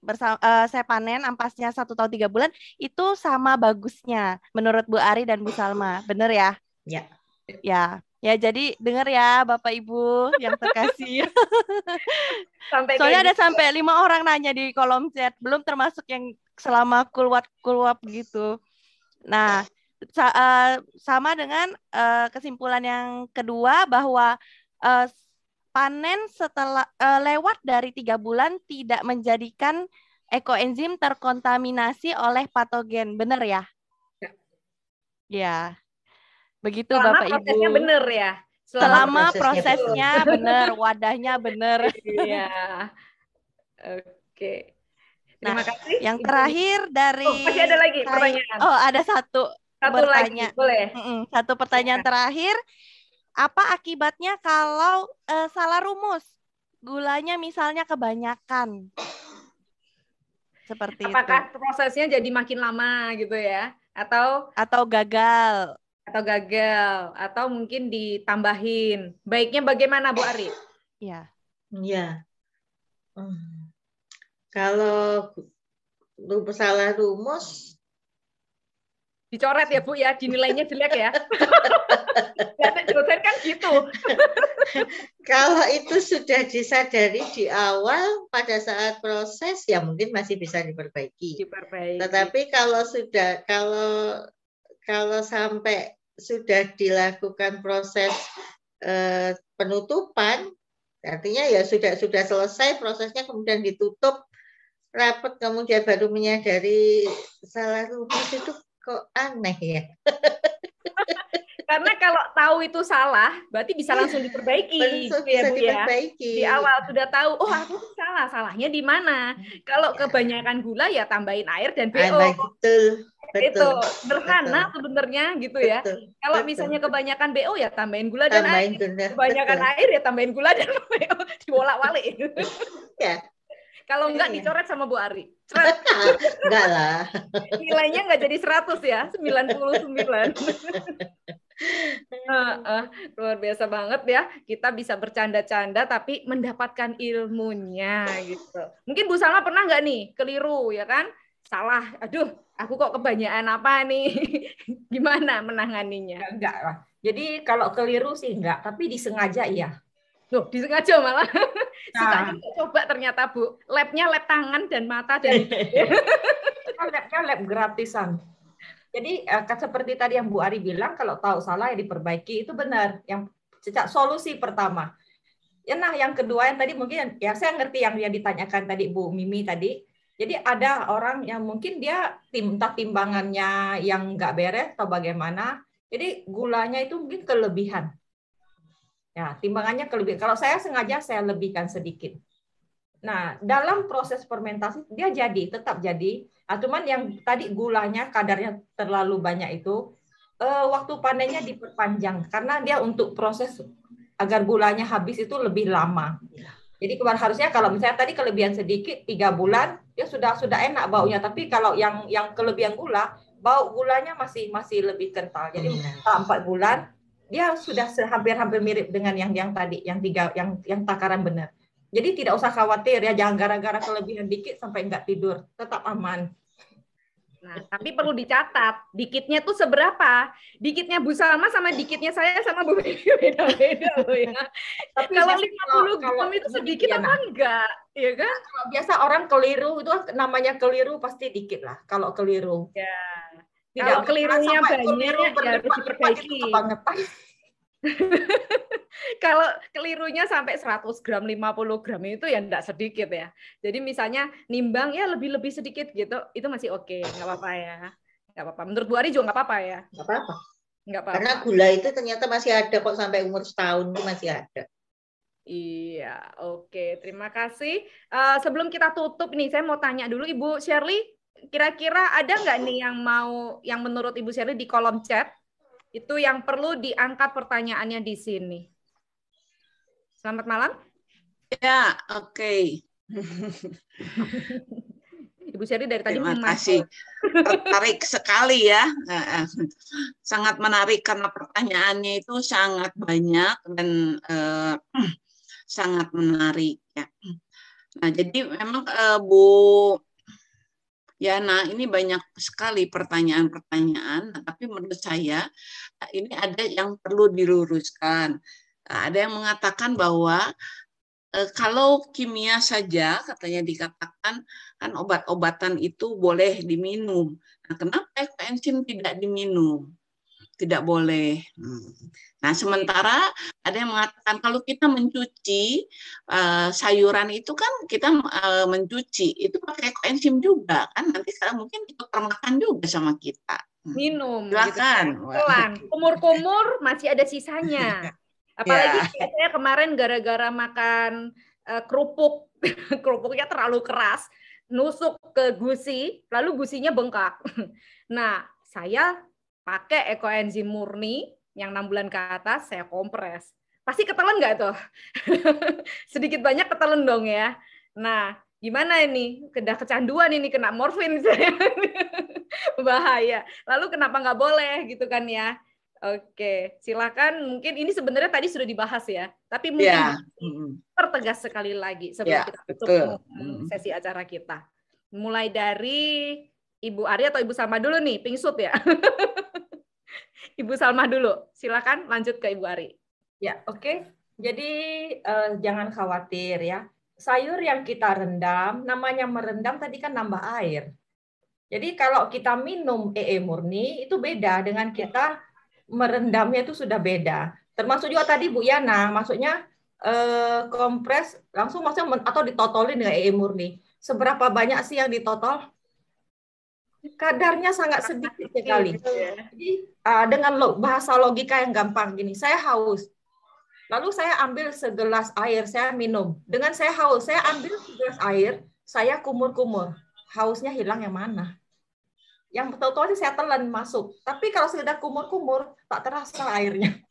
bersama, uh, saya panen ampasnya satu tahun tiga bulan, itu sama bagusnya menurut Bu Ari dan Bu Salma. benar ya? Ya. Ya. Ya, jadi dengar ya Bapak Ibu yang terkasih. sampai Soalnya ada gitu. sampai lima orang nanya di kolom chat, belum termasuk yang selama kulwat-kulwap gitu. Nah, sa uh, sama dengan uh, kesimpulan yang kedua bahwa uh, panen setelah uh, lewat dari tiga bulan tidak menjadikan ekoenzim terkontaminasi oleh patogen. Benar ya? Ya. ya. Begitu Selama Bapak prosesnya Ibu. benar ya. Selama, Selama prosesnya, prosesnya benar, wadahnya benar. Iya. Oke. Terima nah, kasih. Yang terakhir oh, dari oh, masih ada lagi pertanyaan. Oh, ada satu. Satu bertanya. lagi, boleh. satu pertanyaan ya. terakhir. Apa akibatnya kalau uh, salah rumus? Gulanya misalnya kebanyakan. Seperti Apakah itu. prosesnya jadi makin lama gitu ya? Atau atau gagal? atau gagal atau mungkin ditambahin. Baiknya bagaimana Bu Ari? Iya. Iya. Hmm. Kalau lu salah rumus dicoret ya Bu ya, dinilainya jelek ya. dosen kan gitu. Kalau itu sudah disadari di awal pada saat proses ya mungkin masih bisa diperbaiki. Diperbaiki. Tetapi kalau sudah kalau kalau sampai sudah dilakukan proses eh, penutupan, artinya ya sudah sudah selesai prosesnya kemudian ditutup rapat kemudian baru menyadari salah rumus itu kok aneh ya. Karena kalau tahu itu salah, berarti bisa langsung diperbaiki. Langsung gitu ya, Bu, ya. diperbaiki. Ya. Di awal sudah tahu, oh aku salah, salahnya di mana. Hmm. Kalau ya. kebanyakan gula ya tambahin air dan BO. betul. Betul. Itu sederhana sebenarnya gitu ya. Betul. Kalau betul. misalnya kebanyakan BO ya tambahin gula tambahin dan air. dunia. Kebanyakan betul. air ya tambahin gula dan BO diwolak balik ya, kalau enggak iya. dicoret sama Bu Ari. enggak lah. Nilainya enggak jadi 100 ya, 99. uh, uh, luar biasa banget ya kita bisa bercanda-canda tapi mendapatkan ilmunya gitu mungkin Bu Salma pernah nggak nih keliru ya kan salah aduh aku kok kebanyakan apa nih gimana menanganinya enggak, lah jadi kalau keliru sih enggak tapi disengaja iya Loh, disengaja malah. Nah. Suka coba ternyata, Bu. Labnya lab tangan dan mata dan kan labnya lab gratisan. Jadi eh, seperti tadi yang Bu Ari bilang, kalau tahu salah ya diperbaiki itu benar. Yang solusi pertama. Ya, nah yang kedua yang tadi mungkin ya saya ngerti yang dia ditanyakan tadi Bu Mimi tadi. Jadi ada orang yang mungkin dia tim, entah timbangannya yang nggak beres atau bagaimana. Jadi gulanya itu mungkin kelebihan. Ya, timbangannya kelebihan. Kalau saya sengaja saya lebihkan sedikit. Nah, dalam proses fermentasi dia jadi tetap jadi Nah, cuman yang tadi gulanya kadarnya terlalu banyak itu eh, waktu panennya diperpanjang karena dia untuk proses agar gulanya habis itu lebih lama. Jadi kemarin harusnya kalau misalnya tadi kelebihan sedikit tiga bulan dia ya sudah sudah enak baunya, tapi kalau yang yang kelebihan gula bau gulanya masih masih lebih kental. Jadi iya. empat bulan dia sudah hampir-hampir mirip dengan yang yang tadi yang tiga yang yang takaran benar. Jadi tidak usah khawatir ya, jangan gara-gara kelebihan dikit sampai nggak tidur, tetap aman. Nah, tapi perlu dicatat, dikitnya tuh seberapa? Dikitnya Bu Salma sama dikitnya saya sama Bu beda-beda loh ya. Tapi kalau 50 gram itu sedikit ya, apa enggak? Iya kan? Nah, kalau biasa orang keliru itu namanya keliru pasti dikit lah kalau keliru. Ya. Tidak kalau kelirunya banyak keliru ya harus diperbaiki. Itu kalau kelirunya sampai 100 gram, 50 gram itu ya enggak sedikit ya. Jadi misalnya nimbang ya lebih-lebih sedikit gitu, itu masih oke, okay. nggak apa-apa ya. Nggak apa-apa. Menurut Bu Ari juga nggak apa-apa ya. Nggak apa-apa. Nggak apa-apa. Karena gula itu ternyata masih ada kok sampai umur setahun itu masih ada. Iya, oke. Okay. Terima kasih. Uh, sebelum kita tutup nih, saya mau tanya dulu Ibu Shirley, kira-kira ada nggak nih yang mau, yang menurut Ibu Shirley di kolom chat itu yang perlu diangkat pertanyaannya di sini. Selamat malam. Ya, oke. Okay. Ibu Sherry dari tadi Terima kasih. Tertarik sekali ya. Sangat menarik karena pertanyaannya itu sangat banyak dan eh, sangat menarik ya. Nah, jadi memang eh, Bu Ya, nah ini banyak sekali pertanyaan-pertanyaan, tapi menurut saya eh, ini ada yang perlu diluruskan. Eh, ada yang mengatakan bahwa eh, kalau kimia saja katanya dikatakan kan obat-obatan itu boleh diminum. Nah, kenapa ekstensin tidak diminum? tidak boleh. Hmm. Nah, sementara ada yang mengatakan kalau kita mencuci eh, sayuran itu kan kita eh, mencuci itu pakai koenzim juga kan nanti sekarang mungkin itu termakan juga sama kita. Hmm. Minum. Gitu. Silakan. Gitu. Pelan. Kumur-kumur masih ada sisanya. Ya. Apalagi yeah. saya kemarin gara-gara makan eh, kerupuk, kerupuknya terlalu keras, nusuk ke gusi, lalu gusinya bengkak. Nah, saya pakai ekoenzim murni yang enam bulan ke atas saya kompres. Pasti ketelan nggak tuh? Sedikit banyak ketelan dong ya. Nah, gimana ini? Kedah kecanduan ini kena morfin saya. Bahaya. Lalu kenapa nggak boleh gitu kan ya? Oke, silakan. Mungkin ini sebenarnya tadi sudah dibahas ya, tapi mungkin yeah. pertegas sekali lagi sebelum yeah, kita tutup betul. sesi acara kita. Mulai dari Ibu Arya atau Ibu Sama dulu nih, pingsut ya. Ibu Salma dulu. Silakan lanjut ke Ibu Ari. Ya, oke. Okay. Jadi eh, jangan khawatir ya. Sayur yang kita rendam, namanya merendam tadi kan nambah air. Jadi kalau kita minum EE murni itu beda dengan kita merendamnya itu sudah beda. Termasuk juga tadi Bu Yana, maksudnya eh, kompres langsung maksudnya atau ditotolin dengan EE murni. Seberapa banyak sih yang ditotol? kadarnya sangat sedikit sekali. Ya. Jadi uh, dengan lo, bahasa logika yang gampang gini, saya haus. Lalu saya ambil segelas air, saya minum. Dengan saya haus, saya ambil segelas air, saya kumur-kumur. Hausnya hilang yang mana? Yang betul-betul saya telan masuk. Tapi kalau sudah kumur-kumur, tak terasa airnya.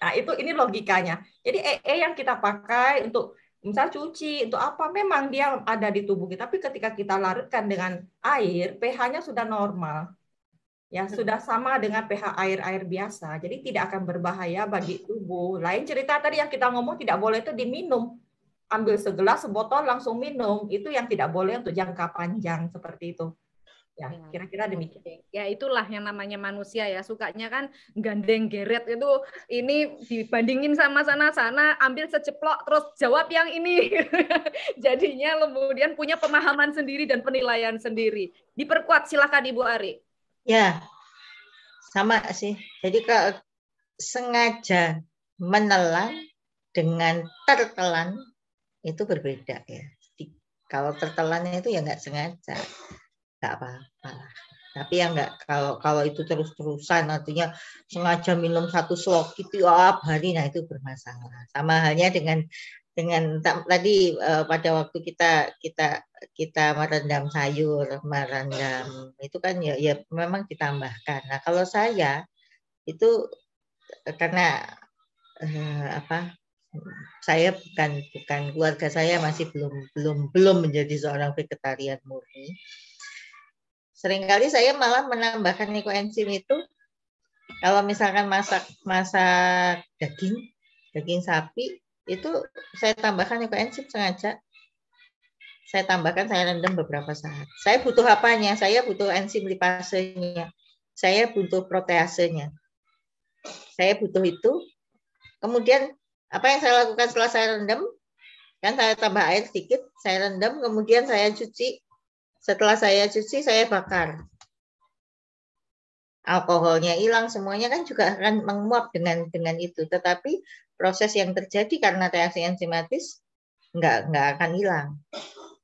Nah, itu ini logikanya. Jadi EE e yang kita pakai untuk misal cuci untuk apa memang dia ada di tubuh kita tapi ketika kita larutkan dengan air pH-nya sudah normal ya hmm. sudah sama dengan pH air air biasa jadi tidak akan berbahaya bagi tubuh lain cerita tadi yang kita ngomong tidak boleh itu diminum ambil segelas sebotol langsung minum itu yang tidak boleh untuk jangka panjang seperti itu ya iya. kira-kira demikian ya itulah yang namanya manusia ya sukanya kan gandeng geret itu ini dibandingin sama sana-sana ambil seceplok terus jawab yang ini jadinya kemudian punya pemahaman sendiri dan penilaian sendiri diperkuat silahkan ibu Ari ya sama sih jadi ke sengaja menelan dengan tertelan itu berbeda ya kalau tertelannya itu ya nggak sengaja nggak apa-apa lah tapi ya nggak kalau kalau itu terus-terusan artinya sengaja minum satu slok itu oh, hari nah itu bermasalah sama halnya dengan dengan tadi uh, pada waktu kita kita kita merendam sayur merendam itu kan ya ya memang ditambahkan nah kalau saya itu eh, karena uh, apa saya bukan bukan keluarga saya masih belum belum belum menjadi seorang vegetarian murni Seringkali saya malah menambahkan enzim itu kalau misalkan masak masak daging, daging sapi itu saya tambahkan enzim sengaja. Saya tambahkan, saya rendam beberapa saat. Saya butuh apanya? Saya butuh enzim lipasenya. Saya butuh proteasenya. Saya butuh itu. Kemudian apa yang saya lakukan setelah saya rendam? Kan saya tambah air sedikit, saya rendam, kemudian saya cuci, setelah saya cuci, saya bakar. Alkoholnya hilang, semuanya kan juga akan menguap dengan dengan itu. Tetapi proses yang terjadi karena reaksi enzimatis nggak nggak akan hilang.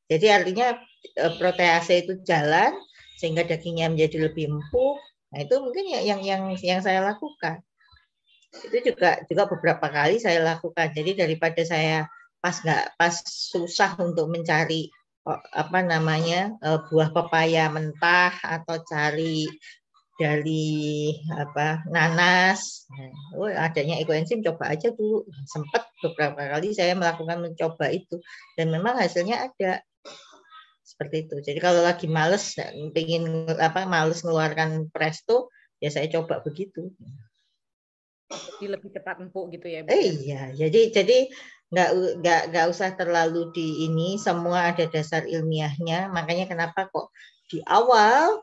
Jadi artinya e, protease itu jalan sehingga dagingnya menjadi lebih empuk. Nah itu mungkin ya, yang yang yang saya lakukan. Itu juga juga beberapa kali saya lakukan. Jadi daripada saya pas nggak pas susah untuk mencari apa namanya e, buah pepaya mentah atau cari dari apa nanas. Nah, oh, adanya ekoenzim coba aja dulu. Sempat beberapa kali saya melakukan mencoba itu dan memang hasilnya ada. Seperti itu. Jadi kalau lagi males pengen apa males mengeluarkan presto, ya saya coba begitu. Jadi lebih cepat empuk gitu ya. ya? Eh, iya, jadi jadi nggak nggak nggak usah terlalu di ini semua ada dasar ilmiahnya makanya kenapa kok di awal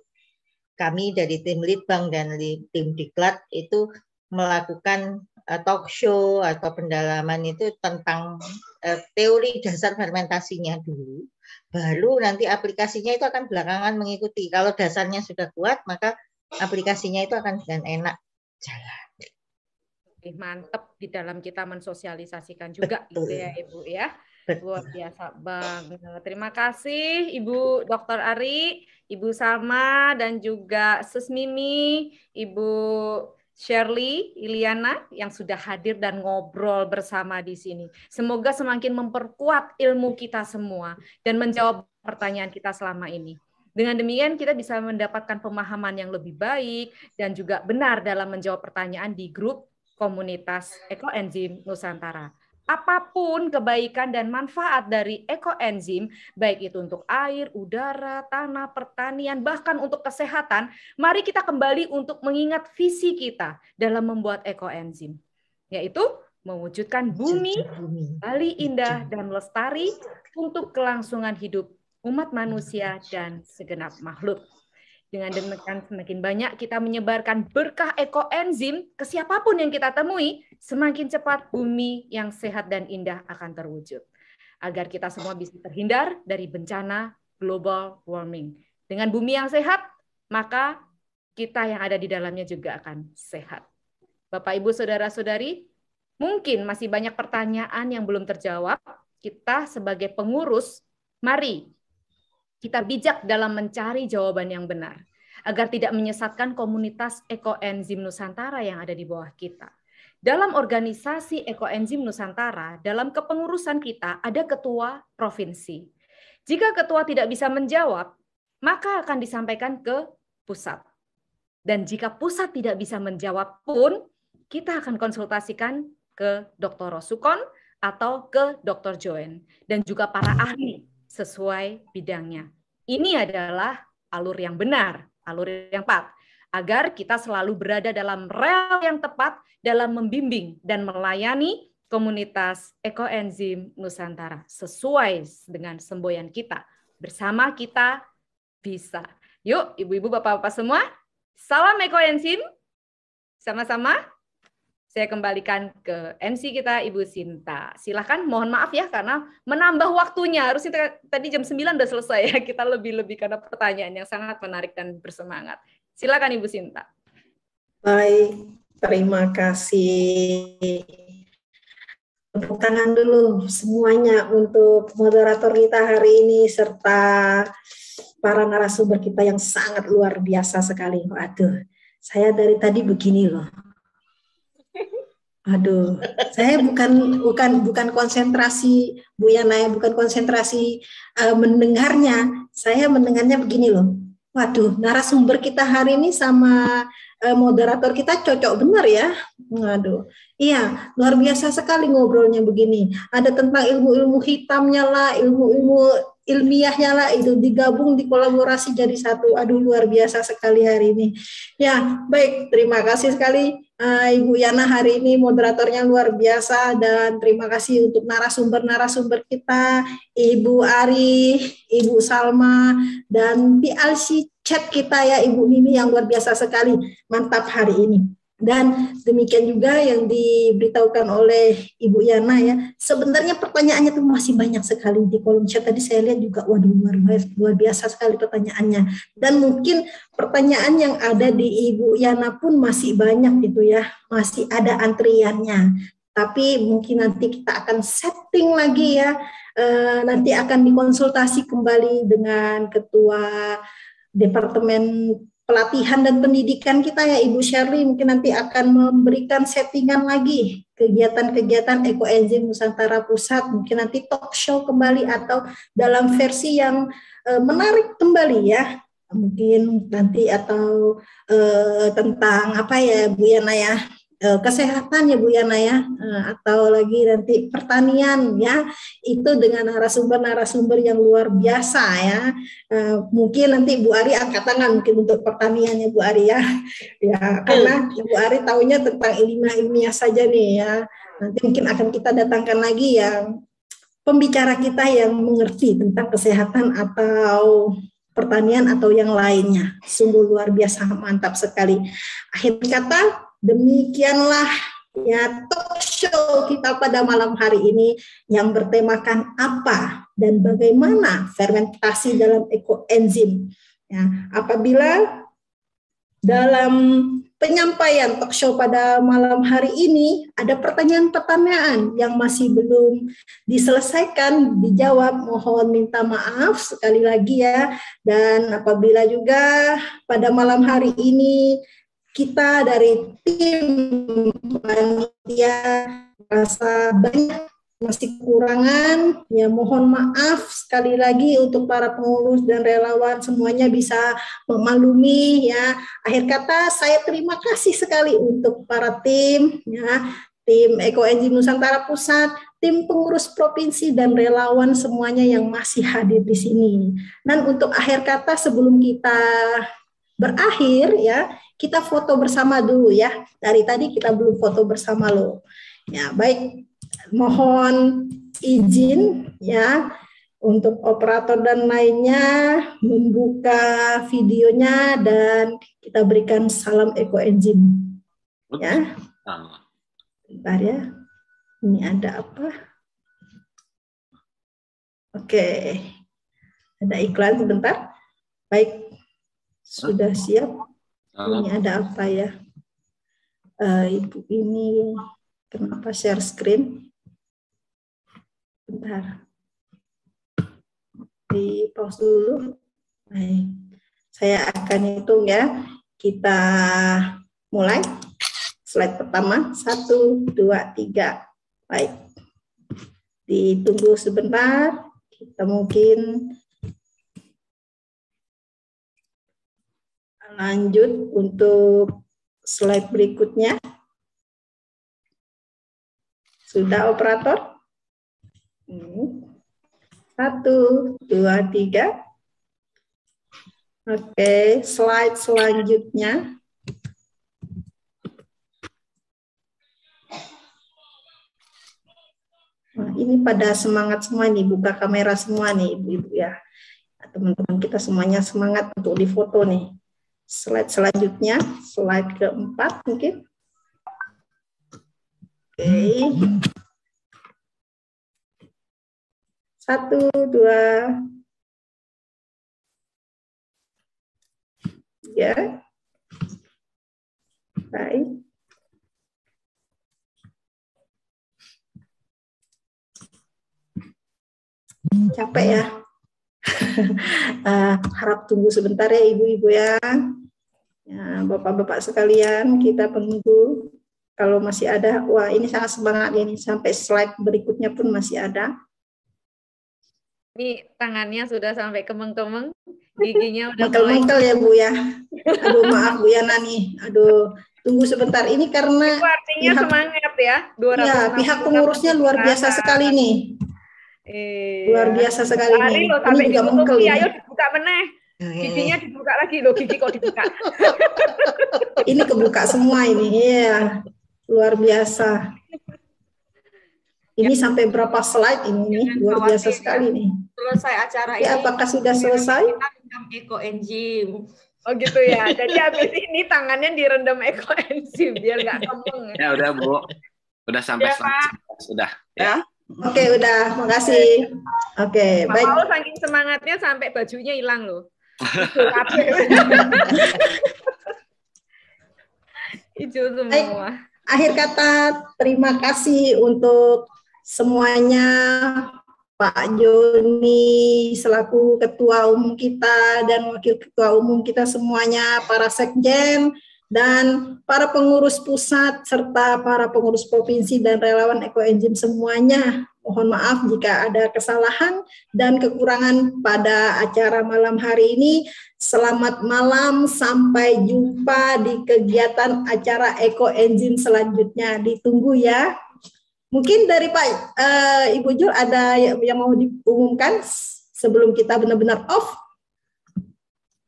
kami dari tim litbang dan tim diklat itu melakukan eh, talk show atau pendalaman itu tentang eh, teori dasar fermentasinya dulu baru nanti aplikasinya itu akan belakangan mengikuti kalau dasarnya sudah kuat maka aplikasinya itu akan dengan enak jalan mantep di dalam kita mensosialisasikan juga gitu Betul. gitu ya Ibu ya. Luar biasa banget. Terima kasih Ibu Dr. Ari, Ibu Salma dan juga Sus Mimi, Ibu Shirley, Iliana yang sudah hadir dan ngobrol bersama di sini. Semoga semakin memperkuat ilmu kita semua dan menjawab pertanyaan kita selama ini. Dengan demikian kita bisa mendapatkan pemahaman yang lebih baik dan juga benar dalam menjawab pertanyaan di grup komunitas ekoenzim Nusantara. Apapun kebaikan dan manfaat dari ekoenzim, baik itu untuk air, udara, tanah, pertanian, bahkan untuk kesehatan, mari kita kembali untuk mengingat visi kita dalam membuat ekoenzim, yaitu mewujudkan bumi, Bali indah dan lestari untuk kelangsungan hidup umat manusia dan segenap makhluk. Dengan demikian semakin banyak kita menyebarkan berkah ekoenzim ke siapapun yang kita temui, semakin cepat bumi yang sehat dan indah akan terwujud. Agar kita semua bisa terhindar dari bencana global warming. Dengan bumi yang sehat, maka kita yang ada di dalamnya juga akan sehat. Bapak, Ibu, Saudara-saudari, mungkin masih banyak pertanyaan yang belum terjawab. Kita sebagai pengurus, mari kita bijak dalam mencari jawaban yang benar agar tidak menyesatkan komunitas ekoenzim Nusantara yang ada di bawah kita. Dalam organisasi ekoenzim Nusantara, dalam kepengurusan kita ada ketua provinsi. Jika ketua tidak bisa menjawab, maka akan disampaikan ke pusat. Dan jika pusat tidak bisa menjawab pun, kita akan konsultasikan ke Dr. Rosukon atau ke Dr. Joen dan juga para ahli sesuai bidangnya. Ini adalah alur yang benar, alur yang tepat, agar kita selalu berada dalam rel yang tepat dalam membimbing dan melayani komunitas ekoenzim Nusantara sesuai dengan semboyan kita. Bersama kita bisa. Yuk, ibu-ibu, bapak-bapak semua, salam ekoenzim. Sama-sama saya kembalikan ke MC kita Ibu Sinta. Silahkan, mohon maaf ya karena menambah waktunya. Harusnya tadi jam 9 sudah selesai ya. Kita lebih-lebih karena pertanyaan yang sangat menarik dan bersemangat. Silakan Ibu Sinta. Baik, terima kasih. Tepuk tangan dulu semuanya untuk moderator kita hari ini serta para narasumber kita yang sangat luar biasa sekali. Waduh, saya dari tadi begini loh Aduh, saya bukan bukan bukan konsentrasi Bu Yana, ya, bukan konsentrasi uh, mendengarnya. Saya mendengarnya begini loh. Waduh, narasumber kita hari ini sama uh, moderator kita cocok benar ya. Waduh, iya luar biasa sekali ngobrolnya begini. Ada tentang ilmu-ilmu hitamnya lah, ilmu-ilmu ilmiahnya lah itu digabung dikolaborasi jadi satu aduh luar biasa sekali hari ini ya baik terima kasih sekali uh, Ibu Yana hari ini moderatornya luar biasa dan terima kasih untuk narasumber-narasumber kita Ibu Ari Ibu Salma dan PLC chat kita ya Ibu Mimi yang luar biasa sekali mantap hari ini dan demikian juga yang diberitahukan oleh Ibu Yana ya. Sebenarnya pertanyaannya tuh masih banyak sekali di kolom chat tadi saya lihat juga waduh luar, luar biasa sekali pertanyaannya. Dan mungkin pertanyaan yang ada di Ibu Yana pun masih banyak gitu ya, masih ada antriannya. Tapi mungkin nanti kita akan setting lagi ya. E, nanti akan dikonsultasi kembali dengan ketua Departemen pelatihan dan pendidikan kita ya Ibu Sherly mungkin nanti akan memberikan settingan lagi kegiatan-kegiatan ekoenzim Nusantara Pusat mungkin nanti talk show kembali atau dalam versi yang e, menarik kembali ya mungkin nanti atau e, tentang apa ya Bu Yana ya Eh, kesehatan ya Bu Yana ya eh, atau lagi nanti pertanian ya itu dengan narasumber-narasumber yang luar biasa ya eh, mungkin nanti Bu Ari angkat tangan mungkin untuk pertaniannya Bu Ari ya ya karena Bu Ari tahunya tentang ilmiah ilmiah saja nih ya nanti mungkin akan kita datangkan lagi yang pembicara kita yang mengerti tentang kesehatan atau pertanian atau yang lainnya sungguh luar biasa mantap sekali akhir kata Demikianlah ya talk show kita pada malam hari ini yang bertemakan apa dan bagaimana fermentasi dalam ekoenzim. Ya, apabila dalam penyampaian talk show pada malam hari ini ada pertanyaan-pertanyaan yang masih belum diselesaikan dijawab mohon minta maaf sekali lagi ya dan apabila juga pada malam hari ini kita dari tim panitia merasa banyak masih kekurangan. Ya mohon maaf sekali lagi untuk para pengurus dan relawan semuanya bisa memaklumi ya. Akhir kata saya terima kasih sekali untuk para tim ya, tim Eko Enji Nusantara Pusat, tim pengurus provinsi dan relawan semuanya yang masih hadir di sini. Dan untuk akhir kata sebelum kita berakhir ya, kita foto bersama dulu ya. Dari tadi kita belum foto bersama lo. Ya, baik. Mohon izin ya untuk operator dan lainnya membuka videonya dan kita berikan salam Eko engine. Ya. Bentar ya. Ini ada apa? Oke. Ada iklan sebentar. Baik. Sudah siap. Ini ada apa ya? Uh, Ibu ini kenapa share screen? Bentar. Di pause dulu. Baik. Saya akan hitung ya. Kita mulai. Slide pertama. Satu, dua, tiga. Baik. Ditunggu sebentar. Kita mungkin lanjut untuk slide berikutnya. Sudah operator? Satu, dua, tiga. Oke, slide selanjutnya. Nah, ini pada semangat semua nih, buka kamera semua nih ibu-ibu ya. Teman-teman kita semuanya semangat untuk difoto nih slide selanjutnya, slide keempat mungkin. Oke. Okay. Satu, dua, ya, Baik. Capek ya? uh, harap tunggu sebentar ya ibu-ibu ya. Ya, Bapak-bapak sekalian, kita tunggu. kalau masih ada, wah ini sangat semangat ya, ini sampai slide berikutnya pun masih ada. Ini tangannya sudah sampai kemeng-kemeng, giginya udah mengkel ya Bu ya. Aduh maaf Bu Yana nih, aduh tunggu sebentar ini karena Itu artinya pihak, semangat ya. 200 ya pihak pengurusnya luar biasa sekali nih. Iya. Luar biasa sekali nih. ini juga mengkel. Ya, ayo dibuka meneh. Giginya dibuka lagi loh, gigi kok dibuka. ini kebuka semua ini, ya. Luar biasa. Ini ya. sampai berapa slide ini nih? Luar biasa sekali nih. Selesai acara ya, ini. apakah sudah selesai? eko enzim Oh gitu ya. Jadi habis ini tangannya direndam enzim biar nggak kembung. Ya. udah Bu. Udah sampai ya, selesai. Sudah. Ya. ya. Oke, okay, udah. Makasih. Oke, okay, baik. Kalau saking semangatnya sampai bajunya hilang loh. Ya? semua. Akhir kata terima kasih untuk semuanya Pak Joni selaku ketua umum kita dan wakil ketua umum kita semuanya para sekjen dan para pengurus pusat serta para pengurus provinsi dan relawan Eko Engine semuanya Mohon maaf jika ada kesalahan dan kekurangan pada acara malam hari ini. Selamat malam, sampai jumpa di kegiatan acara Eco Engine selanjutnya. Ditunggu ya. Mungkin dari Pak e, Ibu Jul ada yang mau diumumkan sebelum kita benar-benar off.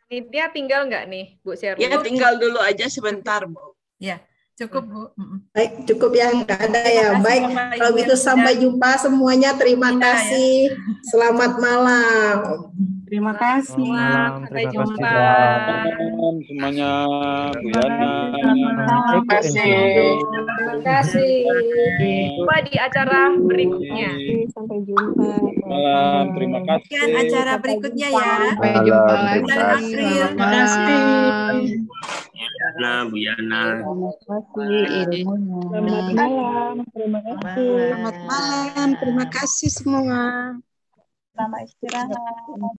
ini dia tinggal nggak nih, Bu Sherly? Ya tinggal dulu aja sebentar, Bu. Ya. Cukup hmm. Bu. Baik, cukup ya enggak ada ya. Baik, kalau gitu sampai jumpa semuanya. Terima ya. kasih. Selamat malam. Terima kasih. Sampai jumpa. Selamat semuanya. Bu Yana. Terima kasih. Terima kasih. Jumpa di acara berikutnya. Sampai jumpa. Malam. Terima kasih. Sekian acara berikutnya ya. Sampai jumpa Terima kasih. Yana, Bu Yana. Selamat malam. Terima kasih. Selamat malam. Terima kasih semua. Selamat istirahat.